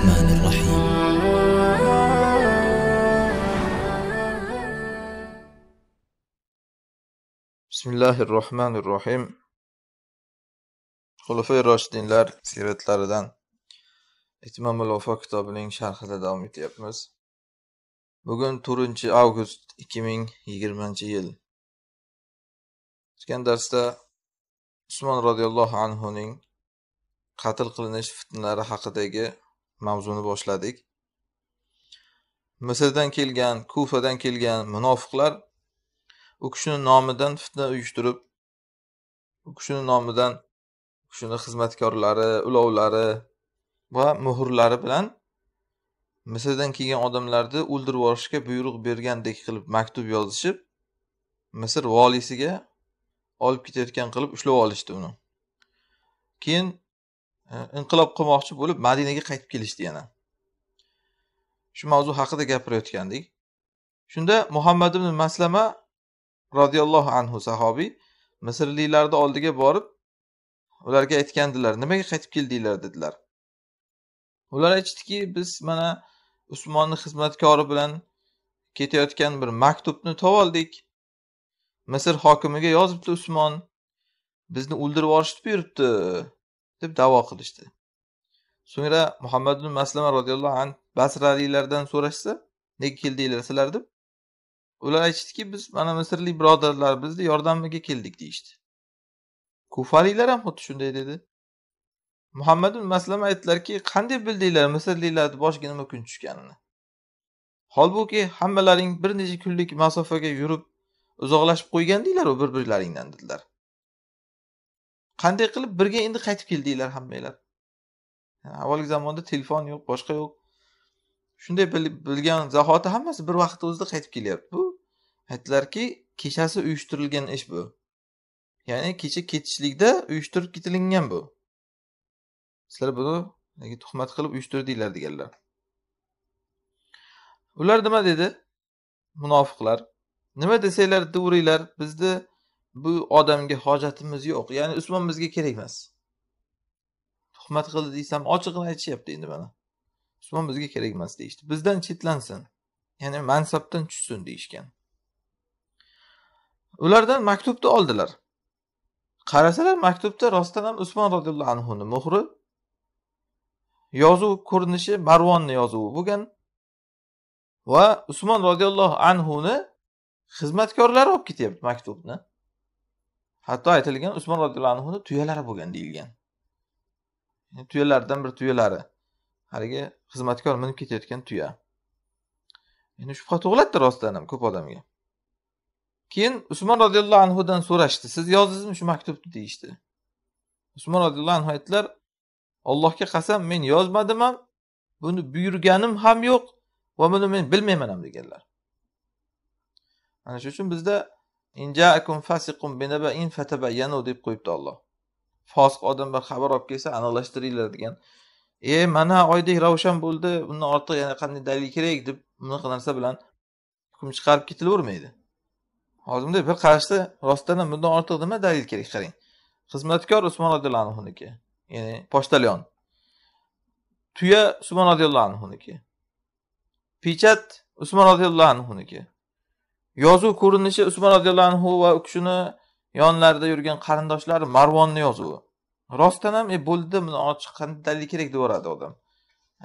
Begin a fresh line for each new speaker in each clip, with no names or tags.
الرحمن الرحيم بسم الله الرحمن الرحيم لاردان roshidinlar siyratlaridan كتاب لين kitobining sharhida davom etyapmiz bugun to'rtinchi avgust ikki ming yigirmanchi yil o'tgan darsda usmon roziyallohu anhuning qatl qilinish fitnalari haqidagi mavzuni boshladik misrdan kelgan kufadan kelgan munofiqlar u kishini nomidan fitna uyushtirib u kishini nomidan u kishini xizmatkorlari ulovlari va muhrlari bilan misrdan kelgan odamlarni o'ldirib yuborishga buyruq bergandek qilib maktub yozishib misr voliysiga olib ketayotgan qilib ushlab olishdi uni keyin inqilob qilmoqchi bo'lib madinaga qaytib kelishdi yana shu mavzu haqida gapirayotgandik shunda muhammad ibn maslama roziyallohu anhu sahobiy misrliklarni oldiga borib ularga aytgandilar nimaga qaytib keldinglar dedilar ular aytishdiki biz mana usmonni xizmatkori bilan ketayotgan bir maktubni oldik misr hokimiga yozibdi usmon bizni o'ldirib yuborishni buyuribdi deb da'vo qilishdi so'ngra muhammad ibn maslama roziyallohu anhu basraliklardan so'rashsa nega keldinglar sizlar deb ular aytishdiki biz mana misrlik birodarlarimizni yordamiga keldik deyishdi kufaliklar ham xuddi shunday dedi muhammad ibn maslama aytdilarki qanday bildinglar misrliklarni boshiga nima kun tushganini holbuki hammalaring bir necha kunlik masofaga yurib uzoqlashib qo'ygandinglaru bir birlaringdan dedilar qanday qilib birga endi qaytib keldinglar hammanglar avvalgi zamonda telefon yo'q boshqa yo'q shunday bilgan zahoti hammasi bir vaqtni o'zida qaytib kelyapti bu aytdilarki kechasi uyushtirilgan ish bu ya'ni kecha ketishlikda uyushtirib ketilingan bu sizlar buni tuhmat qilib uyushtirdinglar deganlar ular nima dedi munofiqlar nima desanglar deyaveringlar bizni bu odamga hojatimiz yo'q ya'ni usmon bizga kerak emas tuhmat qildi deysam ochig'ini aytishyapti endi mana usmon bizga kerak emas deyishdi bizdan chetlansin ya'ni mansabdan tushsin deyishgan ulardan maktubni oldilar qarasalar maktubda rostdan ham usmon roziyallohu anhuni muhri yozuv ko'rinishi marvonni yozuvi bo'lgan va usmon roziyallohu anhuni xizmatkorlari olib ketyapti maktubni hatto aytilgan usmon roziyallohu anhuni tuyalari bo'lgan deyilgan tuyalardan bir tuyalari haligi xizmatkor minib ketayotgan tuya endi shubha tug'iladida rostdan ham ko'p odamga keyin usmon roziyallohu anhudan so'rashdi siz yozdingizmi shu maktubni deyishdi usmon roziyallohu anhu aytdilar allohga qasam men yozmadim ham buni buyurganim ham yo'q va buni men bilmayman ham deganlar ana shuning uchun bizda fasiqun deb qo'yibdi olloh fosiq odam bir xabar olib kelsa aniqlashtiringlar degan e mana oydek ravshan bo'ldi undan ortiq yana qanday dalil kerak deb bunaqa narsa bilan hukm chiqarib ketilavermaydi hozir bunday bir qarashda rostdan ham bundan ortiq nima dalil kerak qarang xizmatkor usmon roziyallohu anhuniki ya'ni pochtalyon tuya usmon roziyallohu anhuniki pechat usmon roziyallohu anhuniki yozuv ko'rinishi usmon roziyallohu anhu va u kishini yonlarida yurgan qarindoshlari marvonni yozuvi rostdan ham e bo'ldi buni ochiq dalil kerak deb yuboradi odam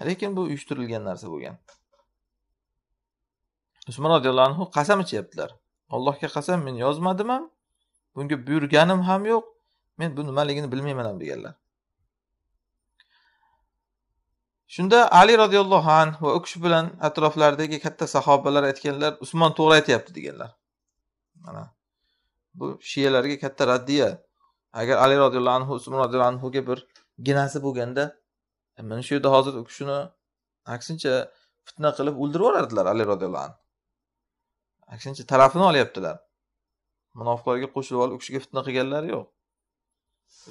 lekin bu uyushtirilgan narsa bo'lgan usmon roziyallohu anhu qasam ichyaptilar allohga qasam men yozmadim ham bunga buyurganim ham yo'q men bu nimaligini bilmayman ham deganlar shunda ali roziyallohu anhu va u kishi bilan atroflaridagi katta sahobalar aytganlar usmon to'g'ri aytyapti deganlar mana bu shiyalarga katta raddiya agar ali roziyallohu anhu usmon roziyallohu anhuga bir ginasi bo'lganda e, mana shu yerda hozir u kishini aksincha fitna qilib o'ldirib yuborardilar ali roziyallohu anhu aksincha tarafini olyaptilar munofiqlarga qo'shilib olib u kishiga fitna qilganlari yo'q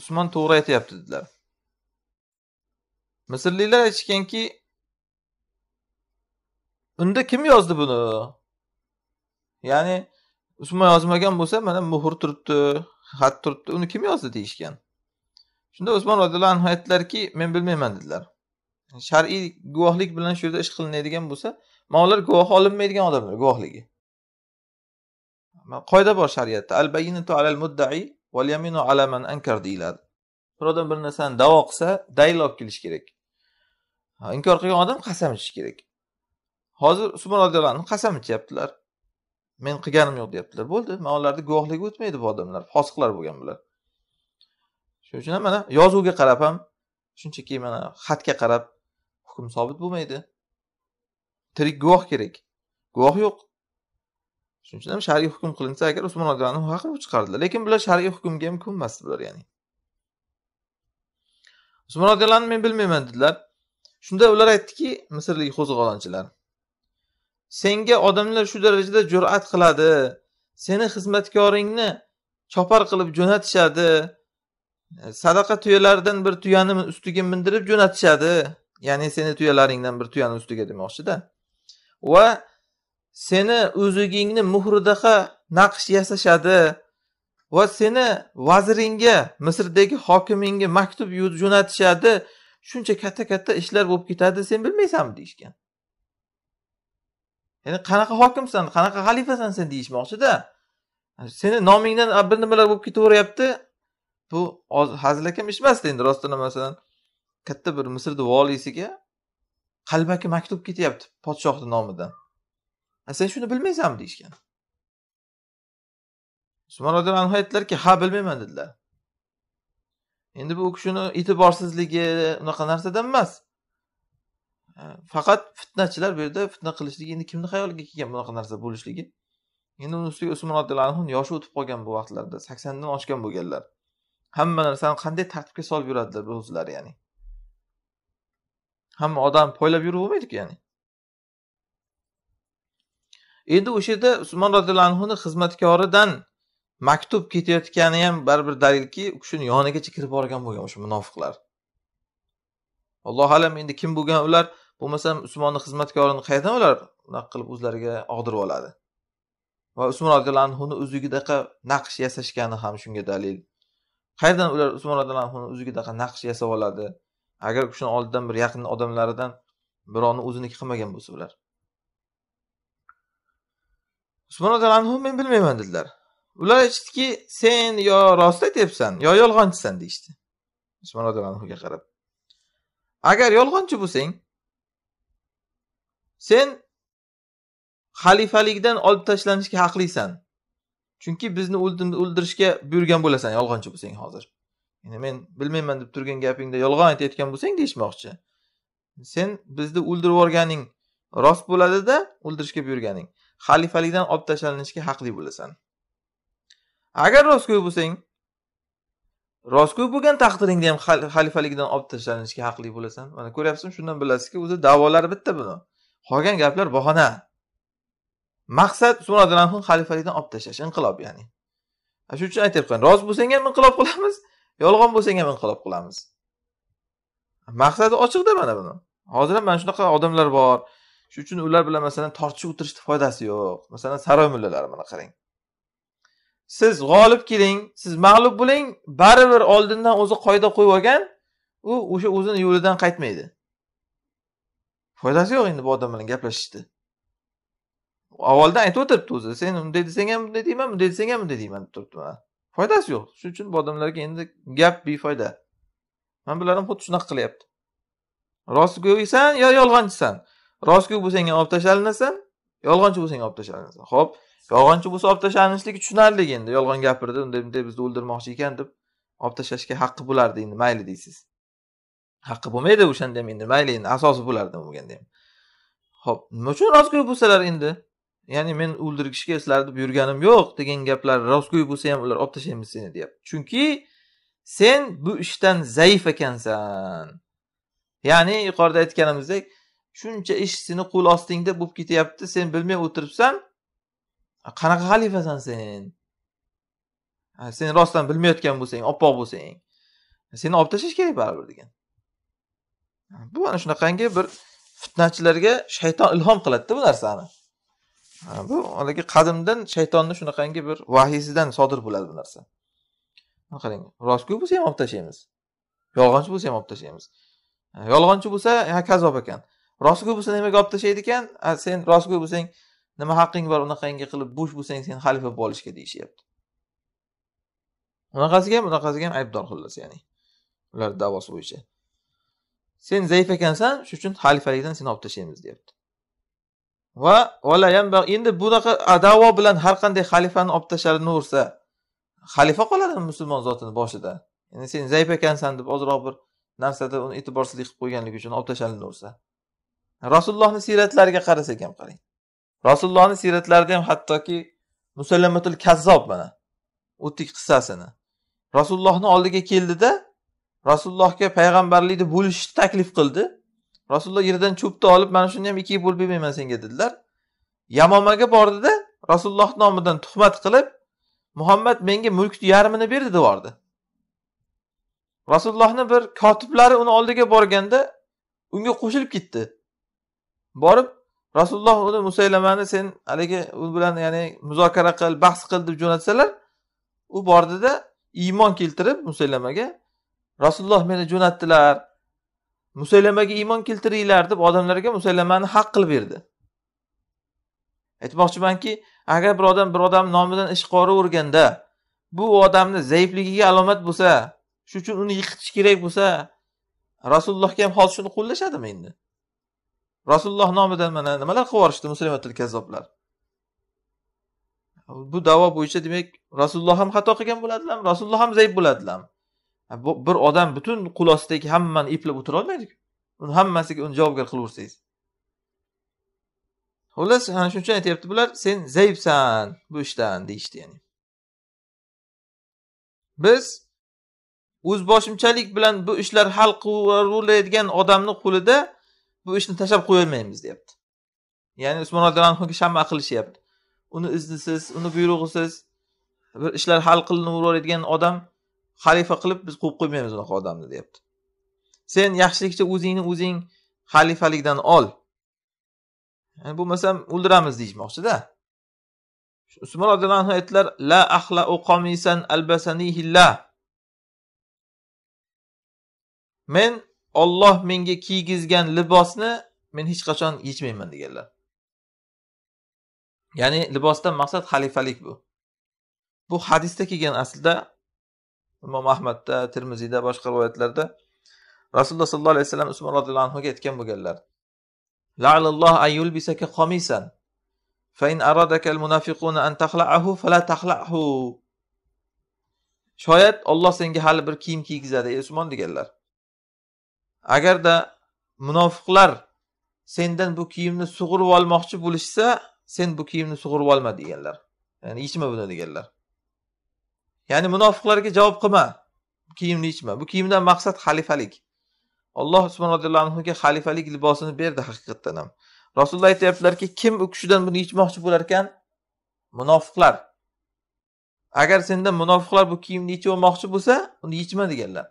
usmon to'g'ri aytyapti dedilar misrliklar aytishganki unda kim yozdi buni ya'ni usmon yozmagan bo'lsa mana muhr turibdi xat turibdi uni kim yozdi deyishgan shunda usmon roziyallohu anhu aytdilarki men bilmayman dedilar shar'iy guvohlik bilan shu yerda ish qilinadigan bo'lsa mana ular guvohi olinmaydigan odamlar guvohligi qoida bor shariatda al bayinatu alal muddai val yaminu ala man ankar deyiladi bir odam bir narsani davo qilsa dalil olib kelishi kerak inkor qilgan odam qasam ichishi kerak hozir usmon roziyallohu anhu qasam ichyaptilar men qilganim yo'q deyaptilar bo'ldi mana ularni guvohligi o'tmaydi bu odamlar fosiqlar bo'lgan bular shuning uchun ham mana yozuvga qarab ham shunchaki mana xatga qarab hukm sobit bo'lmaydi tirik guvoh kerak guvoh yo'q shuning uchun ham shar'iy hukm qilinsa agar usmon roziyallohu anhu haqida chiqardilar lekin bular shar'iy hukmga ham ko'nmasdi bular ya'ni usmon roziyallohu men bilmayman dedilar shunda ular aytdiki misrlik qo'zg'olonchilar senga odamlar shu darajada jur'at qiladi seni xizmatkoringni chopar qilib jo'natishadi sadaqa tuyalaridan bir tuyani ustiga mindirib jo'natishadi ya'ni seni tuyalaringdan bir tuyani ustiga demoqchida va seni o'zigingni muhridaqa naqsh yasashadi va seni vaziringga misrdagi hokimingga maktub jo'natishadi shuncha katta katta ishlar bo'lib ketadi sen bilmaysanmi deyishgan ya'ni qanaqa hokimsan qanaqa xalifasan sen deyishmoqchida seni nomingdan bir nimalar bo'lib ketaveryapti bu akam ish emasda endi rostini masalan katta bir misrni voliysiga qalbaki maktub ketyapti podshohni nomidan sen shuni bilmaysanmi deyishgan usmon roziyallohu anhu aytdilarki ha bilmayman dedilar endi bu kishini e'tiborsizligi unaqa narsadan emas faqat fitnachilar bu yerda fitna qilishligi endi kimni xayoliga kelgan bunaqa narsa bo'lishligi endi uni ustiga usmon roziyallohu anhu yoshi o'tib qolgan bu vaqtlarda saksondan oshgan bo'lganlar hamma narsani qanday tartibga solib yuradilar o'zlari ya'ni hamma odam poylab yurib bo'lmaydiku ya'ni endi o'sha yerda usmon roziyallohu anhuni xizmatkoridan maktub ketayotgani ham baribir dalilki u kishini yonigacha kirib borgan bo'lgan o'sha munofiqlar allohu alam endi kim bo'lgan ular bo'lmasam usmonni xizmatkorini qayerdan ular unaqa qilib o'zlariga og'dirib oladi va usmon roziyallohu anhuni o'zigidaqa naqsh yasashgani ham shunga dalil qayerdan ular usmon roziyallohu anhuni o'zigidaqa naqsh yasab oladi agar u kishini oldidan bir yaqin odamlaridan birovni o'ziniki qilmagan bo'lsa ular usmon roziyallohu anhu men bilmayman dedilar ular aytishdiki sen yo rost aytyapsan yo yolg'onchisan deyishdi usmon roziyallohuga qarab agar yolg'onchi bo'lsang sen xalifalikdan olib tashlanishga haqlisan chunki bizni o'ldirishga buyurgan bo'lasan yolg'onchi bo'lsang hozir endi men bilmayman deb turgan gapingda yolg'on aytayotgan bo'lsang deyishmoqchi sen bizni o'ldirib yuborganing rost bo'ladida o'ldirishga buyurganing xalifalikdan olib tashlanishga haqli bo'lasan agar rostgo'y bo'lsang rostgo'y bo'lgan taqdiringda ham xalifalikdan olib tashlanishga haqli bo'lasan mana ko'ryapsizmi shundan bilasizki o'zi da'volari bitta buni qolgan gaplar bahona maqsad usmon roziyallohu xalifalikdan olib tashlash inqilob ya'ni shuning uchun aytib qo'ying rozi bo'lsang ham inqilob qilamiz yolg'on bo'lsang ham inqilob qilamiz maqsadi ochiqda mana buni hozir ham mana shunaqa odamlar bor shuning uchun ular bilan masalan tortishib o'tirishni foydasi yo'q masalan saroy mullalari mana qarang siz g'olib keling siz mag'lub bo'ling baribir oldindan o'zi qoida qo'yib olgan u o'sha o'zini yo'lidan qaytmaydi foydasi yo'q endi bu odam bilan gaplashishni avvaldan aytib o'tiribdi o'zi sen unday desang ham bunday deyman bunday desang ham bunday deyman deb turibdi mana foydasi yo'q shuning uchun bu odamlarga endi gap befoyda mana bular ham xuddi shunaqa qilyapti rostgo'ysan yo yolg'onchisan rostgo'y bo'lsang ham olib tashlanasan yolg'onchi bo'lsang olib tashlanasan ho'p yolg'onchi bo'lsa olib tashlanishligi tushunarli endi yolg'on gapirdi unday bunday bizni o'ldirmoqchi ekan deb olib tashlashga haqqi bo'lardi endi mayli deysiz haqqi bo'lmaydi o'shanda ham endi mayli endi asosi bo'lardi bo'lganda ham ho'p nima uchun rostgo'y bo'lsalar endi ya'ni men o'ldirishga sizlarni buyurganim yo'q degan gaplar rostgo'y bo'lsa ham ular olib tashlaymiz seni deyapti chunki sen bu ishdan zaif ekansan ya'ni yuqorida aytganimizdek shuncha ish seni qo'l ostingda bo'lib ketyapti sen bilmay o'tiribsan qanaqa xalifasan sen sen rostdan bilmayotgan bo'lsang oppoq bo'lsang seni olib tashlash kerak baribir degan bu ana shunaqangi bir fitnachilarga shayton ilhom qiladida bu narsani bu haligi qadimdan shaytonni shunaqangi bir vahiysidan sodir bo'ladi bu narsa qarang rostgo'y bo'lsa ham olib tashlaymiz yolg'onchi bo'lsa ham olib tashlaymiz yolg'onchi bo'lsa ha kazob ekan rostgo'y bo'lsa nimaga olib tashlaydi ekan sen rostgo'y bo'lsang nima haqqing bor unaqangi qilib bo'sh bo'lsang sen xalifa bo'lib olishga deyishyapti unaqasiga ham bunaqasiga ham aybdor xullas ya'ni ular davosi bo'yicha sen zaif ekansan shuning uchun xalifalikdan seni olib tashlaymiz deyapti va endi bunaqa davo bilan har qanday xalifani olib tashlanaversa xalifa qoladimi musulmon zotini boshida ya'ni sen zaif ekansan deb ozroq bir narsada uni e'tiborsizlik qilib qo'yganligi uchun olib tashlanaversa rasulullohni siyratlariga qarasak ham qarang rasulullohni siyratlarida ham hattoki musallamatul kazzob mana o'tdik qissasini rasulullohni oldiga keldida rasulullohga payg'ambarlikni bo'lishni taklif qildi rasululloh yerdan cho'pni olib mana shuni ham ikkiga bo'lib bermayman senga dedilar yamomaga bordida rasululloh nomidan tuhmat qilib muhammad menga mulkni yarmini berdi debordi rasulullohni bir kotiblari uni oldiga borganda unga qo'shilib ketdi borib rasululloh uni musaylamani sen haligi u bilan ya'ni muzokara qil bahs qil deb jo'natsalar u bordida iymon keltirib musaylamaga rasululloh meni jo'natdilar musaylamaga iymon keltiringlar deb odamlarga musaylamani haq qilib berdi aytmoqchimanki agar bir odam bir odam nomidan ish qoraverganda bu odamni zaifligiga alomat bo'lsa shuning uchun uni yiqitish kerak bo'lsa rasulullohga ham hozir shuni qo'llashadimi endi rasululloh nomidan mana nimalar qilib yuborishdi muslimatil kazzoblar bu davo bo'yicha demak rasululloh ham xato qilgan bo'ladilarmi rasululloh ham zaif bo'ladilarmi bir odam butun qul ostidagi hammani eplab o'tira olmaydiku uni hammasiga uni javobgar qilaversangiz xullas ana shuning uchun aytyapti bular sen zaifsan bu ishdan deyishdi ya'ni biz o'zboshimchalik bilan bu ishlar hal qilaveradigan odamni qo'lida bu ishni tashlab qo'yolmaymiz deyapti ya'ni usmon roziyallohu anhuga shama qilishyapti uni iznisiz uni buyrug'isiz bir ishlar hal qilinaveradigan odam xalifa qilib biz qo'yib qo'ymaymiz unaqa odamni deyapti sen yaxshilikcha o'zingni o'zing xalifalikdan ol yani bo'lmasam o'ldiramiz deyishmoqchida usmon roziyallohu anhu aytdilar la ahla qomisan albasanihillah men olloh menga kiygizgan libosni men hech qachon yechmayman deganlar ya'ni libosdan maqsad xalifalik bu bu hadisda kelgan aslida imom ahmadda termiziyda boshqa rivoyatlarda rasululloh sollallohu alayhi vasallam usmon roziyallohu anhuga aytgan bo'lganlar la'allalloh ayyulbisaka qomisan فإن أرادك المنافقون أن تخلعه فلا تخلعه shoyat olloh senga hali bir kiyim kiygizadi ey usmon deganlar agarda munofiqlar sendan bu kiyimni sug'urib olmoqchi bo'lishsa sen bu kiyimni sug'urib olma deganlar ya'ni yechma buni deganlar ya'ni munofiqlarga javob qilma kiyimni yechma bu kiyimdan maqsad xalifalik alloh subhan taolo anhuga xalifalik libosini berdi haqiqatdan ham rasululloh aytyaptilarki kim u kishidan buni yechmoqchi bo'lar ekan munofiqlar agar senda munofiqlar bu kiyimni yechib olmoqchi bo'lsa uni yechma deganlar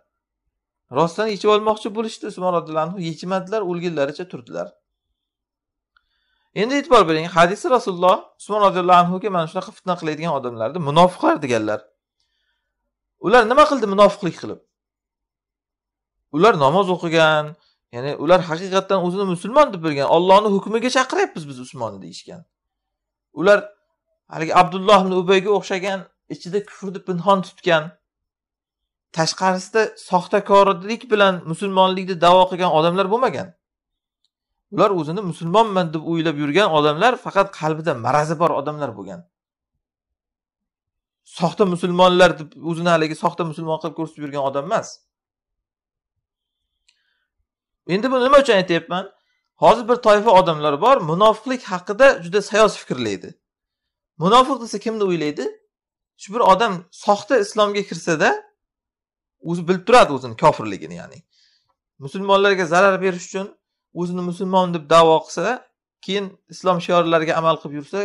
rostdan yechib olmoqchi bo'lishdi usmon roziyallohu anhu yechmadilar o'lgunlaricha turdilar endi e'tibor bering hadisi rasululloh usmon roziyallohu anhuga mana shunaqa fitna qiladigan odamlarni munofiqlar deganlar ular nima qildi munofiqlik qilib ular namoz o'qigan ya'ni ular haqiqatdan o'zini musulmon deb bilgan ollohni hukmiga chaqiryapmiz biz usmonni deyishgan ular haligi abdulloh ibn ubayga o'xshagan ichida kufrni pinhon tutgan tashqarisida soxtakorlik bilan musulmonlikni davo qilgan odamlar bo'lmagan ular o'zini musulmonman deb o'ylab yurgan odamlar faqat qalbida marazi bor odamlar bo'lgan soxta musulmonlar deb o'zini haligi soxta musulmon qilib ko'rsatib yurgan odam emas endi buni nima uchun aytyapman hozir bir toifa odamlar bor munofiqlik haqida juda sayoz fikrlaydi munofiq desa kimni o'ylaydi shu bir odam soxta islomga kirsada o'zi bilib turadi o'zini kofirligini ya'ni musulmonlarga zarar berish uchun o'zini musulmon deb davo qilsa keyin islom shiorlariga amal qilib yursa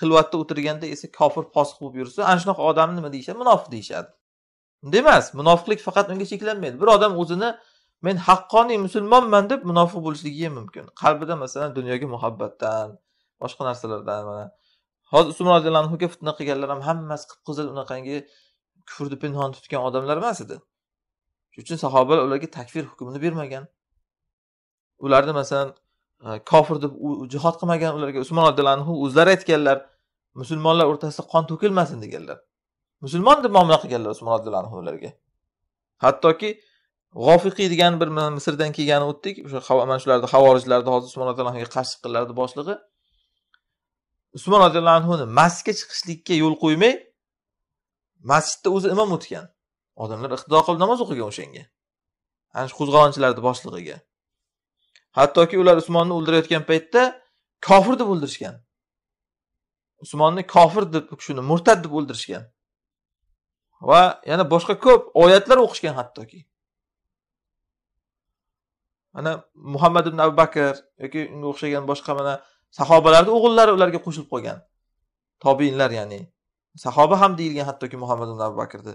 xilvatda o'tirganda esa kofir posiq bo'lib yursa ana shunaqa odamni nima deyishadi munofiq deyishadi unday emas munofiqlik faqat unga cheklanmaydi bir odam o'zini men haqqoniy musulmonman deb munofiq bo'lishligi ham mumkin qalbida masalan dunyoga muhabbatdan boshqa narsalardan mana hozir usmon roziyallohu anhuga fitna qilganlar ham hammasi qip qizil unaqangi kufrni pinhon tutgan odamlar emas edi shuning uchun sahobalar ularga takfir hukmini bermagan ularni masalan e, kofir deb jihod qilmagan ularga usmon roziyallohu anhu o'zlari aytganlar musulmonlar o'rtasida qon to'kilmasin deganlar musulmon deb muomala qilganlar usmon roziyallohu anhu ularga hattoki g'ofiqiy degan bir misrdan kelgani o'tdik o'sha mana shularni havorijlarni hozir usmon roziyallohu anhuga qarshi chiqqanlarni boshlig'i usmon roziyallohu anhuni masjidga chiqishlikka yo'l qo'ymay masjidda o'zi imom o'tgan odamlar iqtido qilib namoz o'qigan o'shanga ana shu qo'zg'olonchilarni boshlig'iga hattoki ular usmonni o'ldirayotgan paytda kofir deb o'ldirishgan usmonni kofir deb shuni murtad deb o'ldirishgan va yana boshqa ko'p oyatlar o'qishgan hattoki mana muhammad ibn abu bakr yoki unga o'xshagan boshqa mana sahobalarni o'g'illari ularga qo'shilib qolgan tobiinlar ya'ni sahoba ham deyilgan hattoki muhammad ibn abu bakrni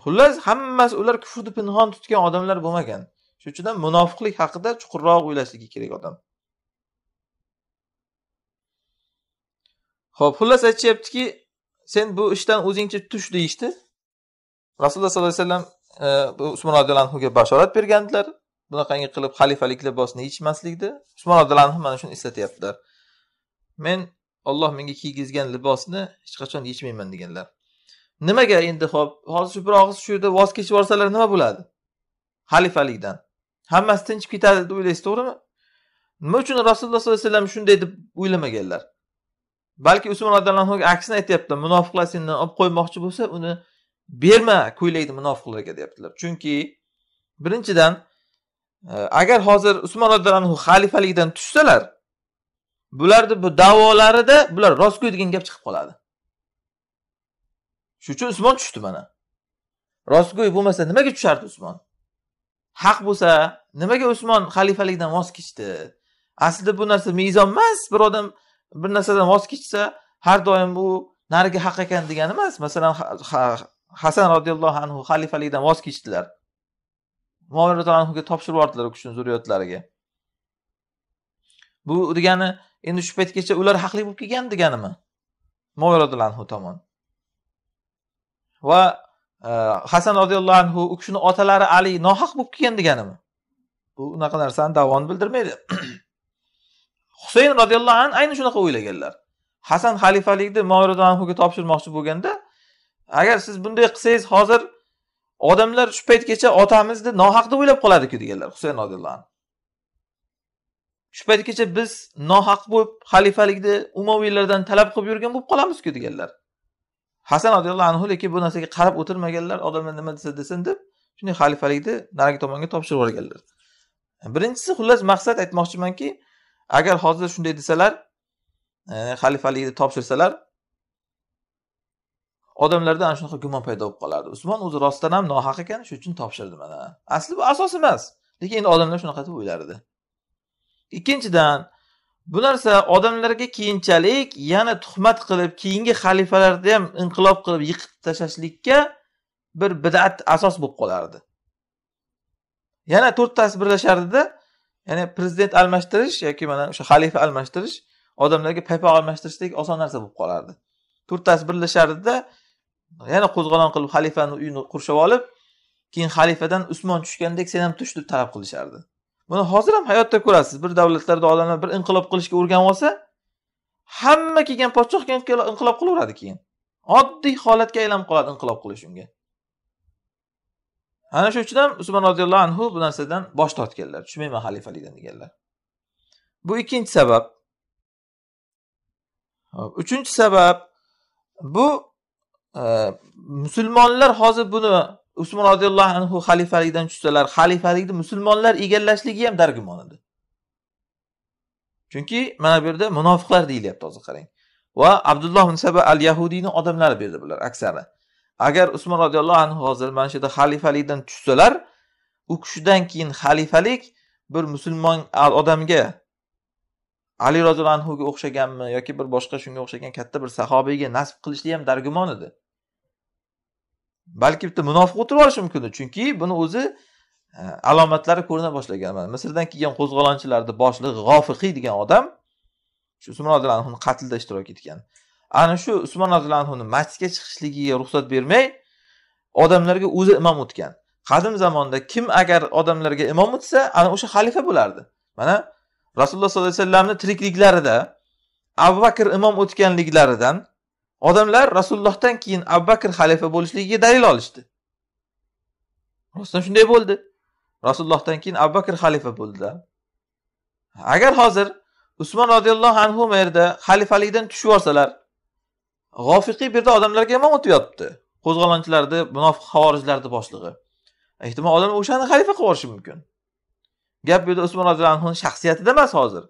xullas hammasi ular kufrni pinhon tutgan odamlar bo'lmagan shuning uchun ham munofiqlik haqida chuqurroq o'ylashligi kerak odam ho'p xullas aytishyaptiki sen bu ishdan o'zingcha tush deyishdi rasululloh sollallohu alayhi vasallam e, bu usmon roziyallohu anhuga bashorat bergandilar bunaqangi qilib xalifalik libosini yechmaslikni usmon roziyallohu anhu mana shuni eslatyaptilar men olloh menga kiygizgan libosni hech qachon yechmayman deganlar nimaga endi hop hozir shu bir og'iz shu yerda voz kechib yuborsalar nima bo'ladi xalifalikdan hammasi tinchib ketadi deb o'ylaysiz to'g'rimi nima uchun rasululloh sollallohu alayhi vasallam shunday deb o'ylamaganlar balki usmon roziyallohu anhuga aksini aytyapti munofiqlar sendan olib qo'ymoqchi bo'lsa uni berma ko'ylakni munofiqlarga deyaptilar chunki birinchidan e, agar hozir usmon roziyallohu anhu xalifalikdan tushsalar bularni bu davolarida bular rostgo'y degan gap chiqib qoladi shuning uchun usmon tushdi mana rostgo'y bo'lmasa nimaga tushardi usmon haq bo'lsa nimaga usmon xalifalikdan voz kechdi aslida bu narsa mezon emas bir odam bir narsadan voz kechsa har doim bu narigi haq ekan degani emas masalan hasan roziyallohu anhu xalifalikdan voz kechdilar anhuga topshirib yubordilar u kishini zurriyotlariga bu degani endi shu paytgacha ular haqli bo'lib kelgan deganimi anhu tomon va e, hasan roziyallohu anhu u kishini otalari ali nohaq bo'lib kelgan deganimi bu unaqa narsani davoni bildirmaydi husayn roziyallohu anhu ayni shunaqa o'ylaganlar hasan xalifalikni moiro anhuga topshirmoqchi bo'lganda agar siz bunday qilsangiz hozir odamlar shu paytgacha otamizni nohaq deb o'ylab qoladiku deganlar husayn roziyallohu anhu shu paytgacha biz nohaq bo'lib xalifalikni umaviylardan talab qilib yurgan bo'lib qolamizku deganlar hasan roziyallohu anhu lekin bu narsaga qarab o'tirmaganlar odamlar nima desa desin deb shunday xalifalikni narigi tomonga topshirib yuborganlar birinchisi xullas maqsad aytmoqchimanki agar hozir shunday desalar e, xalifalikni topshirsalar odamlarda ana shunaqa gumon paydo bo'lib qolardi usmon o'zi rostdan ham nohaq ekan shuning uchun topshirdi mana asli bu asos emas lekin endi odamlar shunaqa deb o'ylardi ikkinchidan bu narsa odamlarga keyinchalik yana tuhmat qilib keyingi xalifalarda ham inqilob qilib yiqitib tashlashlikka bir bidat asos bo'lib qolardi yana to'rttasi birlashardida ya'ni prezident almashtirish yoki mana o'sha xalifa almashtirish odamlarga paypoq almashtirishdek oson narsa bo'lib qolardi to'rttasi birlashardida yana qo'zg'olon qilib xalifani uyini qurshab olib keyin xalifadan usmon tushgandek sen ham tush deb talab qilishardi buni hozir ham hayotda ko'rasiz bir davlatlarda odamlar bir inqilob qilishga o'rganib olsa hamma kelgan podshoh inqilob qilaveradi keyin oddiy holatga aylanib qoladi inqilob qilish unga ana shu uchun ham usmon roziyallohu anhu bu narsadan bosh tortganlar tushunmayman xalifalikdan deganlar bu ikkinchi sabab uchinchi sabab bu e, musulmonlar hozir buni usmon roziyallohu anhu xalifalikdan tushsalar xalifalikni musulmonlar egallashligi ham dargumon edi chunki mana bu yerda munofiqlar deyilyapti hozir qarang va abdulloh ibn saba al yahudiyni odamlari bu yerda bular aksari agar usmon roziyallohu anhu hozir mana shu yerda xalifalikdan tushsalar u kishidan keyin xalifalik bir musulmon odamga ali roziyallohu anhuga o'xshaganmi yoki bir boshqa shunga o'xshagan katta bir sahobiyga nasib qilishlik ham dargumon edi balki bitta munofiq o'tirib olishi mumkin chunki buni o'zi e, alomatlari ko'rina boshlagan mana misrdan kelgan qo'zg'olonchilarni boshlig'i g'ofiqiy degan odam shu usmon roziyallohu anhuni qatlida ishtirok etgan ana shu usmon roziyallohu anhuni masjidga chiqishligiga ruxsat bermay odamlarga o'zi imom o'tgan qadim zamonda kim agar odamlarga imom o'tsa ana o'sha xalifa bo'lardi mana rasululloh sollallohu alayhi vasallamni tirikliklarida abu bakr imom o'tganliklaridan odamlar rasulullohdan keyin abu bakr xalifa bo'lishligiga dalil olishdi rostdan shunday bo'ldi rasulullohdan keyin abu bakr xalifa bo'ldilar agar hozir usmon roziyallohu anhu yerda xalifalikdan tushib yuborsalar g'ofiqiy yerda odamlarga yomon o'tib yotibdi qo'zg'olonchilarni munofiq xavorijlarni boshlig'i ehtimol odam o'shani xalifa qilib yuborishi mumkin gap bu yerda usmon roziyallohu anhuni shaxsiyatida emas hozir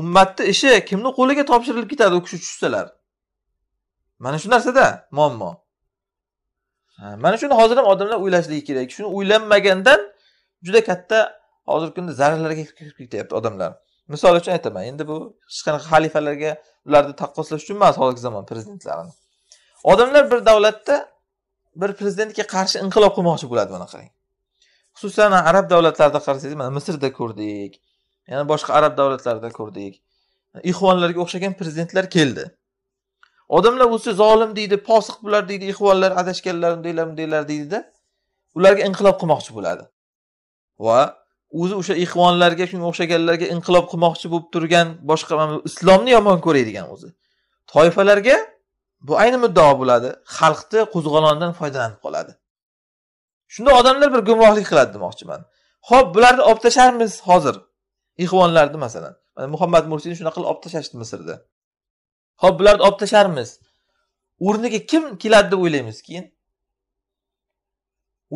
ummatni ishi kimni qo'liga topshirilib ketadi u kishi tushsalar mana shu narsada muammo mana shuni hozir ham odamlar o'ylashligi kerak shuni o'ylanmagandan juda katta hozirgi kunda zararlarga kirib ketyapti odamlar misol uchun aytaman endi bu hech qanaqa xalifalarga ularni taqqoslash uchun emas hozirgi zamon prezidentlarini odamlar bir davlatda bir prezidentga qarshi inqilob qilmoqchi bo'ladi mana qarang xususan arab davlatlarida qarasangiz mana misrda ko'rdik yana boshqa arab davlatlarida ko'rdik ixvonlarga o'xshagan prezidentlar keldi odamlar o'zi zolim deydi posiq bular deydi ixvonlar adashganlar bundaylar bundaylar deydida ularga inqilob qilmoqchi bo'ladi va o'zi o'sha ixvonlarga shunga o'xshaganlarga inqilob qilmoqchi bo'lib turgan boshqa islomni yomon ko'radigan o'zi toifalarga bu ayni muddao bo'ladi xalqni qo'zg'olonidan foydalanib qoladi shunda odamlar bir gumrohlik qiladi demoqchiman ho'p bularni olib tashlarmiz hozir ixvonlarni masalan mana muhammad mursiy shunaqa qilib olib tashlashdi misrda hop bularni olib tashlarmiz o'rniga kim keladi deb o'ylaymiz keyin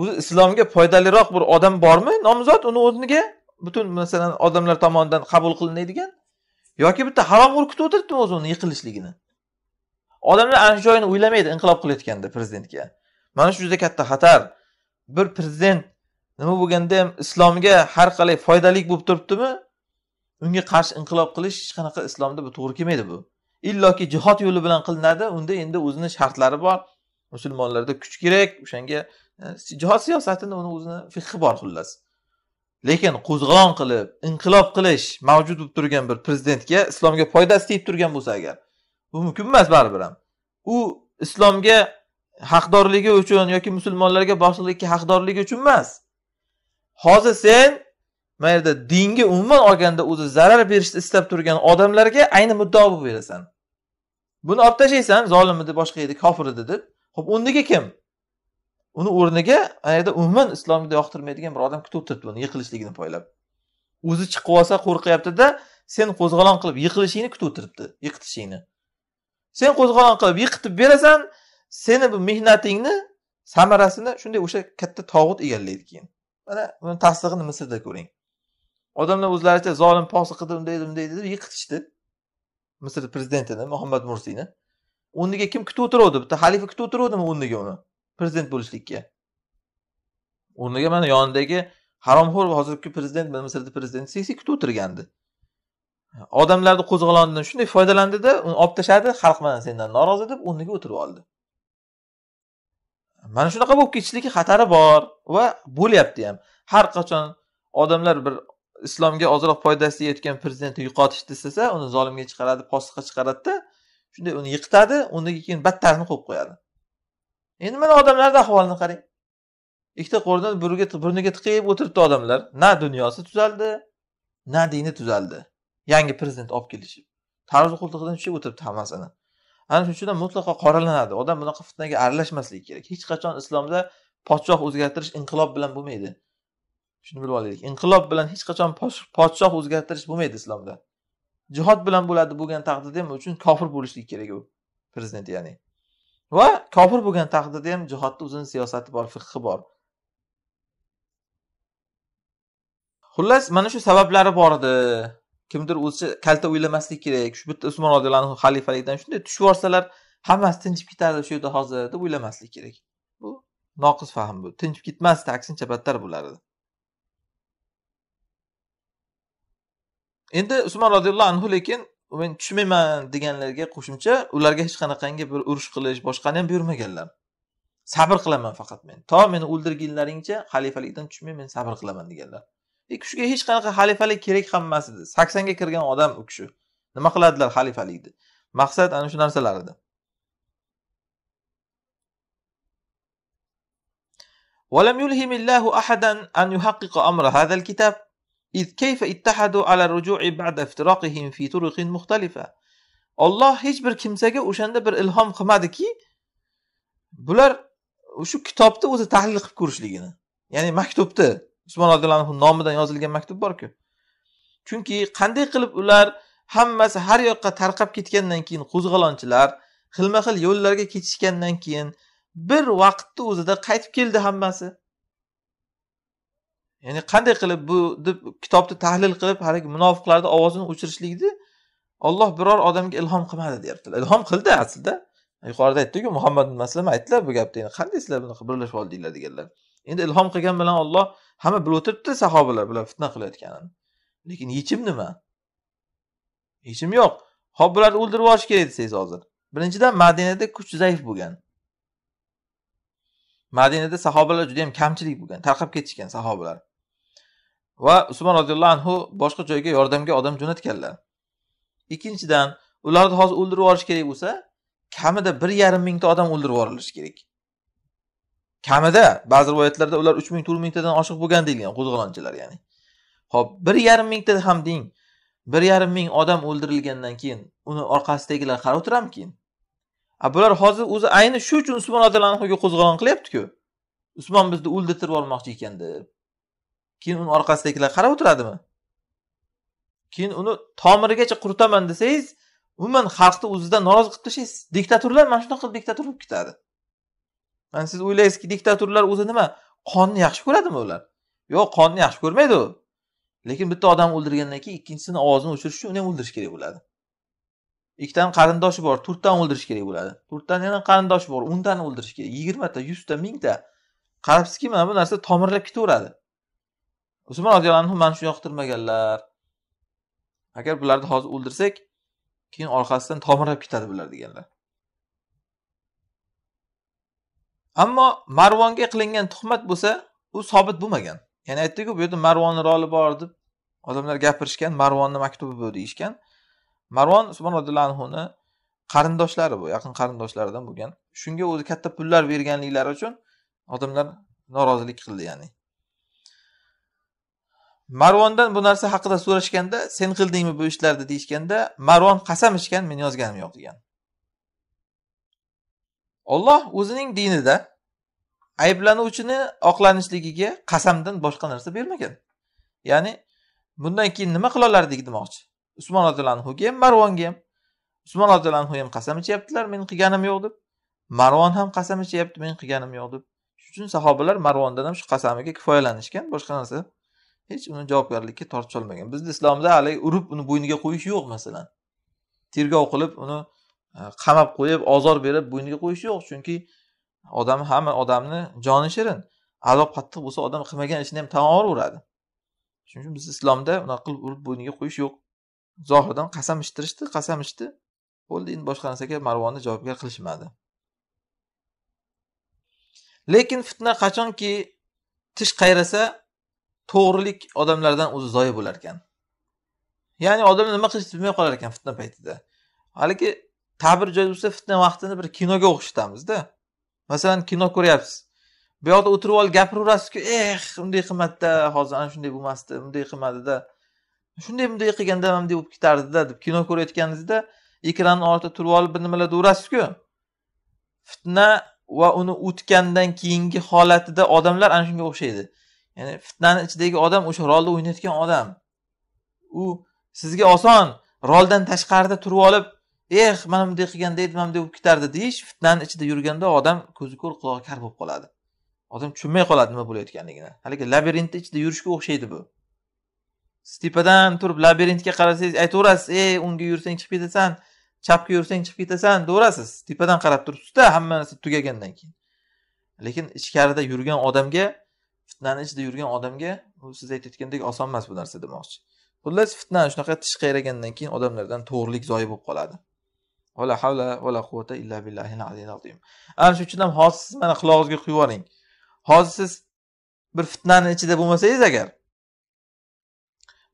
o'zi islomga foydaliroq bir odam bormi nomzod uni o'rniga butun masalan odamlar tomonidan qabul qilinadigan yoki bitta harom kutib o'tiribdimi o'zi uni yiqilishligini odamlar ana shu joyini o'ylamaydi inqilob qilayotganda prezidentga mana shu juda katta xatar bir prezident nima bo'lganda ham islomga har qalay foydali bo'lib turibdimi unga qarshi inqilob qilish hech qanaqa islomda bu to'g'ri kelmaydi bu illoki jihod yo'li bilan qilinadi unda endi o'zini shartlari bor musulmonlarda kuch kerak o'shanga e, jihod siyosatini uni o'zini fiqhi bor xullas lekin qo'zg'on qilib inqilob qilish mavjud bo'lib turgan bir prezidentga islomga foydasi tegib turgan bo'lsa agar bu mumkin emas baribir ham u islomga haqdorligi uchun yoki musulmonlarga boshliqlikka haqdorligi uchun emas hozir sen mana yerda dinga umuman olganda o'zi zarar berishni istab turgan odamlarga ayni muddao bo'lib berasan buni olib tashlaysan zolim edi boshqa edi kofir edi deb ho'p o'rniga kim uni o'rniga mana yerda umuman islomni yoqtirmaydigan bir odam kutib o'tiribdi uni yiqilishligini poylab o'zi chiqib olsa qo'rqyaptida sen qo'zg'olon qilib yiqilishingni kutib o'tiribdi yiqitishingni sen qo'zg'olon qilib yiqitib berasan seni bu mehnatingni samarasini shunday o'sha katta tog'ut egallaydi keyin mana buni tasdig'ini misrda ko'ring odamlar o'zlaricha zolim posi qildi unday bunday deb yiqitishdi misr prezidentini muhammad mursiyni o'rniga kim kutib o'tiruvdi bitta xalifa kutib o'tiruvdimi o'rniga uni prezident bo'lishlikka o'rniga mana yonidagi haromxo'r hozirgi prezident misrni prezidenti sisi kutib o'tirgandi odamlarni qo'zg'olonidan shunday foydalandida uni olib tashladi xalq mana sendan norozi deb o'rniga o'tirib oldi mana shunaqa bo'lib ketishligi xatari bor va bo'lyapti ham har qachon odamlar bir islomga ozroq foydasi yetgan prezidentni yo'qotishni istasa uni zolimga chiqaradi posiqqa chiqaradida shunday uni yiqitadi undan keyin battarini qo'yib qo'yadi endi mana odamlarni ahvolini qarang ikkita qo'lini biriga burniga tiqib o'tiribdi odamlar na dunyosi tuzaldi na dini tuzaldi yangi prezident olib kelishib tarozi qo'ltig'idan tushib o'tiribdi hammasini ana shuning uchun mutlaqo qoralanadi odam bunaqa fitnaga aralashmasligi kerak hech qachon islomda podshoh o'zgartirish inqilob bilan bo'lmaydi shuni bilib olaylik inqilob bilan hech qachon podshoh o'zgartirish bo'lmaydi islomda jihod bilan bo'ladi bo'lgan taqdirda ham uchun kofir bo'lishligi kerak u prezident ya'ni va kofir bo'lgan taqdirda ham jihodni o'zini siyosati bor fiqhi bor xullas mana shu sabablari bor edi kimdir o'zicha kalta o'ylamaslik kerak shu bitta usmon roziyallohu anhu xalifalikdan shunday tushib yuborsalar hammasi tinchib ketadi shu yerda hozir deb o'ylamaslik kerak bu noqis fahm bu tinchib ketmasdi aksincha battar bo'lar edi endi usmon roziyallohu anhu lekin men tushmayman deganlarga qo'shimcha ularga hech qanaqangi bir urush qilish boshqani ham buyurmaganlar sabr qilaman faqat men to meni o'ldirgunlaringcha xalifalikdan tushmay men sabr qilaman deganlar e kishiga hech qanaqa xalifalik kerak ham emas edi saksonga kirgan odam u kishi nima qiladilar xalifalikni maqsad ana shu narsalar edi ولم يلهم الله أحدا أن يحقق أمر هذا الكتاب iz kayfa ittahadu ala ruju'i ba'da افتراقهم fi turuqin mukhtalifa Alloh hech bir kimsaga o'shanda bir ilhom qilmadiki, bular shu kitobni o'zi tahlil qilib ko'rishligini. Ya'ni maktubni Usmon radhiyallohu anhu nomidan yozilgan maktub borku Chunki qanday qilib ular hammasi har yoqqa tarqab ketgandan keyin qo'zg'alonchilar xilma-xil yo'llarga ketishgandan keyin bir vaqtni o'zida qaytib keldi hammasi. ya'ni qanday qilib bu deb kitobni tahlil qilib haligi munofiqlarni ovozini o'chirishlikni olloh biror odamga ilhom qilmadi deyaptilar ilhom qildi aslida yuqorida aytdikku muhammad maslam aytdilar bu gapni endi qanday sizlar bunaqa birlashib oldinglar deganlar endi ilhom qilgan bilan olloh hamma bilib o'tiribdi sahobalar bular fitna qilayotganini lekin yechim nima yechim yo'q hop bularni o'ldirib yuborish kerak desangiz hozir birinchidan madinada kuch zaif bo'lgan madinada sahobalar juda yam kamchilik bo'lgan tarqab ketishgan sahobalar va usmon roziyallohu anhu boshqa joyga yordamga odam jo'natganlar ikkinchidan ularni hozir o'ldirib yuborish kerak bo'lsa kamida bir yarim mingta odam o'ldirib yuborilishi kerak kamida ba'zi rivoyatlarda ular uch ming to'rt mingtadan oshiq bo'lgan deyilgan qo'zg'olonchilar ya'ni ho'p bir yarim mingta ham deng bir yarim ming odam o'ldirilgandan keyin uni orqasidagilar qarab o'tiradimikin a bular hozir o'zi ayni shu uchun usmon roziyallohu anhuga qo'zg'olon qilyaptiku usmon bizni o'ldirtirib yubormoqchi ekan deb keyin uni orqasidagilar qarab o'tiradimi keyin uni tomirigacha quritaman desangiz umuman xalqni o'zidan norozi qilib tashlaysiz diktatorlar mana shunaqa qilib diktatura bo'lib ketadi mana siz o'ylaysizki diktatorlar o'zi nima qonni yaxshi ko'radimi ular yo'q qonni yaxshi ko'rmaydi u lekin bitta odamni o'ldirgandan keyin ikkinchisini ovozini o'chirish uchun uni ham o'ldirish kerak bo'ladi ikkitani qarindoshi bor to'rttani o'ldirish kerak bo'ladi to'rttani yana qarindoshi bor o'ntani o'ldirish kerak yigirmata yuzta mingta qarabsizki mana bu narsa tomirlab ketaveradi usmon roziyallohu anhu mana shu yoqtirmaganlar agar bularni hozir o'ldirsak keyin orqasidan tomirlab ketadi bular deganlar ammo marvonga qilingan tuhmat bo'lsa u sobit bo'lmagan ya'ni aytdiku bu yerda marvonni roli bor deb odamlar gapirishgan marvonni maktubi bu deyishgan marvon usmon roziyallohu anhuni qarindoshlari bu yaqin qarindoshlaridan bo'lgan shunga o'zi katta pullar berganliklari uchun odamlar norozilik qildi ya'ni marvondan bu narsa haqida so'rashganda sen qildingmi bu ishlarni deyishganda marvon qasam ichgan men yozganim yo'q degan olloh o'zining dinida ayblanuvchini oqlanishligiga qasamdan boshqa narsa bermagan ya'ni bundan keyin nima qila olardik demoqchi usmon roziyallohu anhuga ham marvonga ham usmon roziyallohu anhu ham qasam ichyaptilar men qilganim yo'q deb marvon ham qasam ichyapti men qilganim yo'q deb shuning uchun sahobalar marvondan ham shu qasamiga kifoyalanishgan boshqa narsa hech uni javobgarlikka tortisholmagan bizni islomda haligi urib uni bo'yniga qo'yish yo'q masalan tergov qilib uni e, qamab qo'yib ozor berib bo'yniga qo'yish yo'q chunki odam hamma odamni joni shirin azob qattiq bo'lsa odam qilmagan ishini ham tan olaveradi shuning uchun biz islomda unaqa qilib urib bo'yniga qo'yish yo'q zohirdan qasam ichtirishdi qasam ichdi bo'ldi endi boshqa narsaga marvonni javobgar qilishmadi lekin fitna qachonki tish qayrasa to'g'rilik odamlardan o'zi zoyi bo'lar ekan ya'ni odamlar nima qilishni bilmay qolar ekan fitna paytida haligi ta'bir joiz bo'lsa fitna vaqtini bir kinoga o'xshatamizda masalan kino ko'ryapsiz bu yoqda o'tirib olib gapiraverasizku eh unday qilmadida hozir ana shunday bo'lmasdi bunday qilmadida shunday bunday qilganda mana bunday bo'lib ketardida deb kino ko'rayotganingizda ekranni ortida turib olib bir nimalar deyaverasizku fitna va uni o'tgandan keyingi holatida odamlar ana shunga o'xshaydi ya'ni fitnani ichidagi odam o'sha rolni o'ynayotgan odam u sizga oson roldan tashqarida turib olib eh mana bunday qilganda edi mana bunday bo'lib ketardi deyish fitnani ichida yurganda odam ko'zi ko'r qulog'i kar bo'lib qoladi odam tushunmay qoladi nima bo'layotganligini haligi labirintni ichida yurishga o'xshaydi bu siz tepadan turib labirintga qarasangiz aytaverasiz ey eh, o'ngga yursang chiqib ketasan chapga yursang chiqib ketasan deyaverasiz tepadan qarab turibsizda hamma narsa tugagandan keyin lekin ichkarida yurgan odamga fitnani ichida yurgan odamga u siz aytayotgandek oson emas bu narsa demoqchi xullas fitna shunaqa tish qayragandan keyin odamlardan to'g'rilik zoyi bo'lib qoladi vala havla vala quvvata illa billahil azim ana shuning uchun ham hozir siz mana qulog'ingizga quyib yuboring hozir siz bir fitnani ichida bo'lmasangiz agar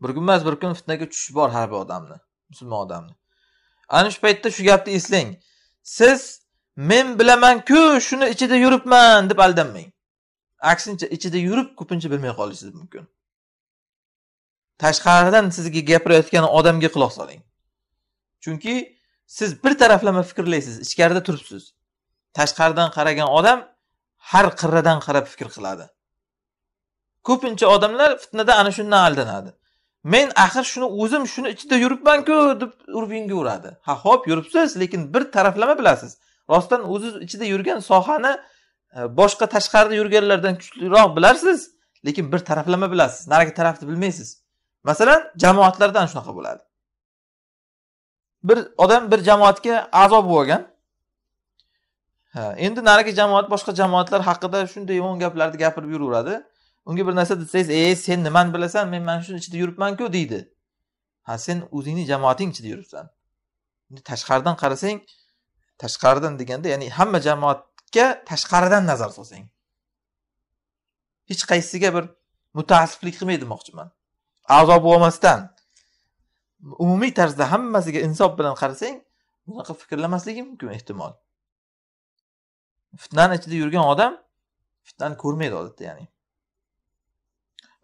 bir kun emas bir kun fitnaga tushish bor har bir odamni musulmon odamni ana shu paytda shu gapni eslang siz men bilamanku shuni ichida yuribman deb aldanmang aksincha ichida yurib ko'pincha bilmay qolishingiz mumkin tashqaridan sizga gapirayotgan odamga quloq soling chunki siz bir taraflama fikrlaysiz ichkarida turibsiz tashqaridan qaragan odam har qirradan qarab fikr qiladi ko'pincha odamlar fitnada ana shundan aldanadi men axir shuni o'zim shuni ichida yuribmanku deb urib uradi ha ho'p yuribsiz lekin bir taraflama bilasiz rostdan o'ziz ichida yurgan sohani E, boshqa tashqarida yurganlardan kuchliroq bilarsiz lekin bir taraflama bilasiz narigi tarafni bilmaysiz masalan jamoatlardan shunaqa bo'ladi bir odam bir jamoatga a'zo bo'lib olgan endi narigi jamoat boshqa jamoatlar haqida shunday yomon gaplarni gapirib yuraveradi unga bir narsa desangiz ey sen nimani bilasan men mana shuni ichida yuribmanku deydi ha sen o'zingni jamoating ichida yuribsan tashqaridan qarasang tashqaridan deganda ya'ni hamma jamoat ga tashqaridan nazar solsang hech qaysisiga bir mutaassiflik qilmay demoqchiman a'zo bo'lmasdan umumiy tarzda hammasiga insof bilan qarasang bunaqa fikrlamasligi mumkin ehtimol fitnani ichida yurgan odam fitnani ko'rmaydi odatda ya'ni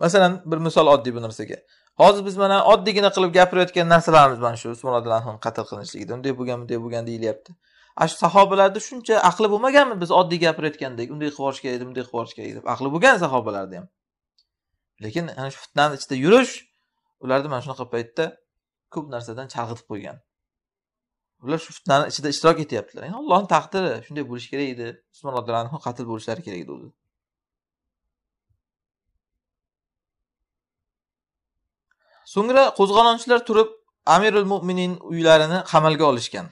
masalan bir misol oddiy bu narsaga hozir biz mana oddiygina qilib gapirayotgan narsalarimiz mana shu usmon qatl qilinishligida unday bo'lgan bunday bo'lgan deyilyapti sahobalarda shuncha aqli bo'lmaganmi biz oddiy gapirayotgandek unday qilib yuborish kerak edi bunday qilib yuborish kerak deb aqli bo'lgan sahobalarda ham lekin ana shu fitnani ichida yurish ularni mana shunaqa paytda ko'p narsadan chalg'itib qo'ygan ular shu fitnani ichida ishtirok etyaptilar ya'ni allohni taqdiri shunday bo'lishi kerak edi usmon roziyallohu anhu qatl bo'lishlari kerak edi o'zi so'ngra qo'zg'olonchilar turib amirul mo'minin uylarini qamalga olishgan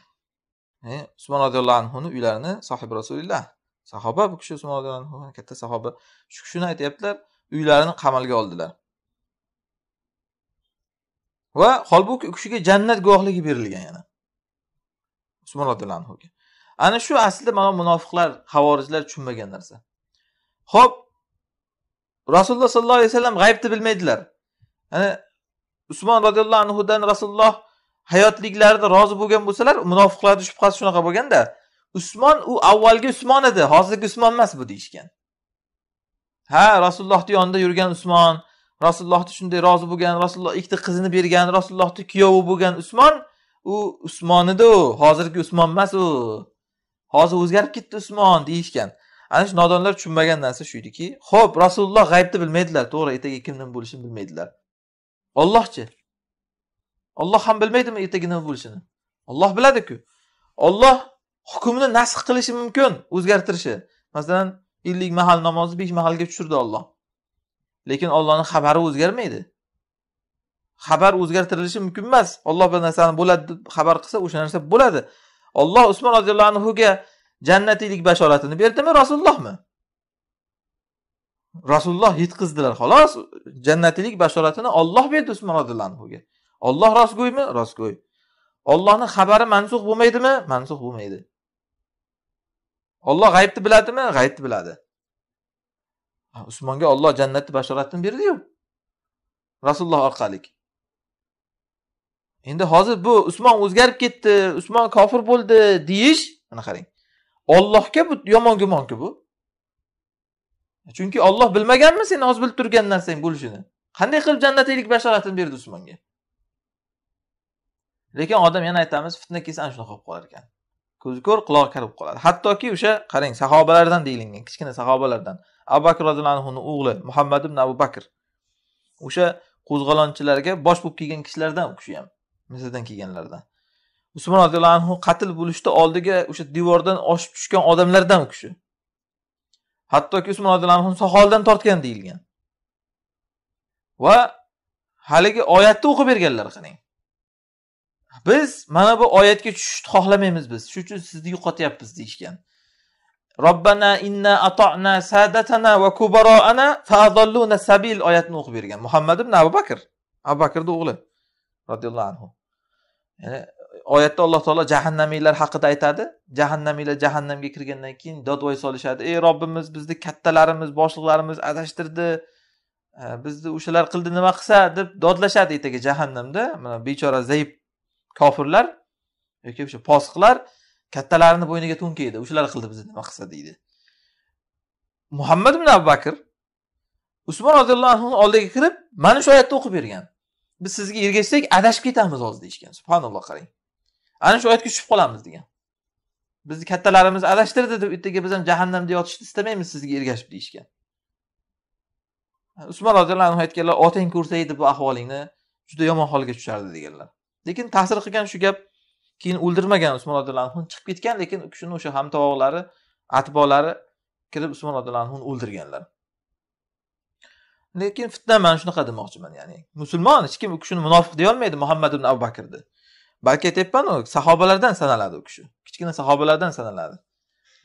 usmon roziyallohu anhuni uylarini sohib rasulilloh sahoba bu kishi usmon roziyallohu anhu katta sahoba shu kishini aytyaptilar uylarini qamalga oldilar va holbuki u kishiga jannat guvohligi berilgan yana usmon roziyallohu anhuga ana shu aslida mana munofiqlar havorijlar tushunmagan narsa ho'p rasululloh sollallohu alayhi vasallam g'aybni bilmaydilar ana usmon roziyallohu anhudan rasululloh hayotliklarida rozi bo'lgan bo'lsalar munofiqlarni shubhasi shunaqa bo'lganda usmon u avvalgi usmon edi hozirgi usmon emas bu deyishgan ha rasulullohni yonida yurgan usmon rasulullohni shunday rozi bo'lgan rasululloh ikkita qizini bergan rasulullohni kuyovi bo'lgan usmon u usmon edi u hozirgi usmon emas u hozir o'zgarib ketdi usmon deyishgan ana shu nodonlar tushunmagan narsa shu ediki ho'p rasululloh g'aybni bilmaydilar to'g'ri ertaga kimdan bo'lishini bilmaydilar ollohchi Alloh ham bilmaydimi ertaga nima bo'lishini? Alloh biladi-ku. Alloh hukmni nasx qilishi mumkin, o'zgartirishi. Masalan, 50 mahal namozni 5 mahalga tushirdi Alloh. Lekin Allohning xabari o'zgarmaydi. Xabar o'zgartirilishi mumkin emas. Alloh bir narsani bo'ladi deb xabar qilsa, o'sha narsa bo'ladi. Alloh Usmon roziyallohu anhu ga jannatiylik bashoratini berdimi, Rasulullohmi? rasululloh yetkazdilar xolos jannatiylik bashoratini olloh berdi usmon roziyallohu anhuga olloh rostgo'ymi rostgo'y ollohni xabari mansux bo'lmaydimi mansux bo'lmaydi olloh g'aybni biladimi g'aybni biladi usmonga olloh jannatni bashoratini berdiyu rasululloh orqali endi hozir bu usmon o'zgarib ketdi usmon kofir bo'ldi deyish mana qarang ollohga bu yomon gumonku bu chunki olloh bilmaganmi sen hozir bilib turgan narsang bo'lishini qanday qilib jannatlik bashoratini berdi usmonga lekin odam yana aytamiz fitna kelsa ana shunaqa bo'lib qolar ekan ko'zi ko'r qulog'i kar bo'lib qoladi hattoki o'sha qarang sahobalardan deyilgan kichkina sahobalardan abu bakr roziyallohu anhuni o'g'li muhammad ibn abu bakr o'sha qo'zg'olonchilarga bosh bo'lib kelgan kishilardan u kishi ham misrdan kelganlardan usmon roziyallohu anhu qatl bo'lishda oldiga o'sha devordan oshib tushgan odamlardan u kishi hattoki usmon roziyallohu anhu soqolidan tortgan deyilgan va haligi oyatni o'qib berganlar qarang biz mana bu oyatga tushishni xohlamaymiz biz shuning uchun sizni yo'qotyapmiz deyishgan robbana inna atona sadatana va kubaroana faadalluna sabil oyatini o'qib bergan muhammad ibn abu bakr abu bakrni o'g'li roziyallohu anhu ya'ni oyatda alloh taolo jahannamiylar haqida aytadi jahannamiylar jahannamga kirgandan keyin dodvoy solishadi ey robbimiz bizni kattalarimiz boshliqlarimiz adashtirdi bizni o'shalar qildi nima qilsa deb dodlashadi ertaga jahannamda mana bechora zayib kofirlar yoki o'sha posiqlar kattalarini bo'yniga to'nkaydi o'shalar qildi bizni nima qilsa deydi muhammad ibn abu bakr usmon roziyallohu anhuni oldiga kirib mana shu oyatni o'qib bergan biz sizga ergashsak adashib ketamiz hozir deyishgan subhanalloh qarang ana shu oyatga tushib qolamiz degan bizni kattalarimiz adashtirdi deb ertaga biz ham jahannamda yotishni istamaymiz sizga ergashib deyishgan usmon roziyallohu anhu aytganlar otang ko'rsaydi bu ahvolingni juda yomon holga tushardi deganlar lekin ta'sir qilgan shu gap keyin o'ldirmagan usmon roziyallohu anhu chiqib ketgan lekin u kishini o'sha hamtovog'lari atbolari kirib usmon roziyallohu anhuni o'ldirganlar lekin fitna mana shunaqa demoqchiman ya'ni musulmon hech kim u kishini munofiq deyolmaydi muhammad ibn abu bakrni balki aytyapmanu sahobalardan sanaladi u kishi kichkina sahobalardan sanaladi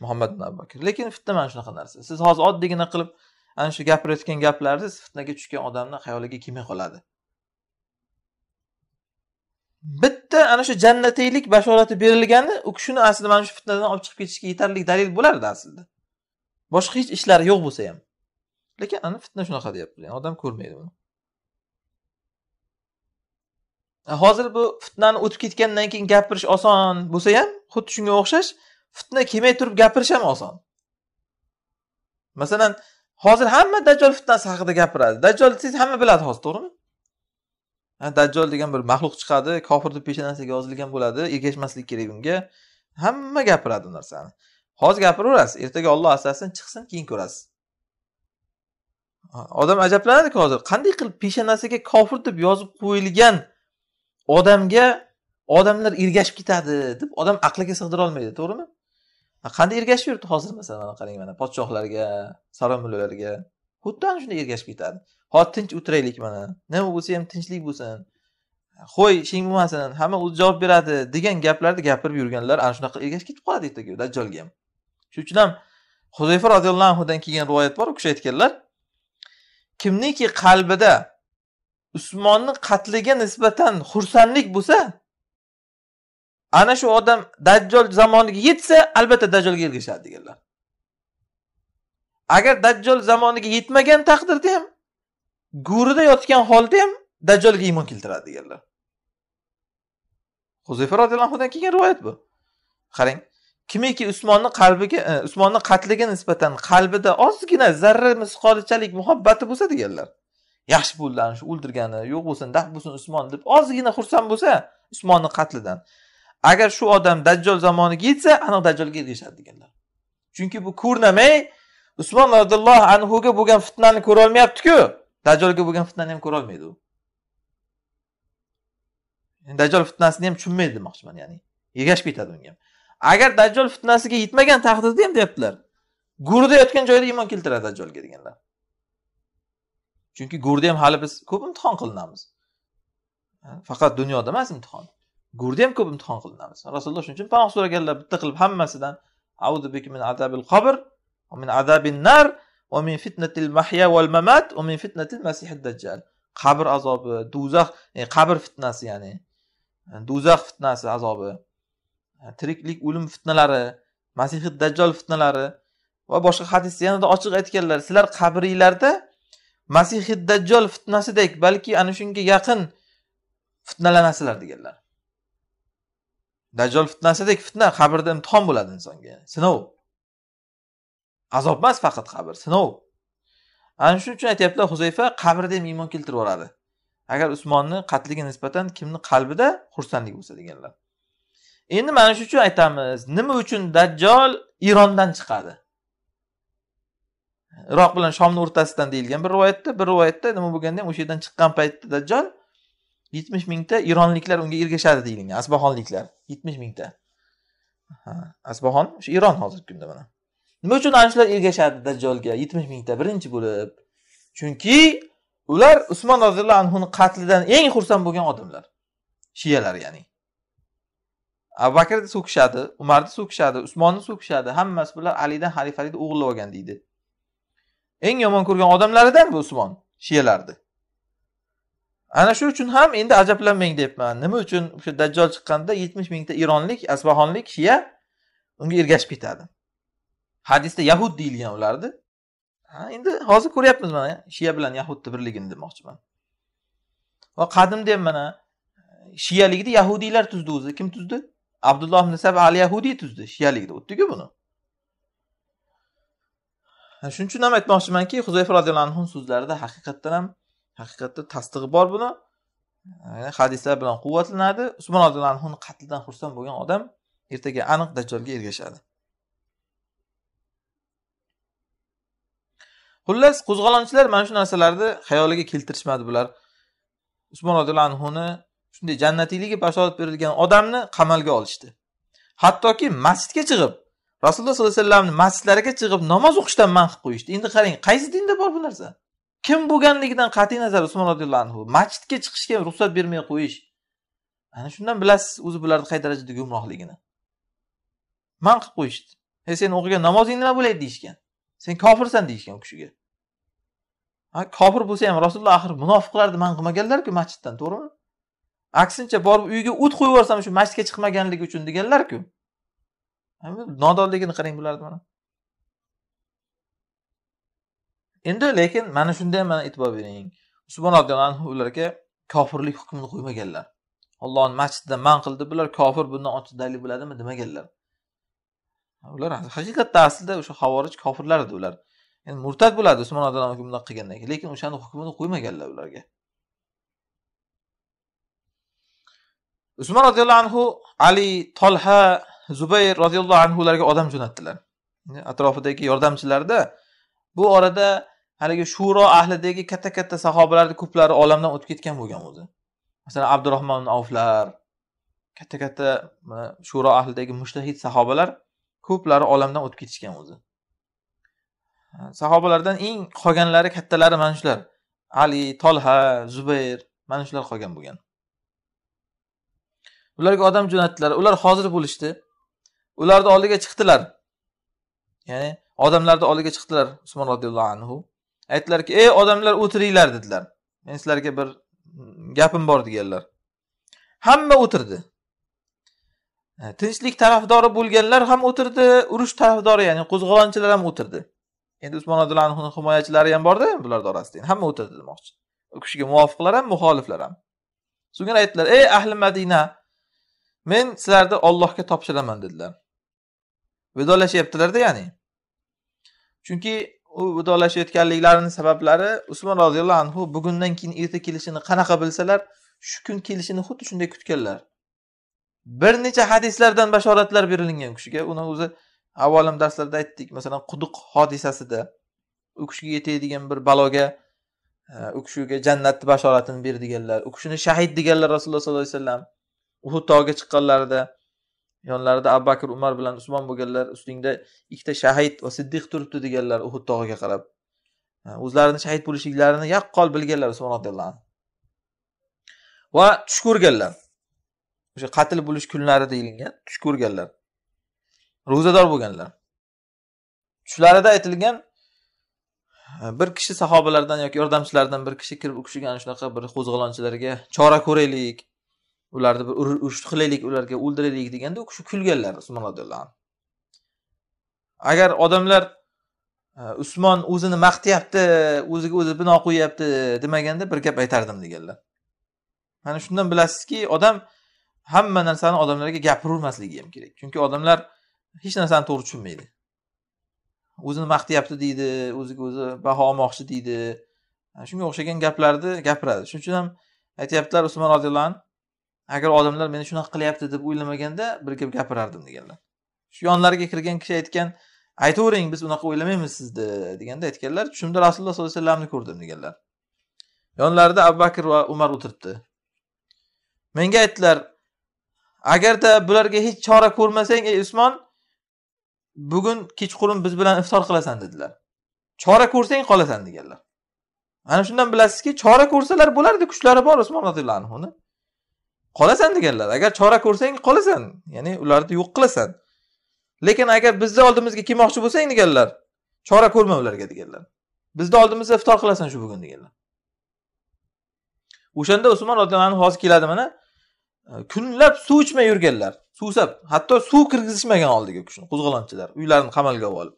muhammad ibn abu bakr lekin fitna mana shunaqa narsa siz hozir oddiygina qilib ana shu gapirayotgan gaplaringiz fitnaga tushgan odamni xayoliga kelmay qoladi bitta ana shu jannatiylik bashorati berilgani u kishini aslida mana shu fitnadan olib chiqib ketishga yetarli dalil bo'lardi aslida boshqa hech ishlari yo'q bo'lsa ham lekin ana fitna shunaqa deyapti yani odam ko'rmaydi buni hozir bu fitnani o'tib ketgandan keyin gapirish oson bo'lsa ham xuddi shunga o'xshash fitna kelmay turib gapirish ham oson masalan hozir hamma dajjol fitnasi haqida gapiradi dajjol desangiz hamma biladi hozir to'g'rimi dajjol degan bir maxluq chiqadi kofir deb peshonasiga yozilgan bo'ladi ergashmaslik kerak unga hamma gapiradi bu narsani hozir gapiraverasiz ertaga olloh asrasin chiqsin keyin ko'rasiz odam ajablanadiku hozir qanday qilib peshonasiga kofir deb yozib qo'yilgan odamga odamlar ergashib ketadi deb odam aqliga sig'dira olmaydi to'g'rimi qanday ergashib yuribdi hozir masalan qarang mana podshohlarga saromulalarga xuddi ana shunday ergashib ketadi hozir tinch o'tiraylik mana nima bo'lsa ham tinchlik bo'lsin qo'y ishing bo'lmasin hamma o'zi javob beradi degan gaplarni gapirib yurganlar ana shunaqa ergashib ketib qoladi ertaga dajjolga ham shuning uchun ham huzayfa roziyallohu anhudan kelgan rivoyat bor u kishi aytganlar kimniki qalbida usmonni qatliga nisbatan xursandlik bo'lsa ana shu odam dajjol zamoniga yetsa albatta dajjolga ergashadi deganlar agar dajjol zamoniga yetmagan taqdirda ham go'rida yotgan holda ham dajjolga iymon keltiradi deganlar huzayfa roziyallohu anhudan kelgan rivoyat bu qarang kimiki usmonni qalbiga e, usmonni qatliga nisbatan qalbida ozgina zarra misqolichalik muhabbati bo'lsa deganlar yaxshi bo'ldi shu o'ldirgani yo'q bo'lsin dah bo'lsin usmon deb ozgina xursand bo'lsa usmonni qatlidan agar shu odam dajjol zamoniga yetsa aniq dajjolga ergashadi deganlar chunki bu ko'rnamay usmon roziyallohu anhuga bo'lgan fitnani ko'rolmayaptiku dajjolga bo'lgan fitnani ham ko'rolmaydi u dajjol fitnasini ham tushunmaydi demoqchiman ya'ni ergashib ketadi unga ham agar dajjol fitnasiga yetmagan taqdirda ham deyaptilar go'rda yotgan joyda iymon keltiradi dajjolga deganlar chunki go'rda ham hali biz ko'p imtihon qilinamiz faqat dunyoda emas imtihon go'rda ham ko'p imtihon qilinamiz rasululloh shuning uchun panoh so'raganlar bitta qilib hammasidan min min adabil qabr adabil nar min fitnatil mahya val mamat va min fitnatil masihid dajjal qabr azobi do'zax e, qabr fitnasi ya'ni do'zax fitnasi azobi e, tiriklik o'lim fitnalari masihid dajjol fitnalari va boshqa hadisda yanada ochiq aytganlar sizlar qabringlarda masihid dajjol fitnasidek balki ana shunga yaqin fitnalanasizlar deganlar dajjol fitnasidek fitna qabrda imtihon bo'ladi insonga sinov azob emas faqat qabr sinov ana shuning uchun aytyaptilar huzayfa qabrda ham iymon keltirib yuboradi agar usmonni qatliga nisbatan kimni qalbida xursandlik bo'lsa deganlar endi mana shu uchun aytamiz nima uchun dajjol irondan chiqadi iroq bilan shomni o'rtasidan deyilgan bir rivoyatda bir rivoyatda nima bo'lganda ham o'sha yerdan chiqqan paytda dajjol yetmish mingta ironliklar unga ergashadi deyilgan asbaxonliklar yetmish mingta asbaxon o'sha iron hozirgi kunda mana nima uchun ana shular ergashadi dajjolga yetmish mingta birinchi bo'lib chunki ular usmon roziyallohu anhuni qatlidan eng xursand bo'lgan odamlar shiyalar ya'ni abu bakrni so'kishadi umarni so'kishadi usmonni so'kishadi hammasi bular alidan xalifalikni o'g'irlab olgan deydi eng yomon ko'rgan odamlaridan bu usmon shiyalarni ana shu uchun ham endi ajablanmang deyapman nima uchun o'sha dajjol chiqqanda yetmish mingta eronlik asbaxonlik shiya unga ergashib ketadi hadisda yahud deyilgan ularni endi hozir ko'ryapmiz mana shiya bilan yahudni birligini demoqchiman va qadimda ham mana shiyalikni yahudiylar tuzdi o'zi kim tuzdi abdulloh ibn sab al yahudiy tuzdi shiyalikni o'tdiku buni shuning uchun ham aytmoqchimanki huzayfa roziyallohu anhu so'zlarida haqiqatdan ham haqiqatda tasdig'i bor buni hadislar bilan quvvatlanadi usmon roziyallohu anhuni qatlidan xursand bo'lgan odam ertaga aniq dajjolga ergashadi xullas qo'zg'olonchilar mana shu narsalarni xayoliga keltirishmadi bular usmon roziyallohu anhuni shunday jannatiyligi bashorat berilgan odamni qamalga olishdi hattoki masjidga chiqib rasululloh sollallohu alayhi vasallamni masjidlariga chiqib namoz o'qishdan man qilib qo'yishdi endi qarang qaysi dinda bor bu narsa kim bo'lganligidan qat'iy nazar usmon roziyallohu anhu masjidga chiqishga ruxsat bermay qo'yish ana shundan bilasiz o'zi bularni qay darajada gumrohligini man qilib qo'yishdi e sen o'qigan namozing nima bo'ladi deyishgan sen kofirsan deyishgan u kishiga ha kofir bo'lsa ham rasululloh axir munofiqlarni man qilmaganlarku masjiddan to'g'rimi aksincha borib uyiga o't qo'yib yuborsam shu masjidga chiqmaganligi uchun deganlarku nodonligini qarang bularni mana endi lekin mana shunda ham mana e'tibor bering usmon roziyallohu anhu ularga kofirlik hukmini qo'ymaganlar ollohni masjidida man qildi bular kofir bundan ochiq dalil bo'ladimi demaganlar ular haqiqatda aslida o'sha havorij kofirlar edi ular endi murtad bo'ladi usmon roziyallohu anhu qilgandan keyin lekin o'shani hukmini qo'ymaganlar ularga usmon roziyallohu anhu ali tolha zubayr roziyallohu anhularga odam jo'natdilar atrofidagi yordamchilarda bu orada haligi shuro ahlidagi katta katta sahobalarni ko'plari olamdan o'tib ketgan bo'lgan o'zi masalan abdurahmon avflar katta katta shuro ahlidagi mushtahid sahobalar ko'plari olamdan o'tib ketishgan o'zi sahobalardan eng qolganlari kattalari mana shular ali tolha zubayr mana shular qolgan bo'lgan ularga odam jo'natdilar ular hozir bo'lishdi ularni oldiga chiqdilar ya'ni odamlarni oldiga chiqdilar usmon roziyallohu anhu aytdilarki ey odamlar o'tiringlar dedilar men sizlarga bir gapim bor deganlar hamma o'tirdi E, tinchlik tarafdori bo'lganlar ham o'tirdi urush tarafdori ya'ni qo'zg'olonchilar ham o'tirdi endi usmon roziyallohu anhuni himoyachilari ham borda bularni orasida hamma o'tirdi demoqchi u kishiga muvofiqlar ham muxoliflar ham so'ngra aytdilar ey ahli madina men sizlarni ollohga topshiraman dedilar vidolashyaptilarda ya'ni chunki u vidolashayotganliklarini sabablari usmon roziyallohu anhu bugundan keyin erta kelishini qanaqa bilsalar shu kun kelishini xuddi shunday kutganlar bir necha hadislardan bashoratlar berilgan kishiga uni o'zi avvalam darslarda aytdik masalan quduq hodisasida u kishiga yetadigan bir baloga e, u kishiga jannatni bashoratini deganlar u kishini shahid deganlar rasululloh sollallohu alayhi vasallam uhud tog'iga chiqqanlarida yonlarida abu bakr umar bilan usmon bo'lganlar ustingda ikkita shahid va siddiq turibdi deganlar uhud tog'iga qarab e, o'zlarini shahid bo'lishliklarini yaqqol bilganlar usmon roziyallohu anhu va tush ko'rganlar o'sha qatl bo'lish kunlari deyilgan tush ko'rganlar ro'zador bo'lganlar tushlarida aytilgan e, bir kishi sahobalardan yoki yordamchilaridan bir kishi kirib u kishiga ana shunaqa bir qo'zg'olonchilarga chora ko'raylik ularni bir urush qilaylik ularga o'ldiraylik deganda u kishi kulganlar usmon roziyallohu anhu agar odamlar e, usmon o'zini maqtayapti o'ziga o'zi bino qo'yyapti demaganda bir gap aytardim deganlar mana shundan bilasizki odam hamma narsani odamlarga gapiravermasligi ham kerak chunki odamlar hech narsani to'g'ri tushunmaydi o'zini maqtayapti deydi o'ziga o'zi baho olmoqchi deydi shunga o'xshagan gaplarni gapiradi shuning uchun ham aytyaptilar usmon roziyallohu anhu agar odamlar meni shunaqa qilyapti deb o'ylamaganda bir gap gapirardim deganlar shu yonlariga kirgan kishi aytgan aytavering biz unaqa o'ylamaymiz sizni deganda aytganlar tushimda rasululloh sollallohu alayhi vasallamni ko'rdim deganlar yonlarida abu bakr va umar o'tiribdi menga aytdilar agarda bularga hech chora ko'rmasang ey usmon bugun kechqurun biz bilan iftor qilasan dedilar chora ko'rsang qolasan deganlar ana shundan bilasizki chora ko'rsalar bo'lardi kuchlari bor usmon roziyallohu anhuni qolasan deganlar agar chora ko'rsang qolasan ya'ni ularni yo'q qilasan lekin agar bizni oldimizga kelmoqchi bo'lsang deganlar chora ko'rma ularga deganlar bizni oldimizda iftor qilasan shu bugun deganlar o'shanda usmon roziyallohu anhu hozir keladi mana kunlab suv ichmay yurganlar suvsab hatto suv kirgizishmagan oldiga kishini qo'zg'olonchilar uylarini qamalga olib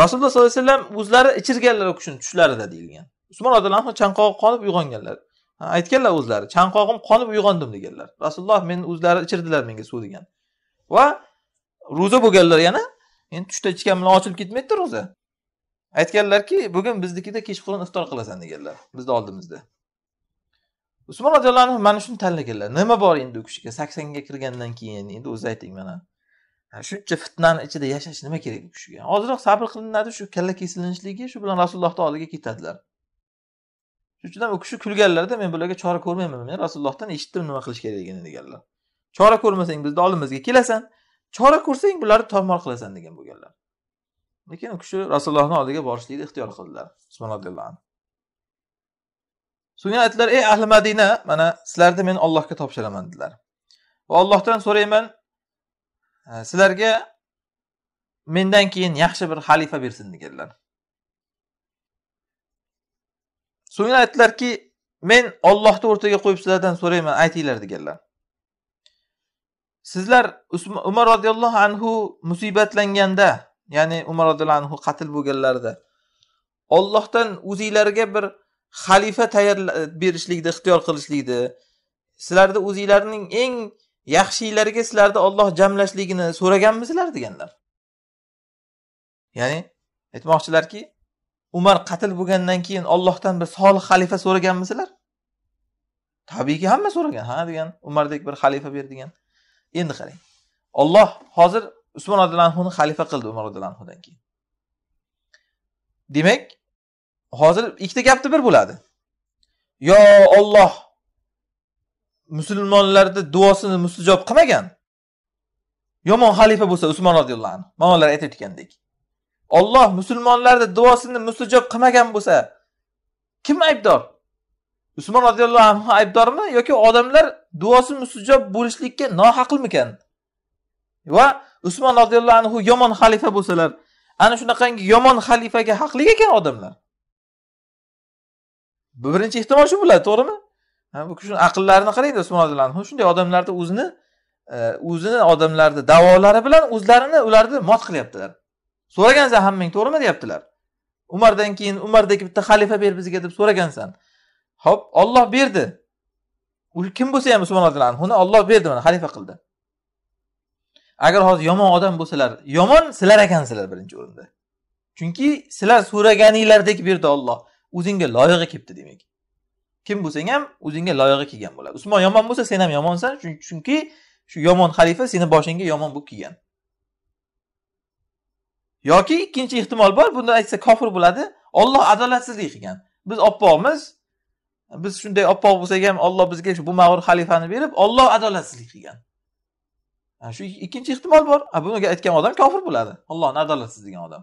rasululloh sollallohu alayhi vasallam o'zlari ichirganlar u kishini tushlarida deyilgan usmon roziyallohu anhu chanqog'i qonib uyg'onganlar aytganlar o'zlari chanqog'im qonib uyg'ondim deganlar rasululloh meni o'zlari ichirdilar menga suv degan va ro'za bo'lganlar yana endi tushda ichgan bilan ochilib ketmaydida ro'za aytganlarki bugun biznikida kechqurun iftor qilasan deganlar bizni oldimizda usmon roziyallohu anhu mana shuni tanlaganlar nima bor endi u kishiga saksonga kirgandan keyin endi o'zi ayting mana shuncha fitnani ichida yashash nima kerak u kishiga hoziroq sabr qilinadi shu kalla kesilinishligi shu bilan rasulullohni oldiga ketadilar shuning uchun ham u kishi kulganlarda men bularga chora ko'rmayman men rasulullohdan eshitdim nima qilish kerakligini deganlar chora ko'rmasang bizni oldimizga kelasan chora ko'rsang bularni tormor qilasan degan bo'lganlar lekin u kishi rasulullohni oldiga borishlikni ixtiyor qildilar usmon roziyallohu anhu so'ngra aytdilar ey ahli madina mana sizlarni men allohga topshiraman dedilar va allohdan so'rayman sizlarga mendan keyin yaxshi bir xalifa bersin deganlar so'ngra aytdilarki men ollohni o'rtaga qo'yib sizlardan so'rayman aytinglar deganlar sizlar umar roziyallohu anhu musibatlanganda ya'ni umar roziyallohu anhu qatl bo'lganlarida ollohdan o'zinglarga bir xalifa tayyor berishlikni ixtiyor qilishlikni sizlarni o'zinglarning eng yaxshilariga sizlarni olloh jamlashligini so'raganmisizlar deganlar ya'ni aytmoqchilarki umar qatl bo'lgandan keyin ollohdan bir solih xalifa so'raganmisizlar tabiiyki hamma so'ragan ha degan umardek bir xalifa ber degan endi qarang olloh hozir usmon roziyallohu anhuni xalifa qildi umar roziyallohu anhudan keyin demak hozir ikkita gapni bir bo'ladi yo Alloh musulmonlarni duosini mustajob qilmagan yomon xalifa bo'lsa usmon roziyallohu anhu manolar aytayotgandek Alloh musulmonlarni duosini mustajob qilmagan bo'lsa kim aybdor usmon roziyallohu anhu aybdormi yoki odamlar duosi mustajob bo'lishlikka nohaqlimikan va usmon roziyallohu anhu yomon xalifa bo'lsalar ana shunaqangi yomon xalifaga haqli ekan odamlar birinchi ehtimol shu bo'ladi to'g'rimi bu kishini aqllarini qarangda usmon anhu shunday odamlarni o'zini e, o'zini odamlarni davolari bilan o'zlarini ularni mot qilyaptilar so'ragansan hammang to'g'rimi deyaptilar umardan keyin umardagi bitta xalifa ber bizga deb so'ragansan ho'p olloh berdi u kim bo'lsa ham usmon roziyallohu anhuni olloh berdi mana xalifa qildi agar hozir yomon odam bo'lsalar yomon sizlar ekansizlar birinchi o'rinda chunki sizlar so'raganinglardek berdi olloh o'zingga loyiqi kelibdi demak kim bo'lsang ham o'zingga loyiqi kelgan bo'ladi usmon yomon bo'lsa sen ham yomonsan chunki shu yomon xalifa seni boshingga yomon bo'lib kelgan yoki ikkinchi ehtimol bor bunda aytsa kofir bo'ladi olloh adolatsizlik qilgan biz oppoqmiz biz shunday oppoq bo'lsak ham olloh bizga shu bu mag'rur xalifani berib olloh adolatsizlik qilgan shu ikkinchi ehtimol bor buni aytgan odam kofir bo'ladi ollohni adolatsiz degan odam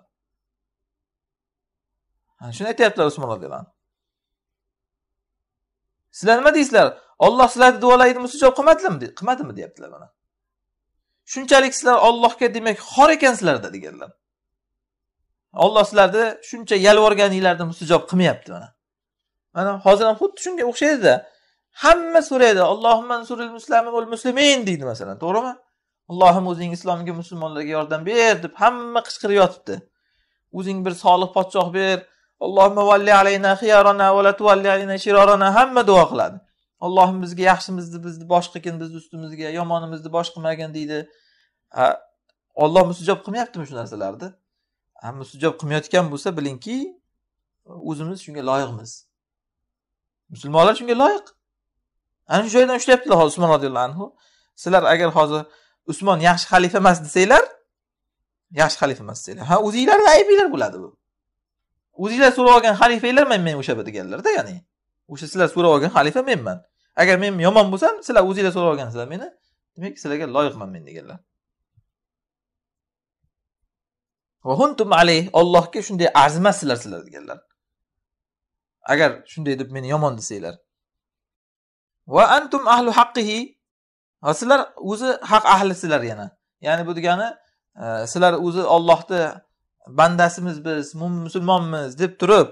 ana shuni aytyaptilar usmon roziyallohu anhu sizlar nima deysizlar olloh sizlarni duolaringizni mustajob qilmadimi qilmadimi deyaptilar mana shunchalik sizlar ollohga demak xor ekansizlarda deganlar olloh sizlarni shuncha yalvorganinglarni mustajob qilmayapti mana mana hozir ham xuddi shunga o'xshaydida hamma so'raydi allohimma suril ul muslimin deydi masalan to'g'rimi allohim o'zing islomga musulmonlarga yordam ber deb hamma qichqirib yotibdi o'zing bir solih podshoh ber allohimma valli alayna xiyarona va la tuvalli alayna shirorona hamma duo qiladi allohim bizga yaxshimizni bizni bosh qilgin bizni ustimizga yomonimizni bosh qilmagin deydi olloh mustijob qilmayaptimi shu narsalarni mustijob qilmayotgan bo'lsa bilingki o'zimiz shunga loyiqmiz musulmonlar shunga loyiq ana shu joydan ushlayaptilar hozir usmon roziyallohu anhu sizlar agar hozir usmon yaxshi xalifa emas desanglar yaxshi xalifa emas desanglar ha o'zinglarni aybinglar bo'ladi bu o'zinglar so'rab olgan xalifanglar men o'sha deganlarda ya'ni o'sha sizlar so'rab olgan xalifa menman agar men yomon bo'lsam sizlar o'zinglar so'rab olgansizlar meni demak sizlarga loyiqman men deganlar vahuntum alayh ollohga shunday arzimassizlar sizlar deganlar agar shunday deb meni yomon desanglar va antum ahli haqqihi va sizlar o'zi haq ahlisizlar yana ya'ni bu degani e, sizlar o'zi ollohni bandasimiz biz musulmonmiz deb turib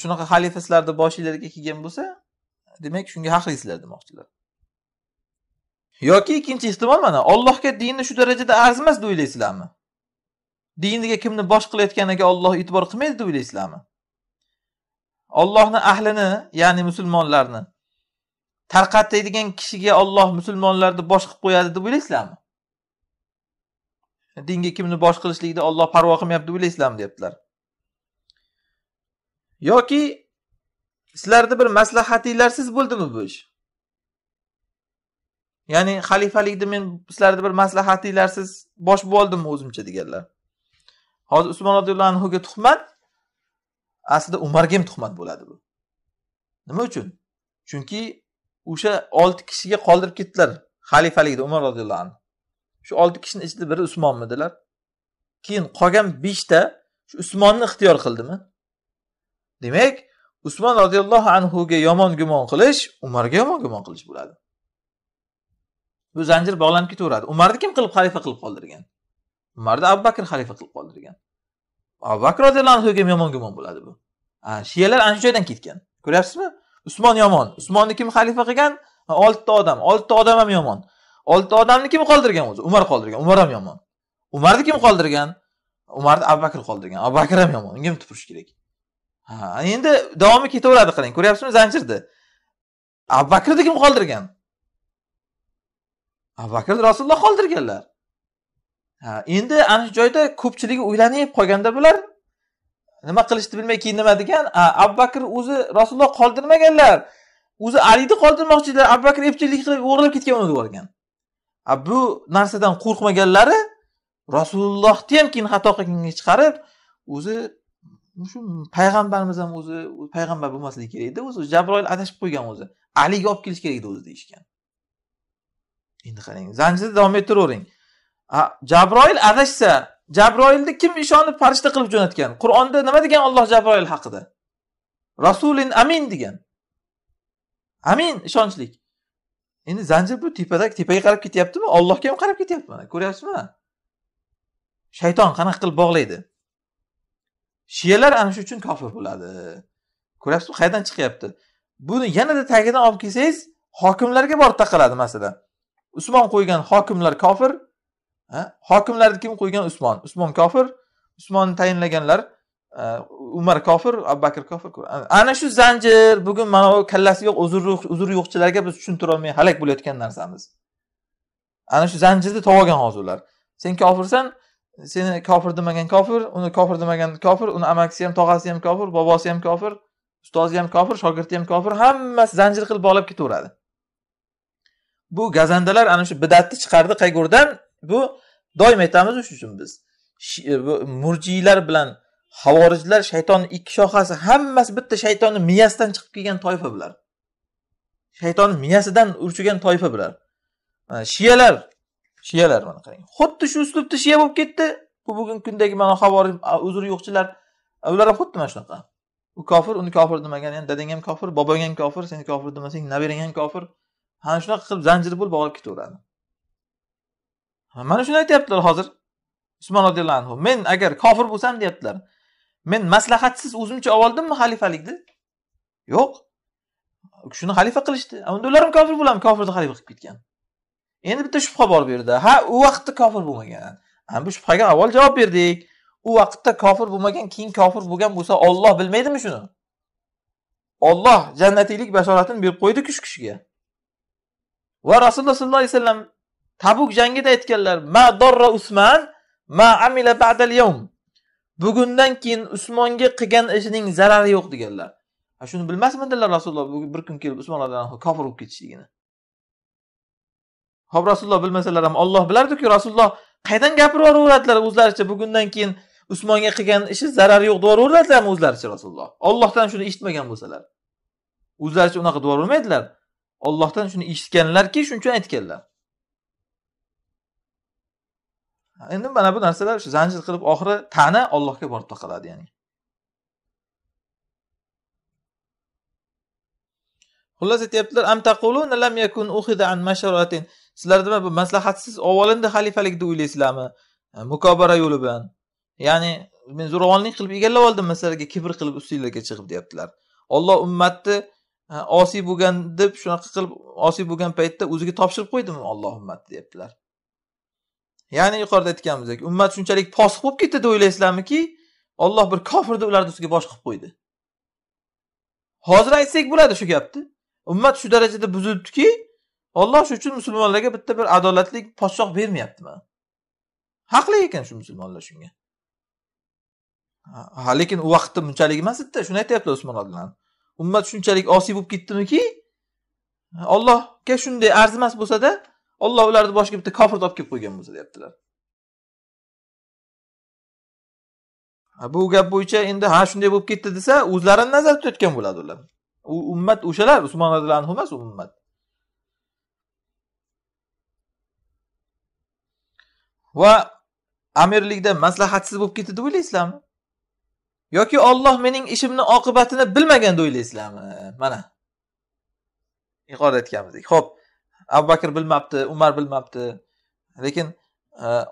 shunaqa xalifa sizlarni boshinglarga kelgan bo'lsa demak shunga haqlisizlar demoqchilar yoki ikkinchi ehtimol mana ollohga dinni shu darajada arzimas deb o'ylaysizlarmi diniga kimni bosh qilayotganiga olloh e'tibor qilmaydi deb o'ylaysizlarmi ollohni ahlini ya'ni musulmonlarni tarqatadigan kishiga olloh musulmonlarni bosh qilib qo'yadi deb o'ylaysizlarmi dinga kimni bosh qilishlikda olloh parvo qilmayapti o'ylaysizlarmi deyaptilar yoki sizlarni bir maslahatinglarsiz bo'ldimi bu ish ya'ni xalifalikni men sizlarni bir maslahatinglarsiz bosh bo'ldimmi o'zimcha deganlar hozir usmon roziyallohu anhuga tuhmat aslida umarga ham tuhmat bo'ladi bu nima uchun chunki o'sha olti kishiga qoldirib ketdilar xalifalikni umar roziyallohu anhu shu olti kishini ichida biri usmonmi dedilar keyin qolgan beshta shu usmonni ixtiyor qildimi demak usmon roziyallohu anhuga yomon gumon qilish umarga yomon gumon qilish bo'ladi bu zanjir bog'lanib ketaveradi umarni kim qilib xalifa qilib qoldirgan umarni abu bakr xalifa qilib qoldirgan abu bakr roziyallohu anhuga ham yomon gumon bo'ladi bu shiyalar ana shu joydan ketgan ko'ryapsizmi usmon yomon usmonni kim xalifa qilgan oltita odam oltita odam ham yomon olti odamni kim qoldirgan o'zi umar qoldirgan umar ham yomon umarni kim qoldirgan umarni abu bakr qoldirgan abu bakr ham yomon unga ham tupurish kerak ha endi davomi ketaveradi qarang ko'ryapsizmi zanjirni abu bakrni kim qoldirgan abu bakrni rasululloh qoldirganlar ha endi ana shu joyda ko'pchiligi o'ylanib qolganda bular nima qilishni bilmay keyin nima degan abu bakr o'zi rasululloh qoldirmaganlar o'zi alini qoldirmoqchi edilar abu bakr epchillik qilib o'g'irlab ketgan uni bu narsadan qo'rqmaganlari rasulullohni ham keyin xato qilganga chiqarib o'zi shu payg'ambarimiz ham o'zi payg'ambar bo'lmasligi kerak edi o'zi jabroil adashib qo'ygan o'zi aliga olib kelish kerak edi o'zi deyishgan endi qarang zanjirni davom ettiravering jabroil adashsa jabroilni kim ishonib farishta qilib jo'natgan qur'onda nima degan olloh jabroil haqida rasulin amin degan amin ishonchlik endi zanjir bu tepadagi tepaga qarab ketyaptimi ollohga ham qarab ketyapti mana ko'ryapsizmi shayton qanaqa qilib bog'laydi shiyalar ana shu uchun kofir bo'ladi ko'ryapsizmi qayerdan chiqyapti buni yanada tagidan olib kelsangiz hokimlarga borib taqaladi masalan usmon qo'ygan hokimlar kofir hokimlarni kim qo'ygan usmon usmon kofir usmonni tayinlaganlar umar kofir abu bakr kofir ana shu zanjir bugun mana bu kallasi yo'q uzr yo'qchilarga biz tushuntirolmay halak bo'layotgan narsamiz ana shu zanjirni topib olgan hozir ular sen kofirsan seni kofir demagan kofir uni kofir demagan kofir uni amakisi ham tog'asi ham kofir bobosi ham kofir ustozi ham kofir shogirdi ham kofir hammasi zanjir qilib bog'lab ketaveradi bu gazandalar ana shu bidatni chiqardi qaygurdan bu doim aytamiz shuning uchun biz murjiylar bilan havorijlar shaytonni ikki shoxasi hammasi bitta shaytonni miyasidan chiqib kelgan toifa bular shaytonni miyasidan urchigan toifa bular mana shiyalar shiyalar mana qarang xuddi shu uslubda shiya bo'lib ketdi bu bugungi kundagi mana havorij uzri yo'qchilar ular ham xuddi mana shunaqa u kofir uni kofir demagan ham dadang ham kofir bobong ham kofir sen kofir demasang nabirang ham kofir ana shunaqa qilib zanjir bo'lib bog'lab ketaveradi mana shuni aytyaptilar hozir usmon roziyallohu anhu men agar kofir bo'lsam deyaptilar men maslahatsiz o'zimcha oldimmi xalifalikni yo'q shuni xalifa qilishdi unda ular ham kofir bo'ladimi kofirni xalifa qilib ketgan endi bitta shubha bor bu yerda ha u vaqtda kofir bo'lmagan ana bu shubhaga avval javob berdik u vaqtda kofir bo'lmagan keyin kofir bo'lgan bo'lsa olloh bilmaydimi shuni olloh jannatiylik bashoratini berib qo'ydiku shu kishiga va rasululloh sollallohu alayhi vasallam tabuk jangida aytganlar ma dorra usman ma amila ba'dal yawm bugundan keyin usmonga qilgan ishining zarari yo'q deganlar shuni bilmasmidilar rasululloh bir kun kelib usmon roziyallohu kofir bo'lib ketishligini ho'p rasululloh bilmasalar ham olloh bilardiku rasululloh qaydan gapirib yuboraveradilar o'zlaricha bugundan keyin usmonga qilgan ishi zarari yo'q deb yuboraveradilarmi o'zlaricha rasululloh ollohdan shuni eshitmagan bo'lsalar o'zlaricha unaqa deb yubormaydilar ollohdan shuni eshitganlarki shuning uchun aytganlar endi mana bu narsalar shu zanjir qilib oxiri tana ollohga borib taqaladi ya'ni xullas aytyaptilar am taquluna lam yakun sizlar nima bu maslahatsiz olindi xalifalik deb o'ylaysizlarmi e, mukobara yo'li bilan ya'ni men zo'ravonlik qilib egallab oldimmi sizlarga kibr qilib ustinglarga chiqib deyaptilar olloh ummatni e, osiy bo'lgan deb shunaqa qilib osiy bo'lgan paytda o'ziga topshirib qo'ydimi olloh ummatni deyaptilar ya'ni yuqorida aytganimizdek ummat shunchalik posiq bo'lib ketdi deb o'ylaysizlarmiki olloh bir kofirni ularni ustiga bosh qilib qo'ydi hozir aytsak bo'ladi shu gapni ummat shu darajada buzilibdiki olloh shuning uchun musulmonlarga bitta bir adolatli podshoh bermayapti mana haqli ekan shu musulmonlar shunga ha lekin u vaqtda bunchalik emas edida shuni aytyapti usmon odilani ummat shunchalik osiy bo'lib ketdimiki ollohga shunday arzimas bo'lsada Alloh ularni boshiga bitta kofir olib kelib qo'ygan bo'lsa deyaptilar. Bu gap bo'yicha endi ha shunday bo'lib ketdi desa, o'zlarini nazarda tutayotgan bo'ladi ular. U ummat o'shalar Usmon roziyallohu anhu emas, ummat. Va amirlikda maslahatsiz bo'lib ketdi deb o'ylaysizlarmi? yoki Alloh mening ishimni oqibatini bilmagan deb o'ylaysizlarmi? Mana. Yuqorida aytganimizdek. ho'p abu bakr bilmabdi umar bilmabdi lekin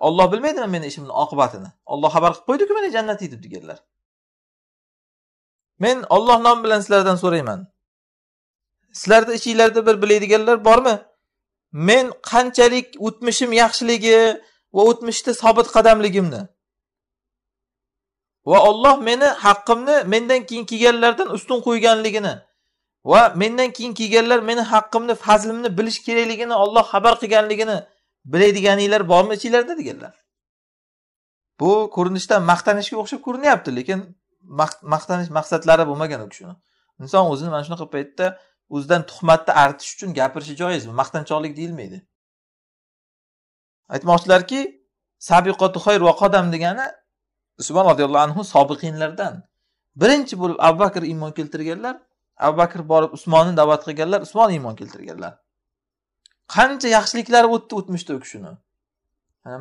olloh e, bilmaydimi meni ishimni oqibatini olloh xabar qilib qo'ydiku meni jannatiy deb deganlar men olloh nomi bilan sizlardan so'rayman sizlarni ichinglarda bir biladiganlar bormi men qanchalik o'tmishim yaxshiligi va o'tmishda sobit qadamligimni va olloh meni haqqimni mendan keyin kelganlardan ustun qo'yganligini va mendan keyin kelganlar meni haqqimni fazlimni bilish kerakligini olloh xabar qilganligini biladiganinglar bormi ichinglarda deganlar bu ko'rinishdan maqtanishga o'xshab ko'rinyapti lekin maqtanish maqsadlari bo'lmagan u kishini inson o'zini mana shunaqa paytda o'zidan tuhmatni artish uchun gapirishi joizmi maqtanchoqlik deyilmaydi aytmoqchilarki sabiqotu va qodam degani usmon roziyallohu anhu sobiqinlardan birinchi bo'lib abu bakr iymon keltirganlar abu bakr borib usmonni da'vat qilganlar usmon iymon keltirganlar qancha yaxshiliklar o'tdi o'tmishda u kishini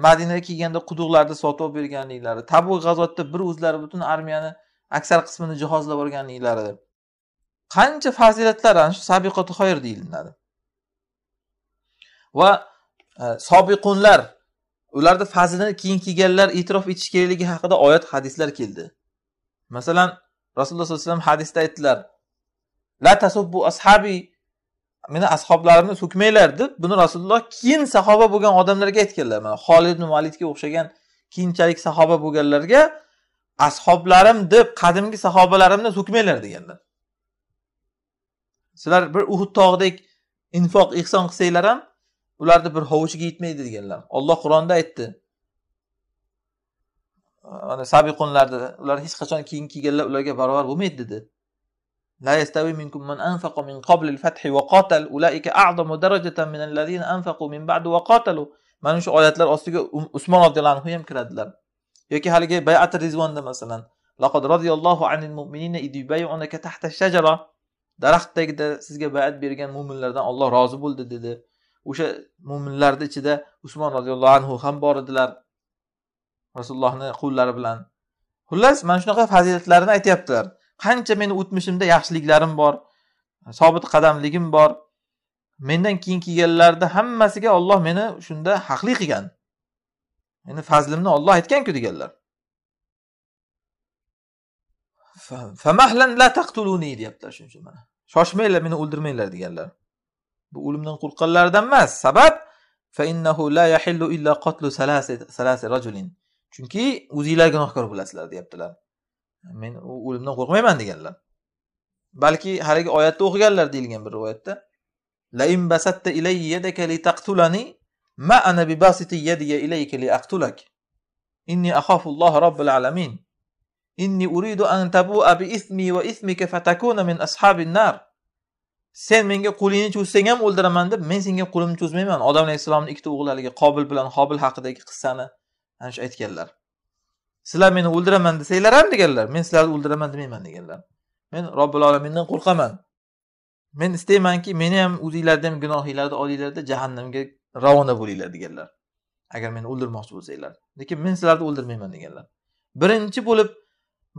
madinaga kelganda quduqlarni sotib olib berganliklari tabuk g'azotda bir o'zlari butun armiyani aksar qismini jihozlab olganliklari qancha fazilatlar ana shu sabiqoti xoyir deyilinadi va e, sobiqunlar ularda fazilni keyin kelganlar e'tirof etish kerakligi haqida oyat hadislar keldi masalan rasululloh sollallohu alayhi vasallam hadisda aytdilar la tasubbu ashabi meni ashoblarimni so'kmanglar deb buni rasululloh keyin sahoba bo'lgan odamlarga aytganlar mana holid ibn validga o'xshagan keyinchalik sahoba bo'lganlarga ashoblarim deb qadimgi sahobalarimni so'kmanglar deganlar sizlar bir uhud tog'idek infoq ehson qilsanglar ham ularni bir hovuchiga yetmaydi deganlar olloh qur'onda aytdi mana sabiqunlarni ular hech qachon keyin kelganlar ularga barobar bo'lmaydi dedi لا يستوي منكم من أنفق من قبل الفتح وقاتل أولئك أعظم درجة من الذين أنفقوا من بعد وقاتلوا mana shu oyatlar ostiga usmon roziyallohu anhu ham kiradilar yoki haligi bayati rizvonda masalan laqad بيرجان anil mu'minina الله tahta shajara ده ده sizga bayat bergan mo'minlardan Alloh rozi bo'ldi dedi o'sha mo'minlarni ichida usmon roziyallohu anhu ham bor edilar rasulullohni qullari bilan xullas mana shunaqa fazilatlarni aytyaptilar qancha meni o'tmishimda yaxshiliklarim bor sobit qadamligim bor mendan keyin kelganlarni hammasiga olloh meni shunda haqli qilgan meni fazlimni olloh aytganku deganlar la taqtuluni deyaptilar shuning uchun mana shoshmanglar meni o'ldirmanglar deganlar bu o'limdan qo'rqqanlaridan emas sabab chunki o'zinglar gunohkor bo'lasizlar deyaptilar men u o'limdan qo'rqmayman deganlar balki haligi oyatda o'qiganlar deyilgan bir rivoyatda laim basatta ilayya litaqtulani ma ana bibasiti yadiya ilayka liaqtulak inni akhafulloh robbil alamin inni uridu an tabua bi ismi va ismika fatakuna min ashabin nar sen menga qo'lingni cho'zsang ham o'ldiraman deb men senga qo'limni cho'zmayman odam alayhissalomni ikkita o'g'li haligi qobil bilan hobil haqidagi qissani ana shu aytganlar sizlar meni o'ldiraman desanglar ham deganlar men sizlarni o'ldiraman demayman deganlar men robbil alamindan qo'rqaman men istaymanki meni ham o'zinglarni ham gunohinglarni olinglarda jahannamga ravona bo'linglar deganlar agar meni o'ldirmoqchi bo'lsanglar lekin men sizlarni o'ldirmayman deganlar birinchi bo'lib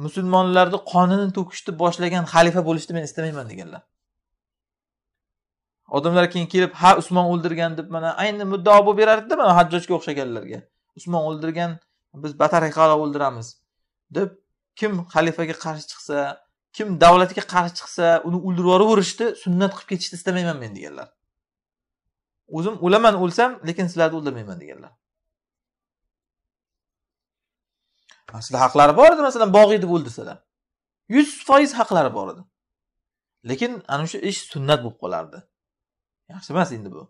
musulmonlarni qonini to'kishni boshlagan xalifa bo'lishni men istamayman deganlar odamlar keyin kelib ha usmon o'ldirgan deb mana ayni muddao bo'lib berardida mana hajjojga o'xshaganlarga usmon o'ldirgan biz batareyqaro o'ldiramiz deb kim xalifaga qarshi chiqsa kim davlatga qarshi chiqsa uni o'ldirib yuborishni sunnat qilib ketishni istamayman men deganlar o'zim o'laman o'lsam lekin sizlarni o'ldirmayman deganlar sizlar haqlari bor edi masalan bog'iy deb o'ldirsalar yuz foiz haqlari bor edi lekin ana shu ish sunnat bo'lib qolardi yaxshi emas endi bu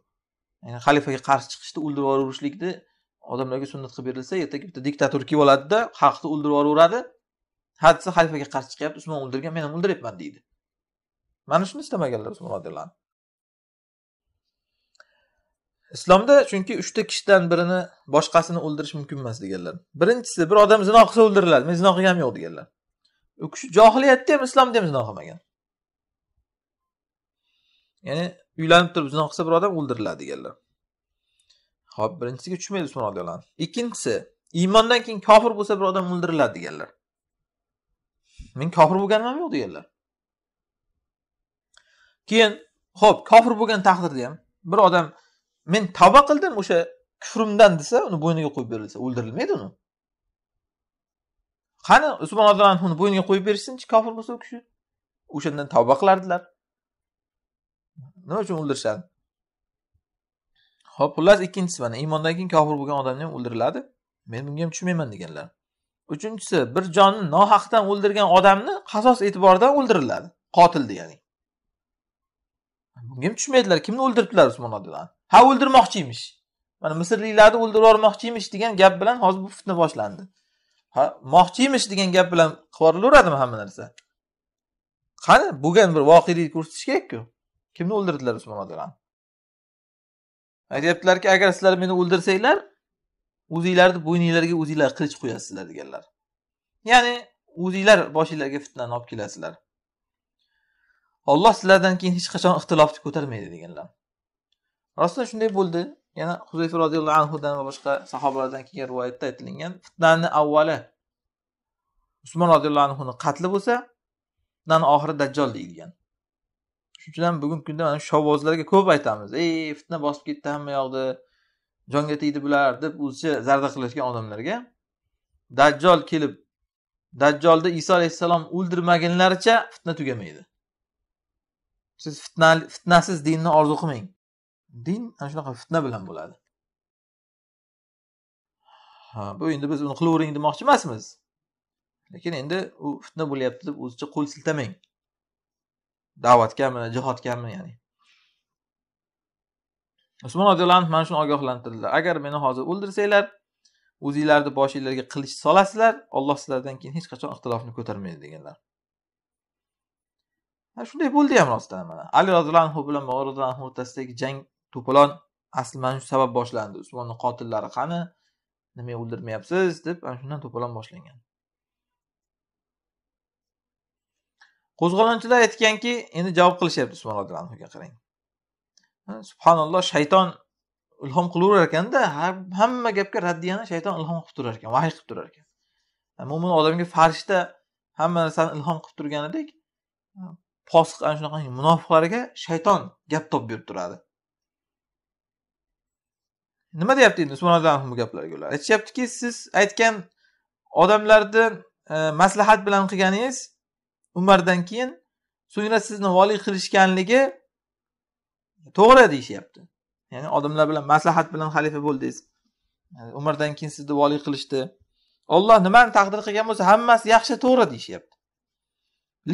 ya'ni xalifaga qarshi chiqishni o'ldirib yuborishlikni odamlarga sunnat qilib berilsa ertaga bitta diktator kelib oladida xalqni o'ldirib yuboraveradi ha desa qarshi chiqyapti usmon o'ldirgan men ham o'ldiryapman deydi mana shuni istamaganlar usmon roziyallohu islomda chunki uchta kishidan birini boshqasini o'ldirish mumkin emas deganlar birinchisi bir odam zino qilsa o'ldiriladi men zino qilganim yo'q deganlar u kishi johiliyatda ham islomda ham zino qilmagan ya'ni uylanib turib zino qilsa bir odam o'ldiriladi deganlar ho'p birinchisiga tushmaydi so'ng olgan ikkinchisi iymondan keyin kofir bo'lsa bir odam o'ldiriladi deganlar men kofir bo'lganim ham yo'q deganlar keyin ho'p kofir bo'lgan taqdirda ham bir odam men tavba qildim o'sha kufrimdan desa uni bo'yniga qo'yib berilsa o'ldirilmaydi uni qani usmon roziyallohu anhuni bo'yniga qo'yib berishsinchi kofir bo'lsa u kishi o'shandan tavba qilardilar nima uchun o'ldirishadi ho'p xullas ikkinchisi mana iymondan keyin kofir bo'lgan odamni ham o'ldiriladi men bunga ham tushunmayman deganlar uchinchisi bir jonni nohaqdan o'ldirgan odamni qasos e'tiboridan o'ldiriladi qotil degani bunga ham tushunmaydilar kimni o'ldiribdilar usmon abdulla ha o'ldirmoqchi emish mana misrliklarni o'ldirib yubormoqchi emish degan gap bilan hozir bu fitna boshlandi ha moqchi emish degan gap bilan qilib hamma narsa qani bo'lgan bir voqelikni ko'rsatish kerakku kimni o'ldirdilar usmon abdullani aytyaptilarki agar sizlar meni o'ldirsanglar o'zinglarni bo'yninglarga o'zinglar qilich qo'yasizlar deganlar ya'ni o'zinglar boshinglarga fitnani olib kelasizlar olloh sizlardan keyin hech qachon ixtilofni ko'tarmaydi deganlar rostdan shunday bo'ldi yana huzayfa roziyallohu anhudan va boshqa sahobalardan kelgan rivoyatda aytilingan fitnani avvali usmon roziyallohu anhuni qatli bo'lsa undan oxiri dajjol deyilgan uchun bugungi kunda mana shovvozlarga ko'p aytamiz ey fitna bosib ketdi hamma yoqda jonga tegdi bular deb o'zicha zarda qilishgan odamlarga dajjol kelib dajjolni iso alayhissalom o'ldirmagunlaricha fitna tugamaydi siz fitna fitnasiz dinni orzu qilmang din ana shunaqa fitna bilan bo'ladi ha bu endi biz uni qilavering demoqchi emasmiz lekin endi u fitna bo'lyapti deb o'zicha qo'l siltamang da'vatgami jihodgami ya'ni usmon roziyallohu anhu mana shuni ogohlantirdilar agar meni hozir o'ldirsanglar o'zinglarni boshinglarga qilich solasizlar olloh sizlardan keyin hech qachon ixtilofni ko'tarmaydi deganlar shunday bo'ldi ham rostdan mana ali roziyallohu anhu bilan roziyallohu anhu o'rtasidagi jang to'polon asli mana shu sabab boshlandi usmonni qotillari qani nimaga o'ldirmayapsiz deb ana shundan to'polon boshlangan qo'zg'olonchilar aytganki endi javob qilishyapti usmon roziyallohu qarang subhanalloh shayton ilhom qilaverar ekanda hamma gapga raddiyani shayton ilhom qilib turar ekan vahiy qilib turar ekan mo'min odamga farishta hamma narsani ilhom qilib turganidek posiq ana shunaqa munofiqlarga shayton gap topib berib turadi nima deyapti endi usmon roziyallohu bu gaplarga ular aytishyaptiki siz aytgan odamlarni e, maslahat bilan qilganingiz umardan keyin so'ngra sizni voliy qilishganligi to'g'ri deyishyapti ya'ni odamlar bilan maslahat bilan xalifa bo'ldingiz umardan keyin sizni voliy qilishdi olloh nimani taqdir qilgan bo'lsa hammasi yaxshi to'g'ri deyishyapti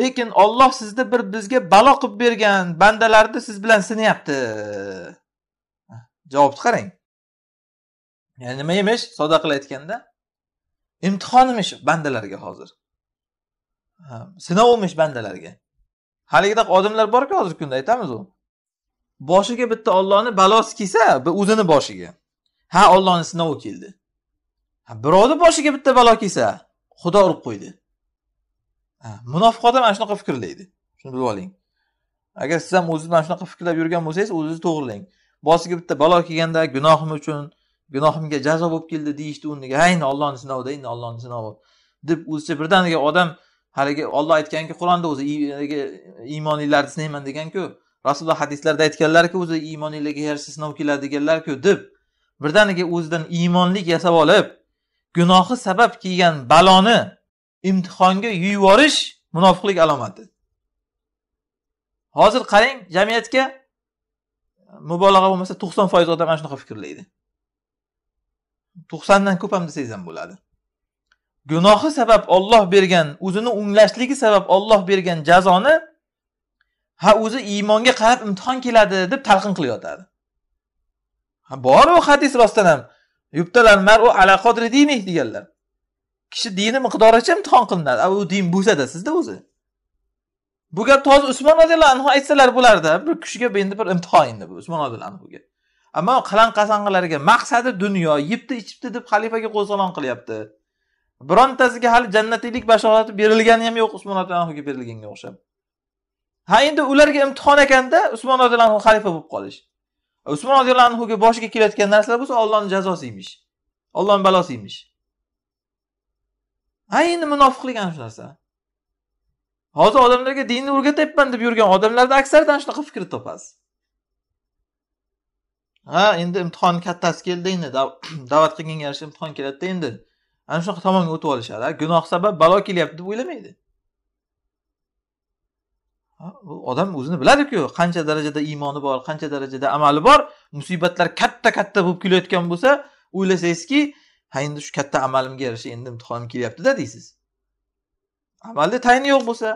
lekin olloh sizni bir bizga balo qilib bergan bandalarni siz bilan sinayapti ah, javobni qarang ya'ni nima emish sodda qilayotganda aytganda imtihon emish bandalarga hozir sinov bo'lmish bandalarga haligida odamlar borku hozirgi kunda aytamiz u boshiga bitta ollohni balosi kelsa o'zini boshiga ha ollohni sinovi keldi birovni boshiga bitta balo kelsa xudo urib qo'ydi munofiq odam ana shunaqa fikrlaydi shuni bilib oling agar siz ham o'zingiz mana shunaqa fikrlab yurgan bo'lsangiz o'zingizni to'g'irlang boshiga bitta balo kelganda gunohim uchun gunohimga jazo bo'lib keldi deyishni o'rniga ayni ollohni sinovida endi ollohni sinovi deb o'zicha birdaniga odam haligi olloh aytganki qur'onda o'zi iymoninglarni sinayman deganku rasululloh hadislarda aytganlarki o'zi iymoninglarga yarasha sinov keladi deganlarku deb birdaniga o'zidan iymonlik yasab olib gunohi sabab kelgan baloni imtihonga yuyib yuborish munofiqlik alomati hozir qarang jamiyatga mubolag'a bo'lmasa to'qson foiz odam mana shunaqa fikrlaydi to'qsondan ko'p ham desangiz ham bo'ladi gunohi sabab Alloh bergan o'zini o'nglashligi sabab Alloh bergan jazoni ha o'zi iymonga qarab imtihon keladi deb talqin qilayotadi ha bor u hadis rostdan ham mar u ala qodri dinih deganlar kishi dini miqdoricha imtihon qilinadi u din bo'lsada sizda o'zi bu gap toza usmon roziyallohu anhu aytsalar bo'lardi bir kishiga endi bir imtihon endi bu usmon roziyallohu anhuga ammo qalan qasang'ilarga maqsadi dunyo yebdi ichibdi deb xalifaga qo'zg'olon qilyapti birontasiga hali jannatiylik bashorati berilgani ham yo'q usmon roziyallohuga berilganga o'xshab ha endi ularga imtihon ekanda usmon roziyallohu anhu xalifa bo'lib qolish usmon roziyallohu anhuga boshiga kelayotgan narsalar bo'lsa ollohni jazosi emish ollohni balosi emish ha endi munofiqlik ana shu narsa hozir odamlarga dinni o'rgatyapman deb yurgan odamlarda aksariyat ana shunaqa fikrni topasiz ha endi imtihon kattasi keldi endi da'vat qilganga yarasha imtihon keladida endi ana shunaqa tomonga o'tib olishadi gunoh sabab balo kelyapti deb o'ylamaydi odam o'zini biladiku qancha darajada iymoni bor qancha darajada amali bor musibatlar katta katta bo'lib kelayotgan bo'lsa o'ylasangizki ha endi shu katta amalimga yarasha endi imtihonim kelyaptida deysiz amalni tayini yo'q bo'lsa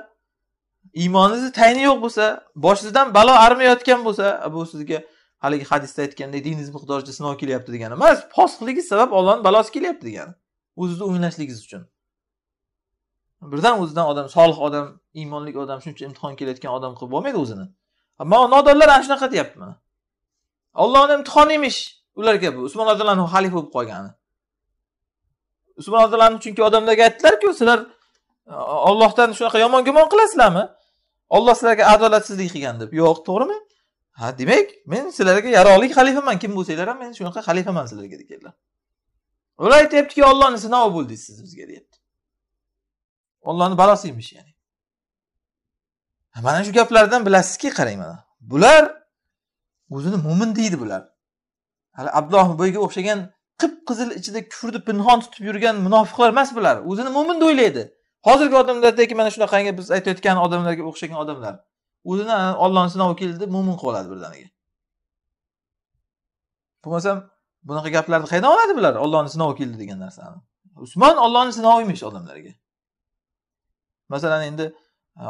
iymoningizni tayini yo'q bo'lsa boshingizdan balo arimayotgan bo'lsa bu sizga haligi hadisda aytgandek diningiz miqdoricha sinov kelyapti degani emas posiqligingiz sabab ollohni balosi kelyapti degani o'zizni o'ynashligingiz uchun birdan o'zidan odam solih odam iymonli odam shuncha imtihon kelayotgan odam qilib bo'lmaydi o'zini man nodonlar ana shunaqa deyapti mana ollohni imtihoni emish ularga bu usmon roziyallohu anhu xalifa bo'lib qolgani usmon roziyallohu anhu chunki odamlarga aytdilarku sizlar ollohdan e, shunaqa yomon gumon qilasizlarmi olloh sizlarga adolatsizlik qilgan deb yo'q to'g'rimi ha demak men sizlarga yaroqli xalifaman kim bo'lsanglar ham men shunaqa xalifaman sizlarga deganlar ular aytyaptiki Allohni sinovi bo'ldi siz bizga deyapti ollohni balosiymish ya'ni mana shu gaplardan bilasizki qarang mana bular o'zini mo'min deydi bular hali abdulloh boyga o'xshagan qip qizil ichida kufrni pinhon tutib yurgan munofiqlar emas bular o'zini mo'min deb o'ylaydi hozirgi odamlardagi mana shunaqangi biz aytayotgan odamlarga o'xshagan odamlar o'zini ollohni sinovi keldi deb mo'min qilib oladi birdaniga bo'lmasam bunaqa gaplarni qayerdan oladi bular ollohni sinovi keldi degan narsani usmon ollohni sinovi emish odamlarga masalan endi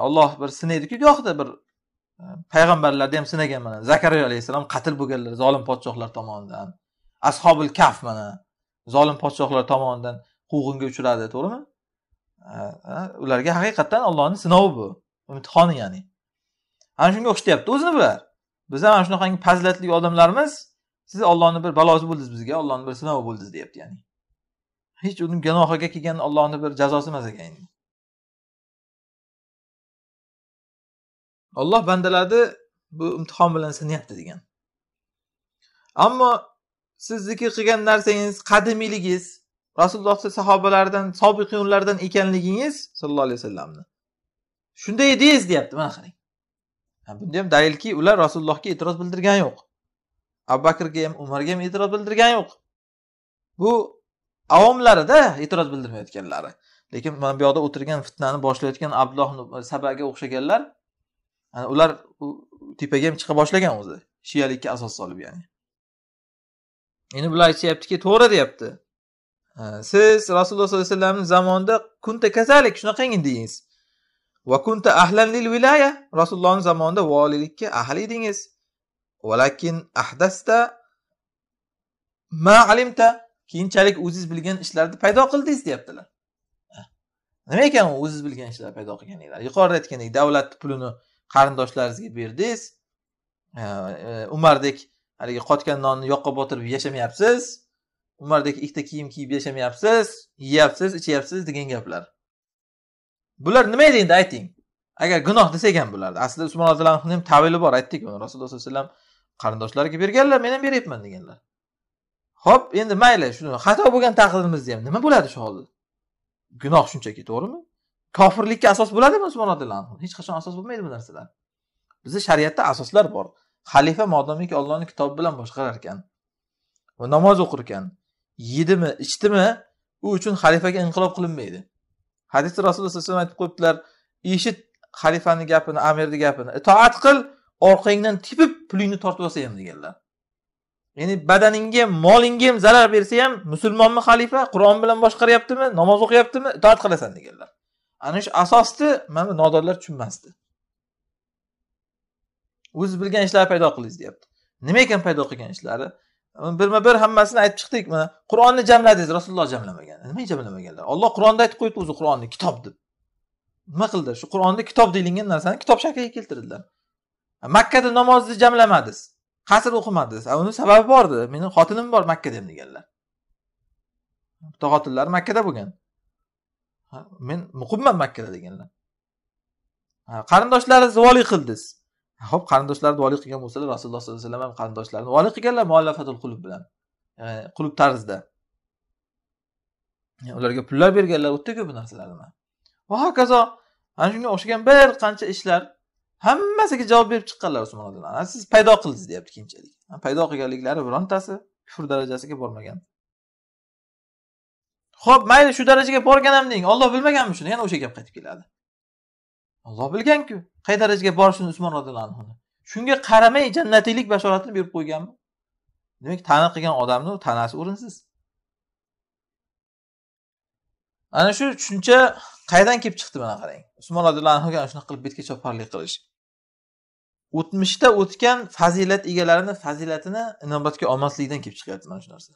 olloh e, bir sinaydiku gohida bir e, payg'ambarlarni ham sinagan mana zakariya alayhissalom qatl bo'lganlar zolim podshohlar tomonidan ashobil kaf mana zolim podshohlar tomonidan quvg'inga uchradi to'g'rimi e, ularga haqiqatdan ollohni sinovi bu imtihoni ya'ni ana shunga o'xshatyapti o'zini bular biz ham mana shunaqangi fazilatli odamlarmiz siz ollohni bir balosi bo'ldingiz bizga ollohni bir sinovi bo'ldingiz deyapti ya'ni hech uni gunohiga kelgan ollohni bir jazosi emas ekan endi olloh bandalarni bu imtihon bilan sinayapti degan ammo siz zikr qilgan narsangiz qadimiyligingiz rasulullohni sahobalaridan sobiqiyunlardan ekanligingiz sallallohu alayhi vasallamni shunday edingiz deyapti mana qarang bunda ham dalilki ular rasulullohga e'tiroz bildirgani yo'q abu bakrga ham umarga ham e'tiroz bildirgani yo'q bu avomlarida e'tiroz bildirmayotganlari lekin mana bu yoqda o'tirgan fitnani boshlayotgan abdulloh sabaga o'xshaganlar yani ular tepaga ham chiqa boshlagan o'zi shiyalikka asos solib ya'ni endi bular aytishyaptiki to'g'ri deyapti siz rasululloh sollallohu alayhi vasallamni zamonida kunta kasalik shunaqangi dedingiz va kunta ahlan lil vilaya rasulullohni zamonida voliylikka ahli edingiz ولكن احدثت ما علمت keyinchalik o'zingiz bilgan ishlarni paydo qildingiz deyaptilar nima ekan u o'zingiz bilgan ishlarni paydo qilganinglar yuqorida aytgandek davlatni pulini qarindoshlaringizga berdingiz e, umardek haligi qotgan nonni yoqqa botirib yashamayapsiz umardek ikkita kiyim kiyib yashamayapsiz yeyapsiz ichyapsiz degan gaplar bular nima edi endi ayting agar gunoh desa ekan bularni aslida usmon roziyallohu anhuni ham tavili bor aytdik uni rasululloh sallallohu alayhi vasallam qarindoshlariga berganlar men ham beryapman deganlar ho'p endi mayli shuni xato bo'lgan taqdirimizda ham nima bo'ladi shu holda gunoh shunchaki to'g'rimi kofirlikka asos bo'ladimi usmon roziyallohu anhu hech qachon asos bo'lmaydi bu narsalar bizni shariatda asoslar bor xalifa modomiki ollohni kitobi bilan boshqarar ekan va namoz o'qir ekan yedimi ichdimi u uchun xalifaga inqilob qilinmaydi hadisda rasululloh sallallohu alayhi vasallam aytib qo'yibdilar eshit xalifani gapini amirni gapini itoat qil orqangdan tepib pulingni tortib olsa ham deganlar ya'ni badaningga ham molingga ham zarar bersa ham musulmonmi xalifa qur'on bilan boshqaryaptimi namoz o'qiyaptimi itoat qilasan deganlar ana shu asosni mana bu nodonlar tushunmasdi o'zi bilgan ishlar paydo qildingiz deyapti nima ekan paydo qilgan ishlari birma bir hammasini aytib chiqdik mana qur'onni jamladingiz rasululloh jamlamagan nima jamlamaganlar olloh qur'onda aytib qo'yibdi o'zi qur'onni kitob deb nima qildi shu qur'onda kitob deyilgan narsani kitob shakliga keltirdilar makkada namozni jamlamadiz qasr o'qimadiz uni sababi bor edi meni xotinim bor makkada ham deganlar bitta xotinlari makkada bo'lgan men muqimman makkada deganlar qarindoshlari zivoli qildiz ho'p qarindoshlari duoli qilgan bo'lsalar rasululloh sollallohu alayhi vasallam ham qarindoshlarini voliy qilganlar muallafatul qulub bilan qulub tarzida ularga pullar berganlar u ku bu narsalarni va hokazo ana shunga o'xshagan bir qancha ishlar hammasiga javob berib chiqqanlar usmon roziyallohu siz paydo qildiz deyapti keyinchalik paydo qilganliklari birontasi kufr darajasiga bormagan ho'p mayli shu darajaga borgan ham deng olloh bilmaganmi shuni yana o'sha gap qaytib keladi olloh bilganku qay darajaga borishini usmon roziyallohu anhuni shunga qaramay jannatiylik bashoratini berib qo'yganmi demak ta'na qilgan odamni ta'nasi o'rinsiz ana shu tushuncha qayerdan kelib chiqdi mana qarang usmon roziyallohu anhuga ana shunaqa qilib betga choparlik qilish o'tmishda o'tgan fazilat egalarini fazilatini inobatga olmaslikdan kelib chiqyapti mana shu narsa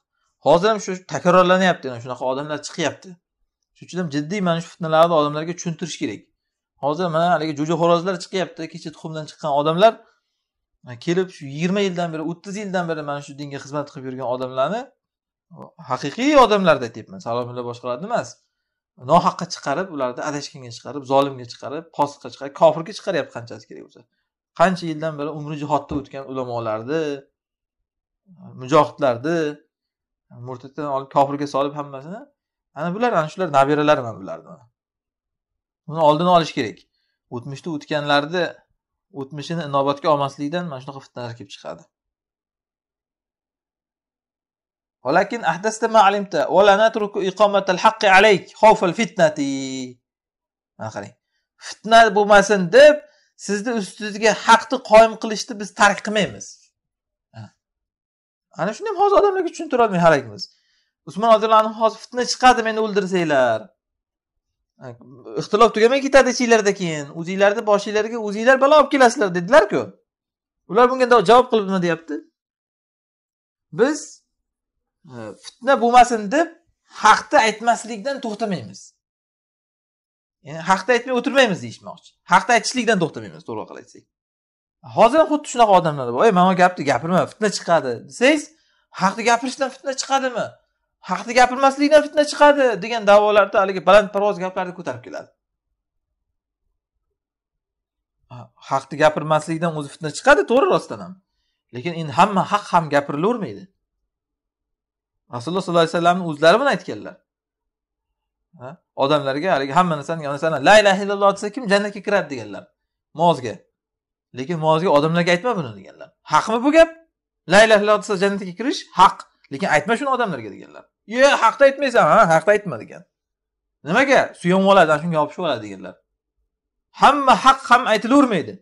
hozir ham shu takrorlanyapti yani shunaqa odamlar chiqyapti shuning uchun ham jiddiy mana shu fitnalarni odamlarga tushuntirish kerak hozir mana haligi jo'jaxo'rozlar chiqyapti kecha tuxumdan chiqqan odamlar e, kelib shu yigirma yildan beri o'ttiz yildan beri mana shu dinga xizmat qilib yurgan odamlarni haqiqiy odamlarni aytyapman salomilla boshqalarni emas nohaqqa chiqarib ularni adashganga chiqarib zolimga chiqarib fosiqqa chiqarib kofirga chiqaryapti qanchasi kerak bo'lsa qancha yildan beri umri jihodda o'tgan ulamolarni mujohidlarni murtiddan olib kofirga solib hammasini ana bular ana shular nabiralar mana bularni buni oldini olish kerak o'tmishda o'tganlarni o'tmishini inobatga olmaslikdan mana shunaqa fitnalar kelib chiqadi ولكن أحدثت ما علمت ولا نترك إقامة الحق عليك خوف الفتنة qarang fitna bo'lmasin deb sizni ustingizga haqni qoyim qilishni biz tark qilmaymiz ana shuni ham hozir odamlarga tushuntira olmay harakimiz usmon roziyallohu anhu hozir fitna chiqadi meni o'ldirsanglar ixtilof tugamay ketadi ichinglarda keyin o'zinglarni boshinglarga o'zinglar balo olib kelasizlar dedilarku ular bunga javob qilib nima deyapti biz e, fitna bo'lmasin deb haqni aytmaslikdan to'xtamaymiz ya'ni haqni aytmay o'tirmaymiz deyishmoqchi haqni aytishlikdan to'xtamaymiz to'g'ri qilib aytsak hozir ham xuddi shunaqa odamlar bor ey mana bu gapni gapirma fitna chiqadi desangiz haqni gapirishdan fitna chiqadimi haqni gapirmaslikdan fitna chiqadi degan davolarda haligi balandparvoz gaplarni ko'tarib keladi haqni gapirmaslikdan o'zi fitna chiqadi to'g'ri rostdan ham lekin endi hamma haq ham gapirilavermaydi rasululloh sollallohu alayhi vasallamni o'zlari buni aytganlar odamlarga haligi hamma narsani masalan la illaha illalloh desa kim jannatga kiradi deganlar mozga lekin mozga odamlarga aytma buni deganlar haqmi bu gap la illaha illalloh desa jannatga kirish haq lekin aytma shuni odamlarga deganlar ye haqda aytmaysan ha haqda aytma degan nimaga suyanib oladi shunga yopishib oladi deganlar hamma haq ham aytilavermaydi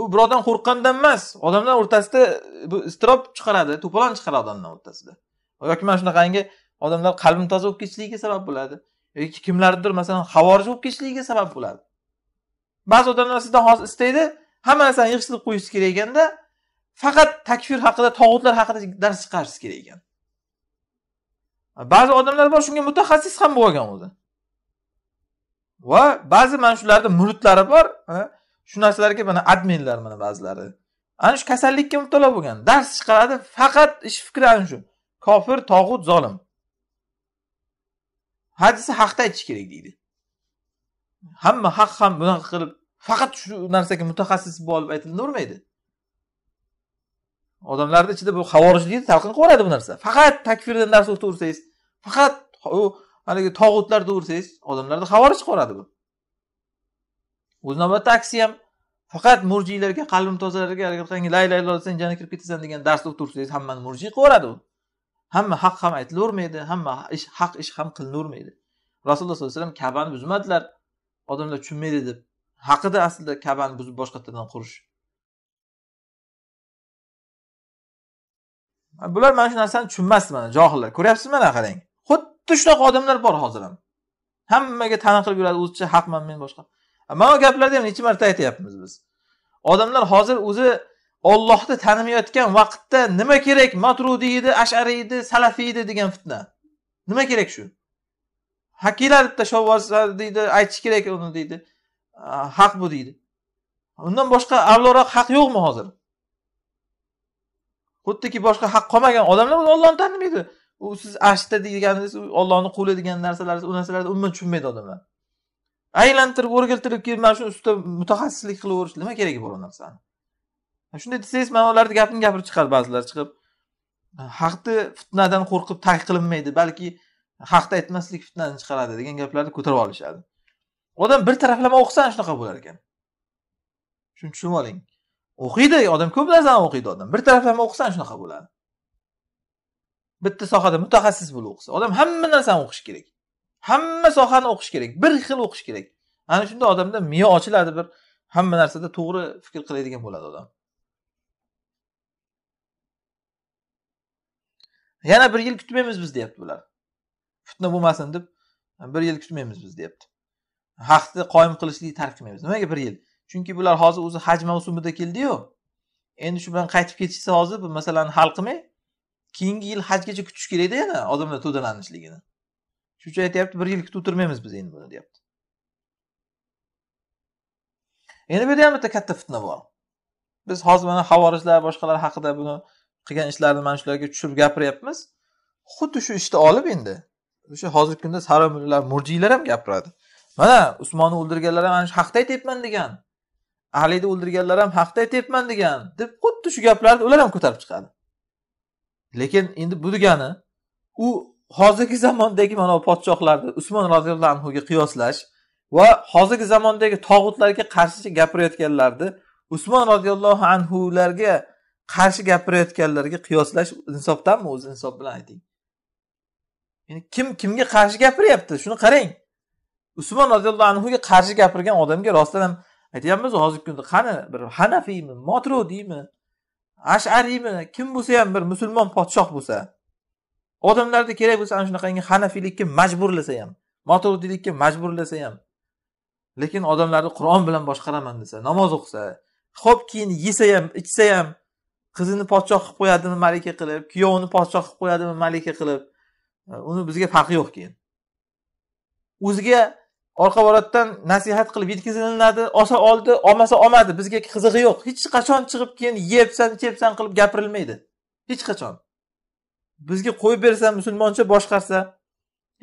u birovdan qo'rqqandan emas odamlar o'rtasida e, bu iztirob chiqaradi to'polon chiqaradi odamlar o'rtasida yoki mana shunaqangi odamlar qalbini toza bo'lib ketishligiga sabab bo'ladi yoki kimlardir masalan havorij bo'lib ketishligiga sabab bo'ladi ba'zi odamlar sizdan hozir istaydi hamma narsani yig'ishtirib qo'yishingiz kerak ekanda faqat takfir haqida tog'utlar haqida dars chiqarishingiz kerak ekan ba'zi odamlar bor shunga mutaxassis ham bo'lgan o'zi va ba'zi mana shularni muridlari bor shu narsalarga mana adminlar mana ba'zilari ana shu kasallikka mubtalo bo'lgan dars chiqaradi faqat ish fikri ana shu kofir tog'ut zolim desa haqda aytish kerak deydi hamma haq ham bunaqa qilib faqat shu narsaga mutaxassis bo'lib aytilavermaydi odamlarni ichida bu havorijlikni talqin qilaveradi bu narsa faqat takfirdan dars o'taversangiz faqat u haligi tog'utlar deyaversangiz odamlarda havorij qilibyuboradi bu o'z navbatida aksi ham faqat murjiylarga qalbim tozalarga la ilaha illalloh desang jannatga kirib ketasan degan darsni o'taversangiz hammani murjiy yuboradi u hamma haq ham aytilavermaydi hamma ish haq ish ham qilinavermaydi rasululloh sollallohu alayhi vasallam kabani buzmadilar odamlar tushunmaydi deb haqida aslida kabani buzib boshqatadan qurish bular mana shu narsani tushunmasdi mana johillar ko'ryapsizmi mana qarang xuddi shunaqa odamlar bor hozir ham hammaga tana qilib yuradi o'zicha haqman men boshqa mana bu gaplarni ham necha marta aytyapmiz biz odamlar hozir o'zi Allohni tanimayotgan vaqtda nima kerak matrudiy edi ashariy edi salafiy edi degan fitna nima kerak shu hakilar bitta shovvozlar deydi aytish kerak uni deydi haq bu deydi undan boshqa avloroq haq yo'qmi hozir xuddiki boshqa haq qolmagan odamlar ollohni tanimaydi u siz ashta deganingiz ollohni quli degan narsalar u narsalarni umuman tushunmaydi odamlar aylantirib o'rgiltirib keyin mana shu ustida mutaxassislik qilaverish nima keragi bor u narsani shunday desangiz mana ularni gapini gapirib chiqadi ba'zilar chiqib haqni fitnadan qo'rqib tark qilinmaydi balki haqni aytmaslik fitnani chiqaradi degan gaplarni ko'tarib olishadi odam bir taraflama o'qisan shunaqa bo'lar ekan shuni tushunib oling o'qiydi odam ko'p narsani o'qiydi odam bir taraflama o'qisan shunaqa bo'ladi bitta sohada mutaxassis bo'lib o'qisa odam hamma narsani o'qishi kerak hamma sohani o'qish kerak bir xil o'qish kerak ana shunda odamda miya ochiladi bir hamma narsada to'g'ri fikr qiladigan bo'ladi odam yana bir yil kutmaymiz biz deyapti bular fitna bo'lmasin deb bir yil kutmaymiz biz deyapti haqni qoyim qilishlikni tark qilmaymiz nimaga bir yil chunki bular hozir o'zi haj mavsumida keldiyu endi shu bilan qaytib ketishsa hozir bu masalani hal qilmay keyingi yil hajgacha kutish kerakda yana odamlar to'dalanishligini shuning uchun aytyapti bir yil kutib o'tirmaymiz biz endi buni deyapti endi bu yerda ham bitta katta fitna bor biz hozir mana havorijlar boshqalar haqida buni qilgan ishlarini mana shularga tushirib gapiryapmiz xuddi shu ishni olib endi o'sha hozirgi kunda saro murjiylar ham gapiradi mana usmonni o'ldirganlar ham mana shu haqda aytyapman degan alini o'ldirganlar ham haqda aytyapman degan deb xuddi shu gaplarni ular ham ko'tarib chiqadi lekin endi bu degani u hozirgi zamondagi mana bu podshohlarni usmon roziyallohu anhuga qiyoslash va hozirgi zamondagi tog'utlarga qarshi gapirayotganlarni usmon roziyallohu anhularga qarshi gapirayotganlarga qiyoslash insofdanmi o'zi insof bilan ayting yani kim kimga qarshi gapiryapti shuni qarang usmon roziyallohu anhuga qarshi gapirgan odamga rostdan ham aytyapmiz hozirgi kunda qani bir hanafiymi motrudiymi ashariymi kim bo'lsa ham bir musulmon podshoh bo'lsa odamlarda kerak bo'lsa ana shunaqangi hanafiylikka majburlasa ham motrudiylikka majburlasa ham lekin odamlarni qur'on bilan boshqaraman desa namoz o'qisa ho'p keyin yesa ham ichsa ham qizini podshoh qilib qo'yadimi malika qilib kuyovini podshoh qilib qo'yadimi malika qilib e, uni bizga farqi yo'q keyin o'ziga orqa varatdan nasihat qilib yetkazilinadi olsa oldi olmasa olmadi bizga qizig'i yo'q hech qachon chiqib keyin yebsan chepsan qilib gapirilmaydi hech qachon bizga qo'yib bersa musulmoncha boshqarsa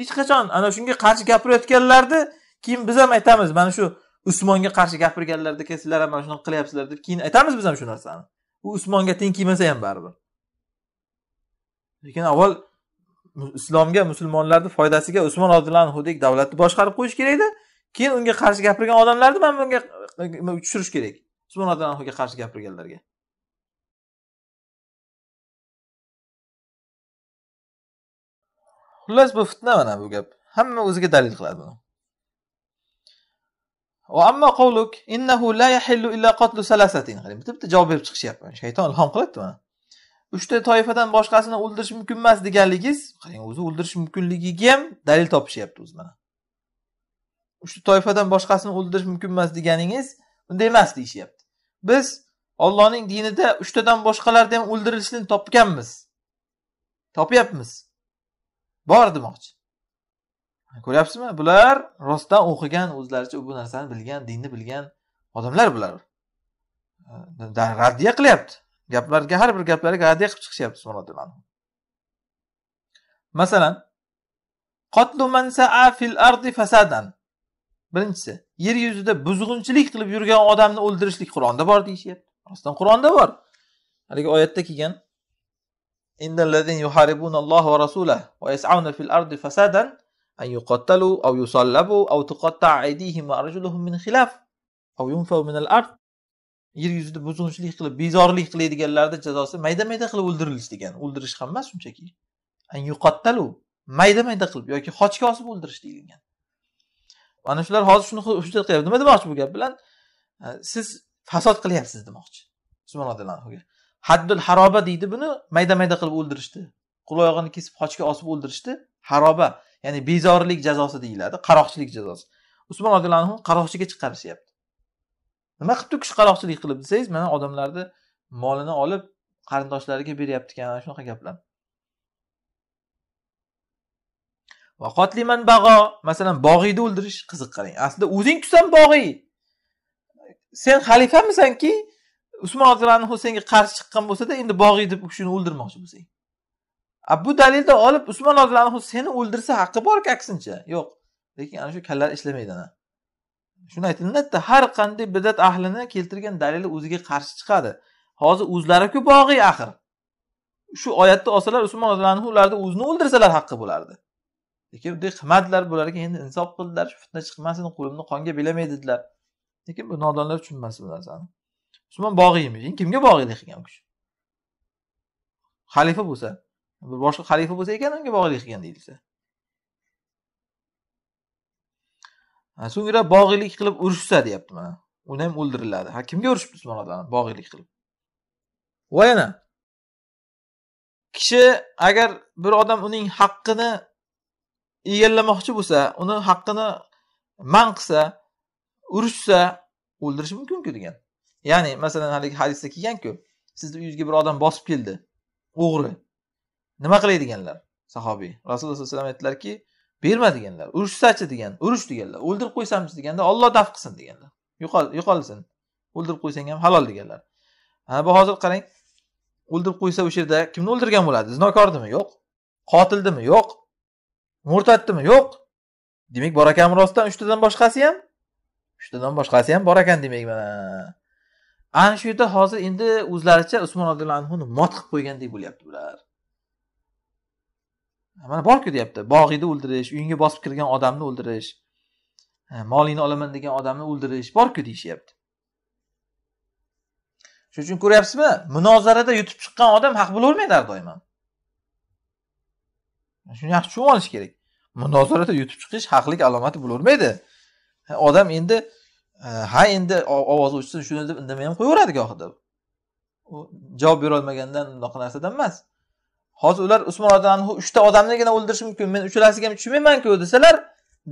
hech qachon ana shunga qarshi gapirayotganlarni keyin biz ham aytamiz mana shu usmonga qarshi gapirganlarda sizlar ham mana shunaqa qilyapsizlar deb keyin aytamiz biz ham shu narsani u usmonga teng kelmasa ham baribir lekin avval islomga musulmonlarni foydasiga usmon roziyallohu anhudek davlatni boshqarib qo'yish kerakda keyin unga qarshi gapirgan odamlarni mana bunga tushirish kerak usmon roziyallohu anhuga qarshi gapirganlarga xullas bu fitna mana bu gap hamma o'ziga dalil qiladi buni ammo qavluk innahu la yahillu illa qatlu salasatin bitta javob berib chiqishyapti shayton ilhom qilyapti mana uchta toifadan boshqasini o'ldirish mumkin emas deganligingiz qarang o'zi o'ldirish mumkinligiga ham dalil topishyapti o'zi mana uchta toifadan boshqasini o'ldirish mumkin emas deganingiz bunday emas deyishyapti biz ollohning dinida uchtadan boshqalarni ham o'ldirilishini topganmiz topyapmiz bor demoqchi ko'ryapsizmi bular rostdan o'qigan o'zlaricha bu narsani bilgan dinni bilgan odamlar bular raddiya qilyapti gaplarga har bir gaplariga raddiya qilib chiqishyapti masalan ardi fasadan birinchisi yer yuzida buzg'unchilik qilib yurgan odamni o'ldirishlik qur'onda bor deyishyapti rostdan qur'onda bor haligi oyatda kelgan innallazina yuharibuna alloh va rasulah va yas'auna fil ardi fasadan أن يقتلوا أو يصلبوا أو تقطع أيديهم وأرجلهم من خلاف أو ينفوا من الأرض yer yuzida buzg'unchilik qilib bezorlik qiladiganlarni jazosi mayda mayda qilib o'ldirilish degan o'ldirish ham emas shunchaki an yuqattalu mayda mayda qilib yoki xochga osib o'ldirish deyilgan mana shular hozir shuni hujjat qilyapti nima demoqchi bu gap bilan siz fasod qilyapsiz demoqchi subhanallohga haddul haroba deydi buni mayda mayda qilib o'ldirishdi qo'l oyog'ini kesib xochga osib o'ldirishdi haroba ya'ni bezorilik jazosi deyiladi qaroqchilik jazosi usmon roziyallohu anhu qaroqchiga chiqarishyapti nima qilibdi kishi qaroqchilik qilib desangiz mana odamlarni molini olib qarindoshlariga beryapti ana shunaqa gaplar va bag'o masalan bog'iyni o'ldirish qiziq qarang aslida o'zing tusan bog'iy sen xalifamisanki usmon roziyallohu anhu senga qarshi chiqqan bo'lsada endi bog'iy deb kishini o'ldirmoqchi bo'lsang a bu dalilni olib usmon roziyallohu anhu seni o'ldirsa haqqi borku aksincha yo'q lekin ana shu kallar ishlamaydi ana shuni aytilyapti har qanday bidat ahlini keltirgan dalili o'ziga qarshi chiqadi hozir o'zlariku bog'iy axir shu oyatni olsalar usmon roziyallohu anhu ularni o'zini o'ldirsalar haqqi bo'lardi lekin bunday qilmadilar bularga endi insof qildilar shu fitna chiqmasin qo'limni qonga belamay dedilar lekin bu nodonlar tushunmasdi bu narsani usmon bog'iymi kimga bog'iylik qilgan u kishi xalifa bo'lsa boshqa xalifa bo'lsa ekan unga bog'liq qilgan deyilsa so'ngra bog'iylik qilib urushsa deyapti mana uni ham o'ldiriladi ha kimga urushibdi usmon ota bog'iylik qilib va yana kishi agar bir odam uning haqqini egallamoqchi bo'lsa uni haqqini man qilsa urushsa o'ldirishi mumkinku degan ya'ni masalan haligi hadisda kelganku sizni uyingizga bir odam bosib keldi o'g'ri nima qilay deganlar sahobiy rasululloh sallallohu alayhi vasallam aytdilarki berma deganlar urushsachi degan urush deganlar o'ldirib qo'ysamchi deganda olloh daf qilsin deganlar yo'qolsin o'ldirib qo'ysang ham halol deganlar ana bu hozir qarang o'ldirib qo'ysa o'sha yerda kimni o'ldirgan bo'ladi zinokordimi yo'q qotildimi yo'q murtaddimi yo'q demak bor ekan rostdan uchtadan boshqasi ham uchtadan boshqasi ham bor ekan demak mana ana shu yerda hozir endi o'zlaricha usmon roziyallohu anhuni mot qilib qo'ygandek bo'lyapti bular mana borku deyapti bog'iyni o'ldirish uyingga bosib kirgan odamni o'ldirish e, molingni olaman degan odamni o'ldirish borku deyishyapti shuning uchun ko'ryapsizmi munozarada yutib chiqqan odam haq bo'lavermaydi har doim ham shuni yaxshi tushunib olish kerak munozarada yutib chiqish haqlik alomati bo'lavermaydi e, odam endi e, ha endi ovozi o'chsin shuni deb indamay ham qo'yaveradi gohida u javob berolmagandan unaqa narsadan emas hozir ular usmon anhu uchta odamnigina o'ldirishi mumkin men uchalasiga ham tushunmaymanku desalar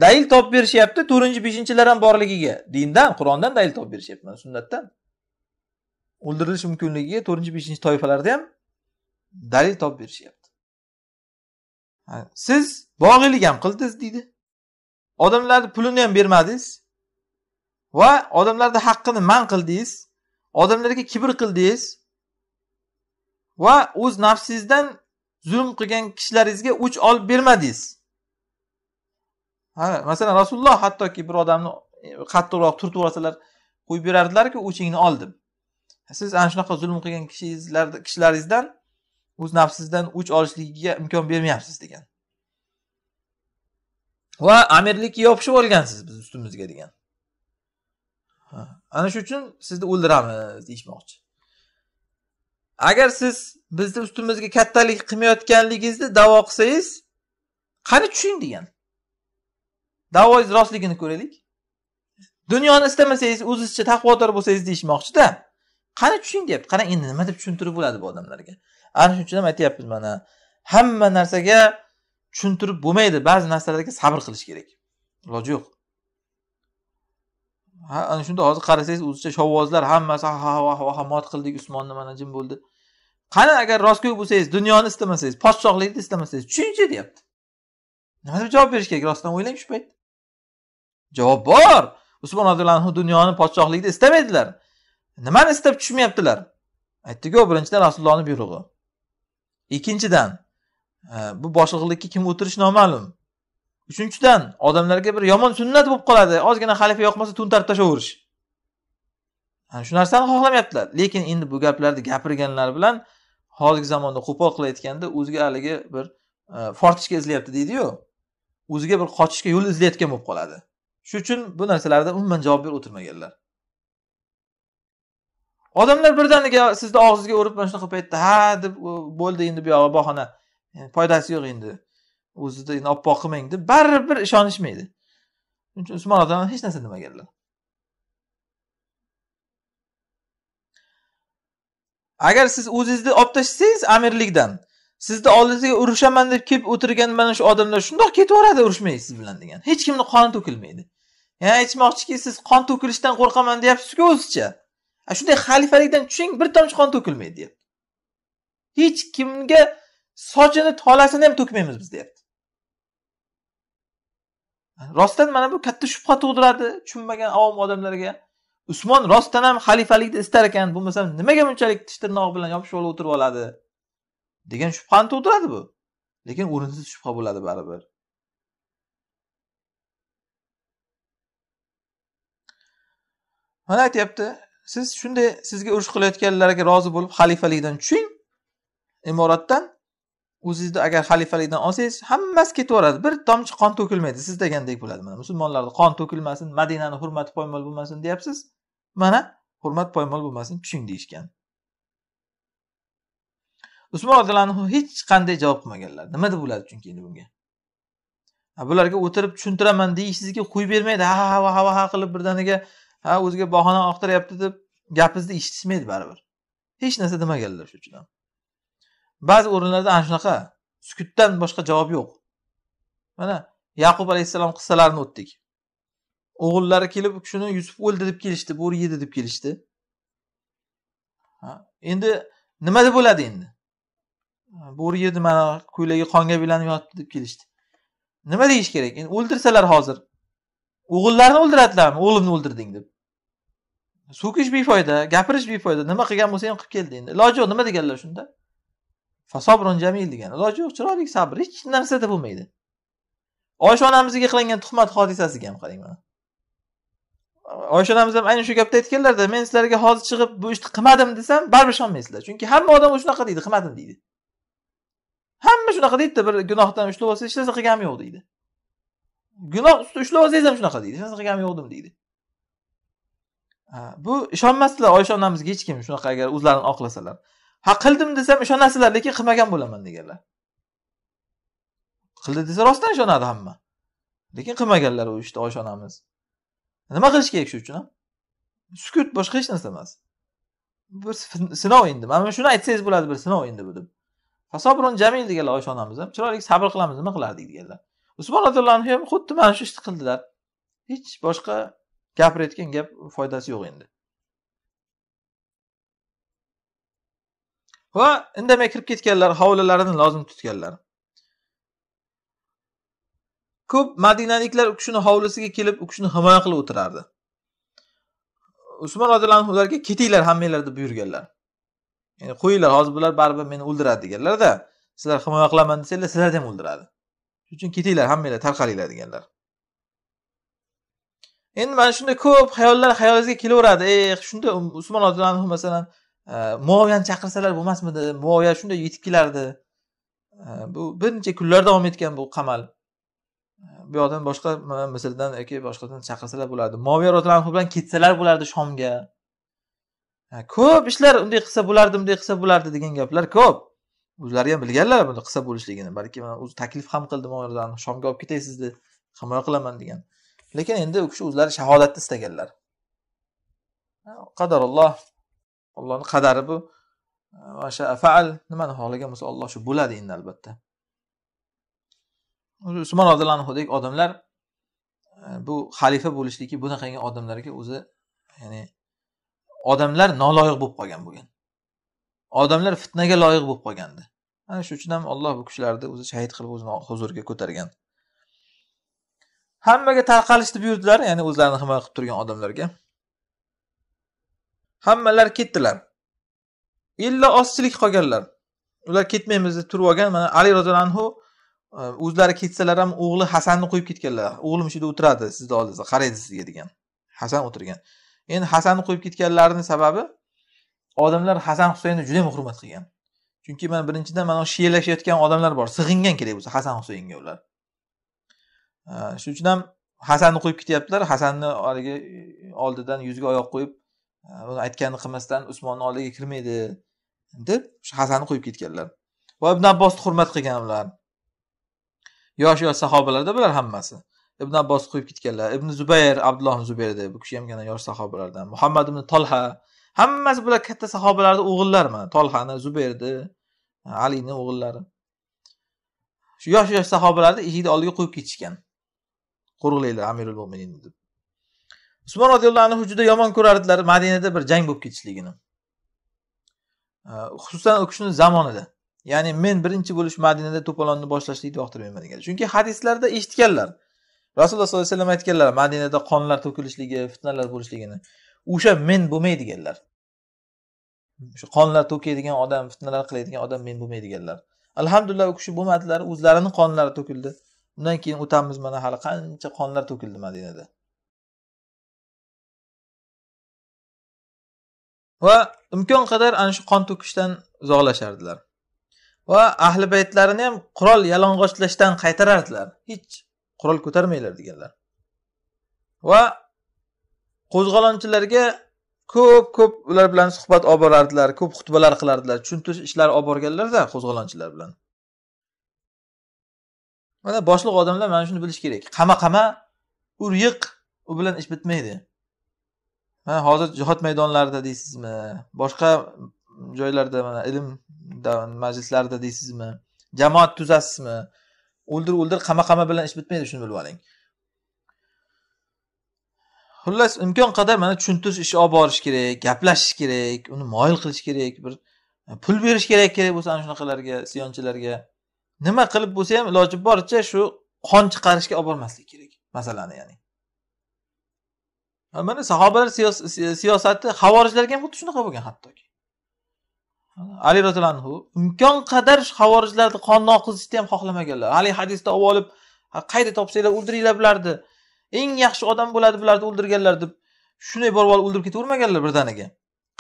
dalil topib berishyapti to'rtinchi beshinchilar ham borligiga dindan qur'ondan dalil topib berishyapti mana sunnatdan o'ldirilishi mumkinligiga to'rtinchi beshinchi toifalarda ham dalil topib berishyapti siz bog'iylik ham qildingiz deydi odamlarni pulini ham bermadingiz va odamlarni haqqini man qildingiz odamlarga kibr qildingiz va o'z nafsingizdan zulm qilgan kishilaringizga o'ch olib bermadingiz ha masalan rasululloh hattoki bir odamni e, qattiqroq turtib yuborsalar qo'yib berardilarku o'chingni ol deb siz ana shunaqa zulm qilgan kishilaringizdan o'z nafsingizdan o'ch olishligiga imkon bermayapsiz degan va amirlikka yopishib olgansiz biz ustimizga degan ana shu uchun sizni o'ldiramiz deyishmoqchi agar siz bizni ustimizga kattalik qilmayotganligingizni davo qilsangiz qani tushing degan davoingiz rostligini ko'raylik dunyoni istamasangiz o'zizcha taqvodor bo'lsangiz deyishmoqchida qani tushing deyapti qarang endi nima deb tushuntirib bo'ladi bu odamlarga ana shuning uchun ham aytyapmiz mana hamma narsaga tushuntirib bo'lmaydi ba'zi narsalarga sabr qilish kerak iloji yo'q ana shunda hozir qarasangiz o'zicha shovvozlar hammasi ha ha ha ha mot qildik usmonni mana jim bo'ldi qani agar rostgo'y bo'lsangiz dunyoni istamasangiz podshohlikni istamasangiz tushingchi deyapti nima deb javob berish kerak rostdan o'ylang shu payt javob bor usmon roziyallohu dunyoni podshohlikni istamaydilar nimani istab tushmayaptilar aytdiku birinchidan rasulullohni buyrug'i ikkinchidan e, bu boshliqlikka kim o'tirishi noma'lum uchinchidan odamlarga bir yomon sunnat bo'lib qoladi ozgina xalifa yoqmasa to'ntarib tashlayverish ana shu narsani xohlamayaptilar lekin endi bu gaplarni gapirganlar bilan hozirgi zamonda qo'pol qilayotganda o'ziga haligi bir e, fortishka izlayapti deydiyu o'ziga bir qochishga yo'l izlayotgan bo'lib qoladi shuning uchun bu narsalarda umuman javob berib o'tirmaganlar odamlar birdaniga sizni og'zingizga urib mana shunaqa paytda ha deb bo'ldi endi bu bahona foydasi yo'q endi o'zini oppoq qilmang deb baribir ishonishmaydi shuning uchun usmon odam hech narsa demaganlar agar siz o'zingizni olib tashlasangiz amirlikdan sizni oldingizga urushaman deb kelib o'tirgan mana shu odamlar shundoq ketaveradi urushmay siz bilan degan hech kimni qoni to'kilmaydi ya'ni aytmoqchiki siz qon to'kilishdan qo'rqaman deyapsizku o'zicha shunday xalifalikdan tushing bir tomchi qon to'kilmaydi deyapti hech kimga sochini tolasini ham to'kmaymiz biz deyapti rostdan mana bu katta shubha tug'diradi tushunmagan avom odamlarga usmon rostdan ham xalifalikni istar ekan bo'lmasa nimaga bunchalik tish tirnog'i bilan yopishib olib o'tirib oladi degan shubhani tug'diradi bu lekin o'rinsiz shubha bo'ladi baribir mana aytyapti siz shunday sizga urush qilayotganlarga rozi bo'lib xalifalikdan tushing imoratdan o'zizni agar xalifalikdan olsangiz hammasi ketaveradi bir tomchi qon to'kilmaydi siz degandek bo'ladi mana musulmonlarni qon to'kilmasin madinani hurmati poymol bo'lmasin deyapsiz mana hurmat poymol bo'lmasin tushing deyishgan usmon roziyallohu anhu hech qanday javob qilmaganlar nima deb bo'ladi chunki endi bunga bularga o'tirib tushuntiraman deyishingizga qo'yib bermaydi ha ha ha ha qilib birdaniga ha o'ziga bahona oqtiryapti deb gapingizni eshitishmaydi baribir hech narsa demaganlar shuning uchun ham ba'zi o'rinlarda ana shunaqa sukutdan boshqa javob yo'q mana yaqub alayhissalom qissalarini o'tdik o'g'illari kelib shuni yusuf o'ldi deb kelishdi bo'ri yedi deb kelishdi endi nima deb o'ladi endi bo'ri yedi mana ko'ylagi qonga belanib yotdi deb kelishdi nima deyish kerak endi o'ldirsalar hozir o'g'illarini o'ldiradilarmi o'g'limni o'ldirding deb so'kish befoyda gapirish befoyda nima qilgan bo'lsa ham qilib keldi endi iloji yo'q nima deganlar shunda fasobrun jamil degan iloji yo'q chiroyli sabr hech narsada bo'lmaydi oysha onamizga qilingan tuhmat hodisasiga ham qarang mana oysha onamiz ham aynan shu gapni aytganlarda men sizlarga hozir chiqib bu ishni qilmadim desam baribir ishonmaysizlar chunki hamma odam shunaqa deydi qilmadim deydi hamma shunaqa deydida bir gunohdan ushlab olsangiz hech narsa qilganim yo'q deydi gunoh usti ushlab olsangiz ham shunaqa deydi hech narsa qilganim yo'qdim deydi bu ishonmasdilar oysha onamizga hech kim shunaqa agar o'zlarini oqlasalar ha qildim desam ishonasizlar lekin qilmagan bo'laman deganlar qildi desa rostdan ishonadi hamma lekin qilmaganlar u ishni ishonamiz nima qilish kerak shu uchun ham sukut boshqa hech narsa emas bir sinov endi mana shuni aytsangiz bo'ladi bir sinov endi bu deb fasobron jamil deganlar ishonamiz ham chiroyli sabr qilamiz nima qilardik deganlar usmon roziyallohu anhu ham xuddi mana shu ishni qildilar hech boshqa gapirayotgan gap foydasi yo'q endi va indamay kirib ketganlar hovlilarini lozim tutganlar ko'p madinaliklar u kishini hovlisiga kelib u kishini himoya qilib o'tirardi usmon roziyallohu anhu ularga ketinglar hammanglar deb buyurganlar ya'ni qo'yinglar hozir bular baribir meni o'ldiradi deganlarda sizlar himoya qilaman desanglar sizlarni ham o'ldiradi shuning uchun ketinglar hammanglar tarqalinglar deganlar endi mana shunday ko'p xayollar xayolingizga kelaveradi ey eh, shunda usmon roziyallohu anhu masalan muoviyani э, chaqirsalar bo'lmasmidi muoviya shunday yetib kelardi э, bu bir necha kunlar davom etgan bu qamal э, bu yoqdan boshqa misrdan yoki boshqadan chaqirsalar bo'lardi moviya roziyallohu bilan ketsalar bo'lardi shomga ko'p ishlar unday qilsa bo'lardi bunday qilsa bo'lardi degan gaplar ko'p o'zlari ham bilganlar buni qilsa bo'lishligini balki o'zi taklif ham qildi shomga olib sizni himoya qilaman degan lekin endi u kishi o'zlari shahodatni istaganlar qadarulloh ollohni qadari bu o'sha faal nimani xohlagan bo'lsa olloh shu bo'ladi endi albatta usmon roziyallohu anhudek odamlar e, bu xalifa bo'lishligi bunaqangi odamlarga o'zi ya'ni odamlar noloyiq bo'lib qolgan bo'lgan odamlar fitnaga loyiq bo'lib qolgandi ana shuning uchun ham alloh bu kishilarni o'zi shahid qilib o'zini huzuriga ko'targan hammaga tarqalishni buyurdilar ya'ni o'zlarini himoya qilib turgan odamlarga hammalar ketdilar illa ozchilik qolganlar ular ketmaymiz deb turib olgan mana ali roziyallohu anhu e, o'zlari ketsalar ham o'g'li hasanni qo'yib ketganlar o'g'lim shu yerda o'tiradi sizni oldingizda qaraydi sizga degan hasan o'tirgan endi hasanni qo'yib ketganlarini sababi odamlar hasan husaynni juda yam hurmat qilgan chunki mana birinchidan mana shiyalashayotgan odamlar bor sig'ingan kerak bo'lsa hasan husaynga ular e, shuning uchun ham hasanni qo'yib ketyaptilar hasanni haligi e, oldidan yuzga oyoq qo'yib buni aytganini qilmasdan usmonni oldiga kirmaydi deb shu hasanni qo'yib ketganlar va ibn abbosni hurmat qilgan ular yosh yosh sahobalarda bular hammasi ibn abbos qo'yib ketganlar ibn zubayr abdulloh zubayr deb bu kishi ham yana yosh sahobalardan muhammad ibn tolha hammasi bular katta sahobalarni o'g'illari mana tolhani zubayrni alini o'g'illari shu yosh yosh sahobalarni eshikni oldiga qo'yib ketishgan qo'riqlanglar amirul mo'minin deb usmon roziyallohu anhu juda yomon ko'rardilar madinada bir jang bo'lib ketishligini xususan u kishini zamonida ya'ni men birinchi bo'lish madinada to'polonni boshlashlikni yoqtirmayman degan chunki hadislarda eshitganlar rasululloh sollallohu alayhi vasallam aytganlar madinada qonlar to'kilishligi fitnalar bo'lishligini o'sha men bo'lmaydiganlar o'sha qonlar to'kadigan odam fitnalar qiladigan odam men bo'lmaydiganlar alhamdulillah u kishi bo'lmadilar o'zlarini qonlari to'kildi undan keyin o'tamiz mana hali qancha qonlar to'kildi madinada va imkon qadar ana shu qon to'kishdan uzoqlashardilar va ahli baytlarini ham qurol yalang'ochlashdan qaytarardilar hech qurol ko'tarmanglar deganlar va qo'zg'olonchilarga ko'p ko'p ular bilan suhbat olib borardilar ko'p xutbalar qilardilar tushuntirish ishlari olib borganlarda qo'zg'olonchilar bilan mana boshliq odamlar mana shuni bilish kerak qama qama ur yiq u bilan ish bitmaydi mana hozir jihod maydonlarida deysizmi boshqa joylarda mana ilm majlislarida deysizmi jamoat tuzasizmi o'ldir o'ldir qama qama bilan ish bitmaydi shuni bilib oling xullas imkon qadar mana tushuntirish ishi olib borish kerak gaplashish kerak uni moyil qilish kerak bir e, pul berish kerak kerak bo'lsa ana shunaqalarga isyonchilarga nima qilib bo'lsa ham iloji boricha shu qon chiqarishga olib bormaslik kerak masalani ya'ni mana sahobalar siyosati havorijlarga ham xuddi shunaqa bo'lgan hattoki ali roziyallohu anhu imkon qadar havorijlarni qon oqizishni ham xohlamaganlar haligi hadisda olib olib qayda topsanglar o'ldiringlar bularni eng yaxshi odam bo'ladi bularni o'ldirganlar deb shunday borib olib o'ldirib ketavermaganlar birdaniga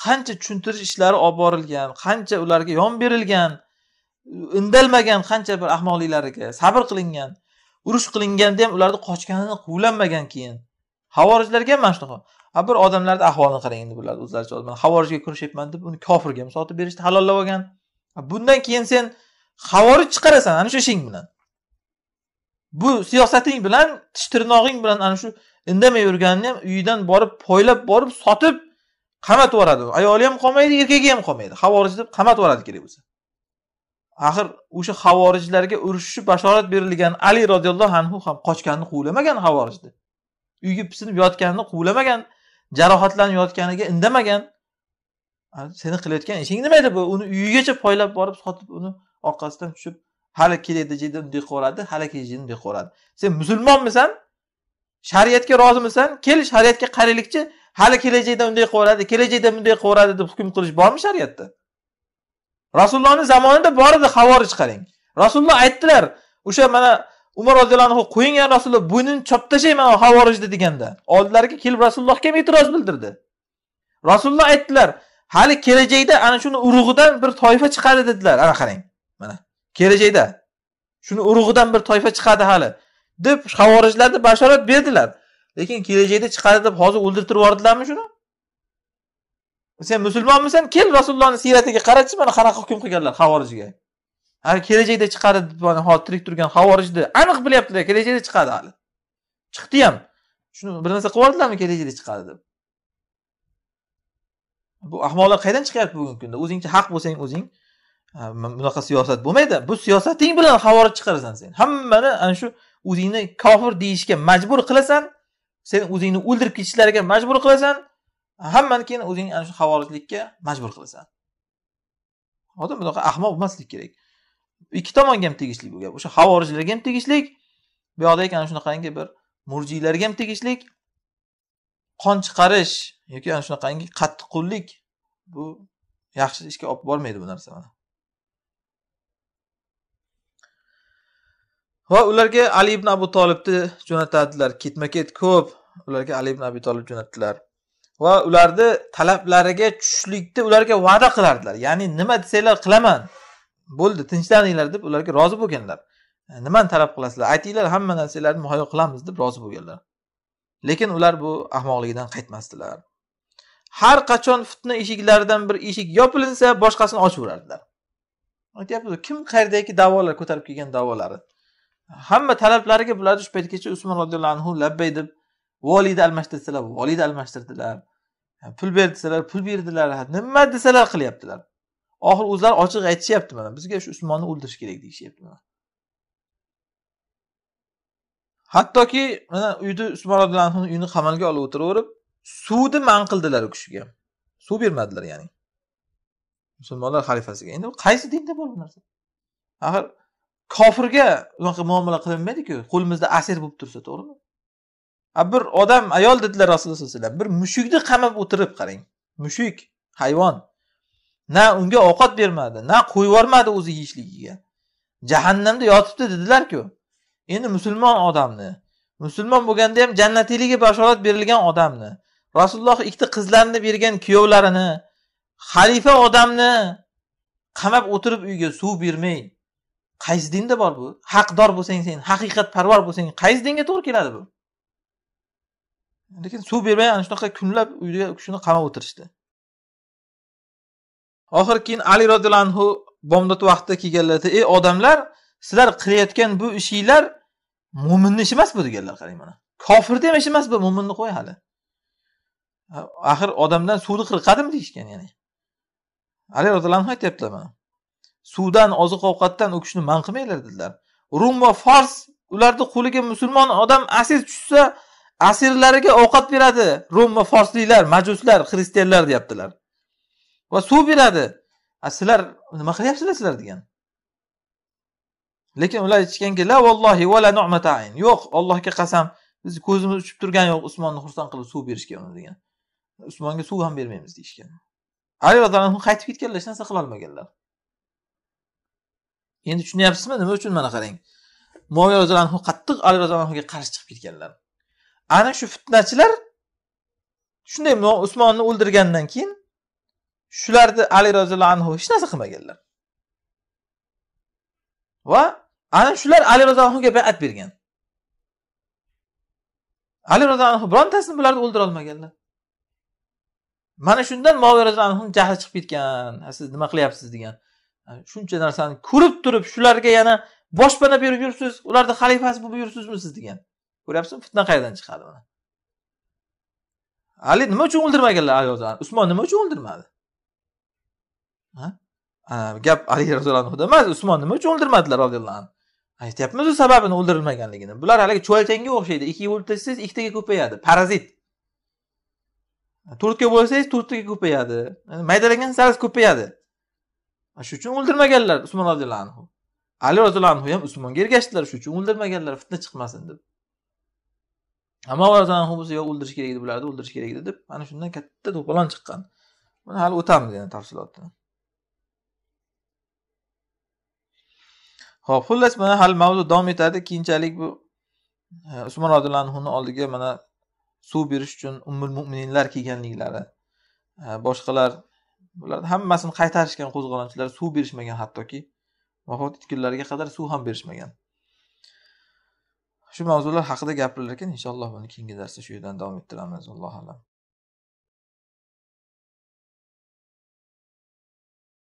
qancha tushuntirish ishlari olib borilgan qancha ularga yon berilgan indalmagan qancha bir ahmoqliklariga sabr qilingan urush qilinganda ham ularni qochganini quvlanmagan keyin havorijlarga mana shunaqa a bir odamlarni ahvolini qarang endi bular o'zlaricha man havorijga kurashayapman deb uni kofirga sotib berishni halollab olgan bundan keyin sen havorij chiqarasan ana shu ishing bilan bu siyosating bilan tish tirnog'ing bilan ana shu indamay yurganini ham uyidan borib poylab borib sotib qamatib yuboradi ayoli ham qolmaydi erkagi ham qolmaydi havorij deb qamatib yuboradi kerak bo'lsa axir o'sha havorijlarga urushishi bashorat berilgan ali roziyallohu anhu ham qochganini quvlamagan havorijni uyga pisinib yotganini quvlamagan jarohatlanib yotganiga indamagan seni qilayotgan ishing nima edi bu uni uyigacha poylab borib sotib uni orqasidan tushib hali kelajagida unday qilibyuboradi hali kelajagida unday qilibyuboradi sen musulmonmisan shariatga rozimisan kel shariatga qaraylikchi hali kelajakda unday qilaveradi kelajakda bunday qilaveradi deb hukm qilish bormi shariatda rasulullohni zamonida bor edi havorij qarang rasululloh aytdilar o'sha mana umar roziyallohu anhu qo'ying ya rasululloh bo'ynini chop tashlayman havorijni deganda oldilariga kelib rasulullohga ham e'tiroz bildirdi rasululloh aytdilar hali kelajakda ana shuni urug'idan bir toifa chiqadi dedilar ana qarang mana kelajakda shuni urug'idan bir toifa chiqadi hali deb havorijlarni bashorat berdilar lekin kelajakda chiqadi deb hozir o'ldirtirib yubordilarmi shuni sen musulmonmisan kel rasulullohni siyratiga qarachi mana qanaqa hukm qilganlar havorijiga hali kelajakda chiqadi deb hozir tirik turgan havorijni aniq bilyaptilar kelajakda chiqadi hali chiqdi ham shuni bir narsa qilib yubordilarmi kelajakda chiqadi deb bu ahmoqlar qayerdan chiqyapti bugungi kunda o'zingcha haq bo'lsang o'zing bunaqa siyosat bo'lmaydi bu siyosating bilan havorij chiqarasan sen hammani ana shu o'zingni kofir deyishga majbur qilasan sen o'zingni o'ldirib ketishlariga majbur qilasan hammani keyin o'zing ana shu havorijlikka majbur qilasan hozir bunaqa ahmoq bo'lmaslik kerak ikki tomonga ham tegishli bu gap o'sha havorijlarga ham tegishli bu yoqda ekan shunaqangi bir murjiylarga ham tegishli qon chiqarish yoki ana shunaqangi qattiqqo'llik bu yaxshi ishga olib bormaydi bu narsa mana va ularga ali ibn abu tolibni jo'natadilar ketma ket ko'p ularga ali ibn abi tolib jo'natdilar va ularni talablariga tushishlikni ularga va'da qilardilar ya'ni nima desanglar qilaman bo'ldi tinchlaninglar deb ularga rozi bo'lganlar e, nimani talab qilasizlar aytinglar hamma narsalarni muhayyo qilamiz deb rozi bo'lganlar lekin ular bu ahmoqligidan qaytmasdilar har qachon fitna eshiklaridan bir eshik yopilinsa boshqasini ochaverardilar aytyapmiz kim qayerdaki davolar ko'tarib kelgan davolari hamma talablariga bularni shu paytgacha usmon roziyallohu anhu labbay deb voliyni almashtir desalar voliyni almashtirdilar e, pul ber desalar pul berdilar nima desalar qilyaptilar oxiri o'zlari ochiq aytishyapti mana bizga shu usmonni o'ldirish kerak deyishyapti mana hattoki mana uyni usmon roziyallohu uyini qamalga olib o'tiraverib suvni man qildilar u kishiga suv bermadilar ya'ni musulmonlar xalifasiga endi qaysi dinda bor bu narsa axir kofirga unaqa muomala qilinmaydiku qo'limizda asir bo'lib tursa to'g'rimi bir odam ayol dedilar rasululloh sallallohu alayhi vasallam bir mushukni qamab o'tirib qarang mushuk hayvon na unga ovqat bermadi na qo'yib yubormadi o'zi yeyishligiga jahannamda yotibdi dedilar-ku. endi musulmon odamni musulmon bo'lganda ham jannatiylikka bashorat berilgan odamni rasululloh ikkita qizlarini bergan kuyovlarini xalifa odamni qamab o'tirib uyga suv bermay qaysi dinda bor bu haqdor bo'lsang sen haqiqatparvar bo'lsang qaysi dinga to'g'ri keladi bu lekin suv bermay ana shunaqa kunlab uyda shuni qamab o'tirishdi oxiri keyin ali roziyallohu bomdod vaqtida kelganlarda ey odamlar sizlar qilayotgan bu ishinglar mo'minni ishi emas bu deganlar qarang mana kofirni ham ishi emas bu mo'minni qo'y hali axir odamdan suvni qirqadimi deyishgan ya'ni ali roziyallohu aytyaptilar mana suvdan oziq ovqatdan u kishini man qilmanglar dedilar rum va fors ularni qo'liga musulmon odam asir tushsa asirlariga ovqat beradi rum va forsliklar majuslar xristianlar deyaptilar va suv beradi a sizlar nima qilyapsizlar sizlar degan lekin ular aytishganki la vallohi vala yo'q ollohga qasam biz ko'zimiz uchib turgani yo'q usmonni xursand qilib suv berishga uni degan usmonga suv ham bermaymiz deyishgan ali roziyallohu anhu qaytib ketganlar hech narsa qilolmaganlar endi tushunyapsizmi nima uchun mana qarang moviy roziyallohu anhu qattiq ali roziyallohu anhuga qarshi chiqib ketganlar ana shu fitnachilar shunday usmonni o'ldirgandan keyin shularni ali roziyallohu anhu hech narsa qilmaganlar va ana shular ali roziyallohu anhuga bayat bergan ali roziyallohu anhu birontasini bularni o'ldira olmaganlar mana shundan moviy roziyallohu anhuni jahli chiqib ketgan siz nima qilyapsiz degan shuncha narsani ko'rib turib shularga yana boshpana berib yuribsiz ularni xalifasi bo'lib yuribsizmi siz degan ko'ryapsizmi fitna qayerdan chiqadi mana ali nima uchun o'ldirmaganlar usmon nima uchun o'ldirmadi gap ali roziyallohu anhuda emas usmon nima uchun o'ldirmadilar roziyallohu anhu aytyapmizu sababini o'ldirilmaganligini bular haligi chuvalchanga o'xshaydi ikkiga bo'lib tashlasangiz ikkitaga ko'payadi parazit to'rtga bo'lsangiz to'rttaga ko'payadi maydalagan sari ko'payadi shuning uchun o'ldirmaganlar usmon roziyallohu anhu ali roziyallohu anhu ham usmonga ergashdilar shuning uchun o'ldirmaganlar fitna chiqmasin deb ammo roziyallohu anhu bo'lsa yo'q o'ldirish kerak edi bularni o'ldirish kerak edi deb mana shundan katta to'polon chiqqan buni hali o'tamiz yana tafsilotini ho'p xullas mana hali mavzu davom etadi keyinchalik bu e, usmon roziyallohu anhuni oldiga mana suv berish uchun ummul mu'minlar kelganliklari e, boshqalar bularni hammasini qaytarishgan qo'zg'olonchilar suv berishmagan hattoki vafot etgunlariga qadar suv ham berishmagan shu mavzular haqida ekan inshaalloh buni keyingi darsda shu yerdan davom ettiramiz allohu alam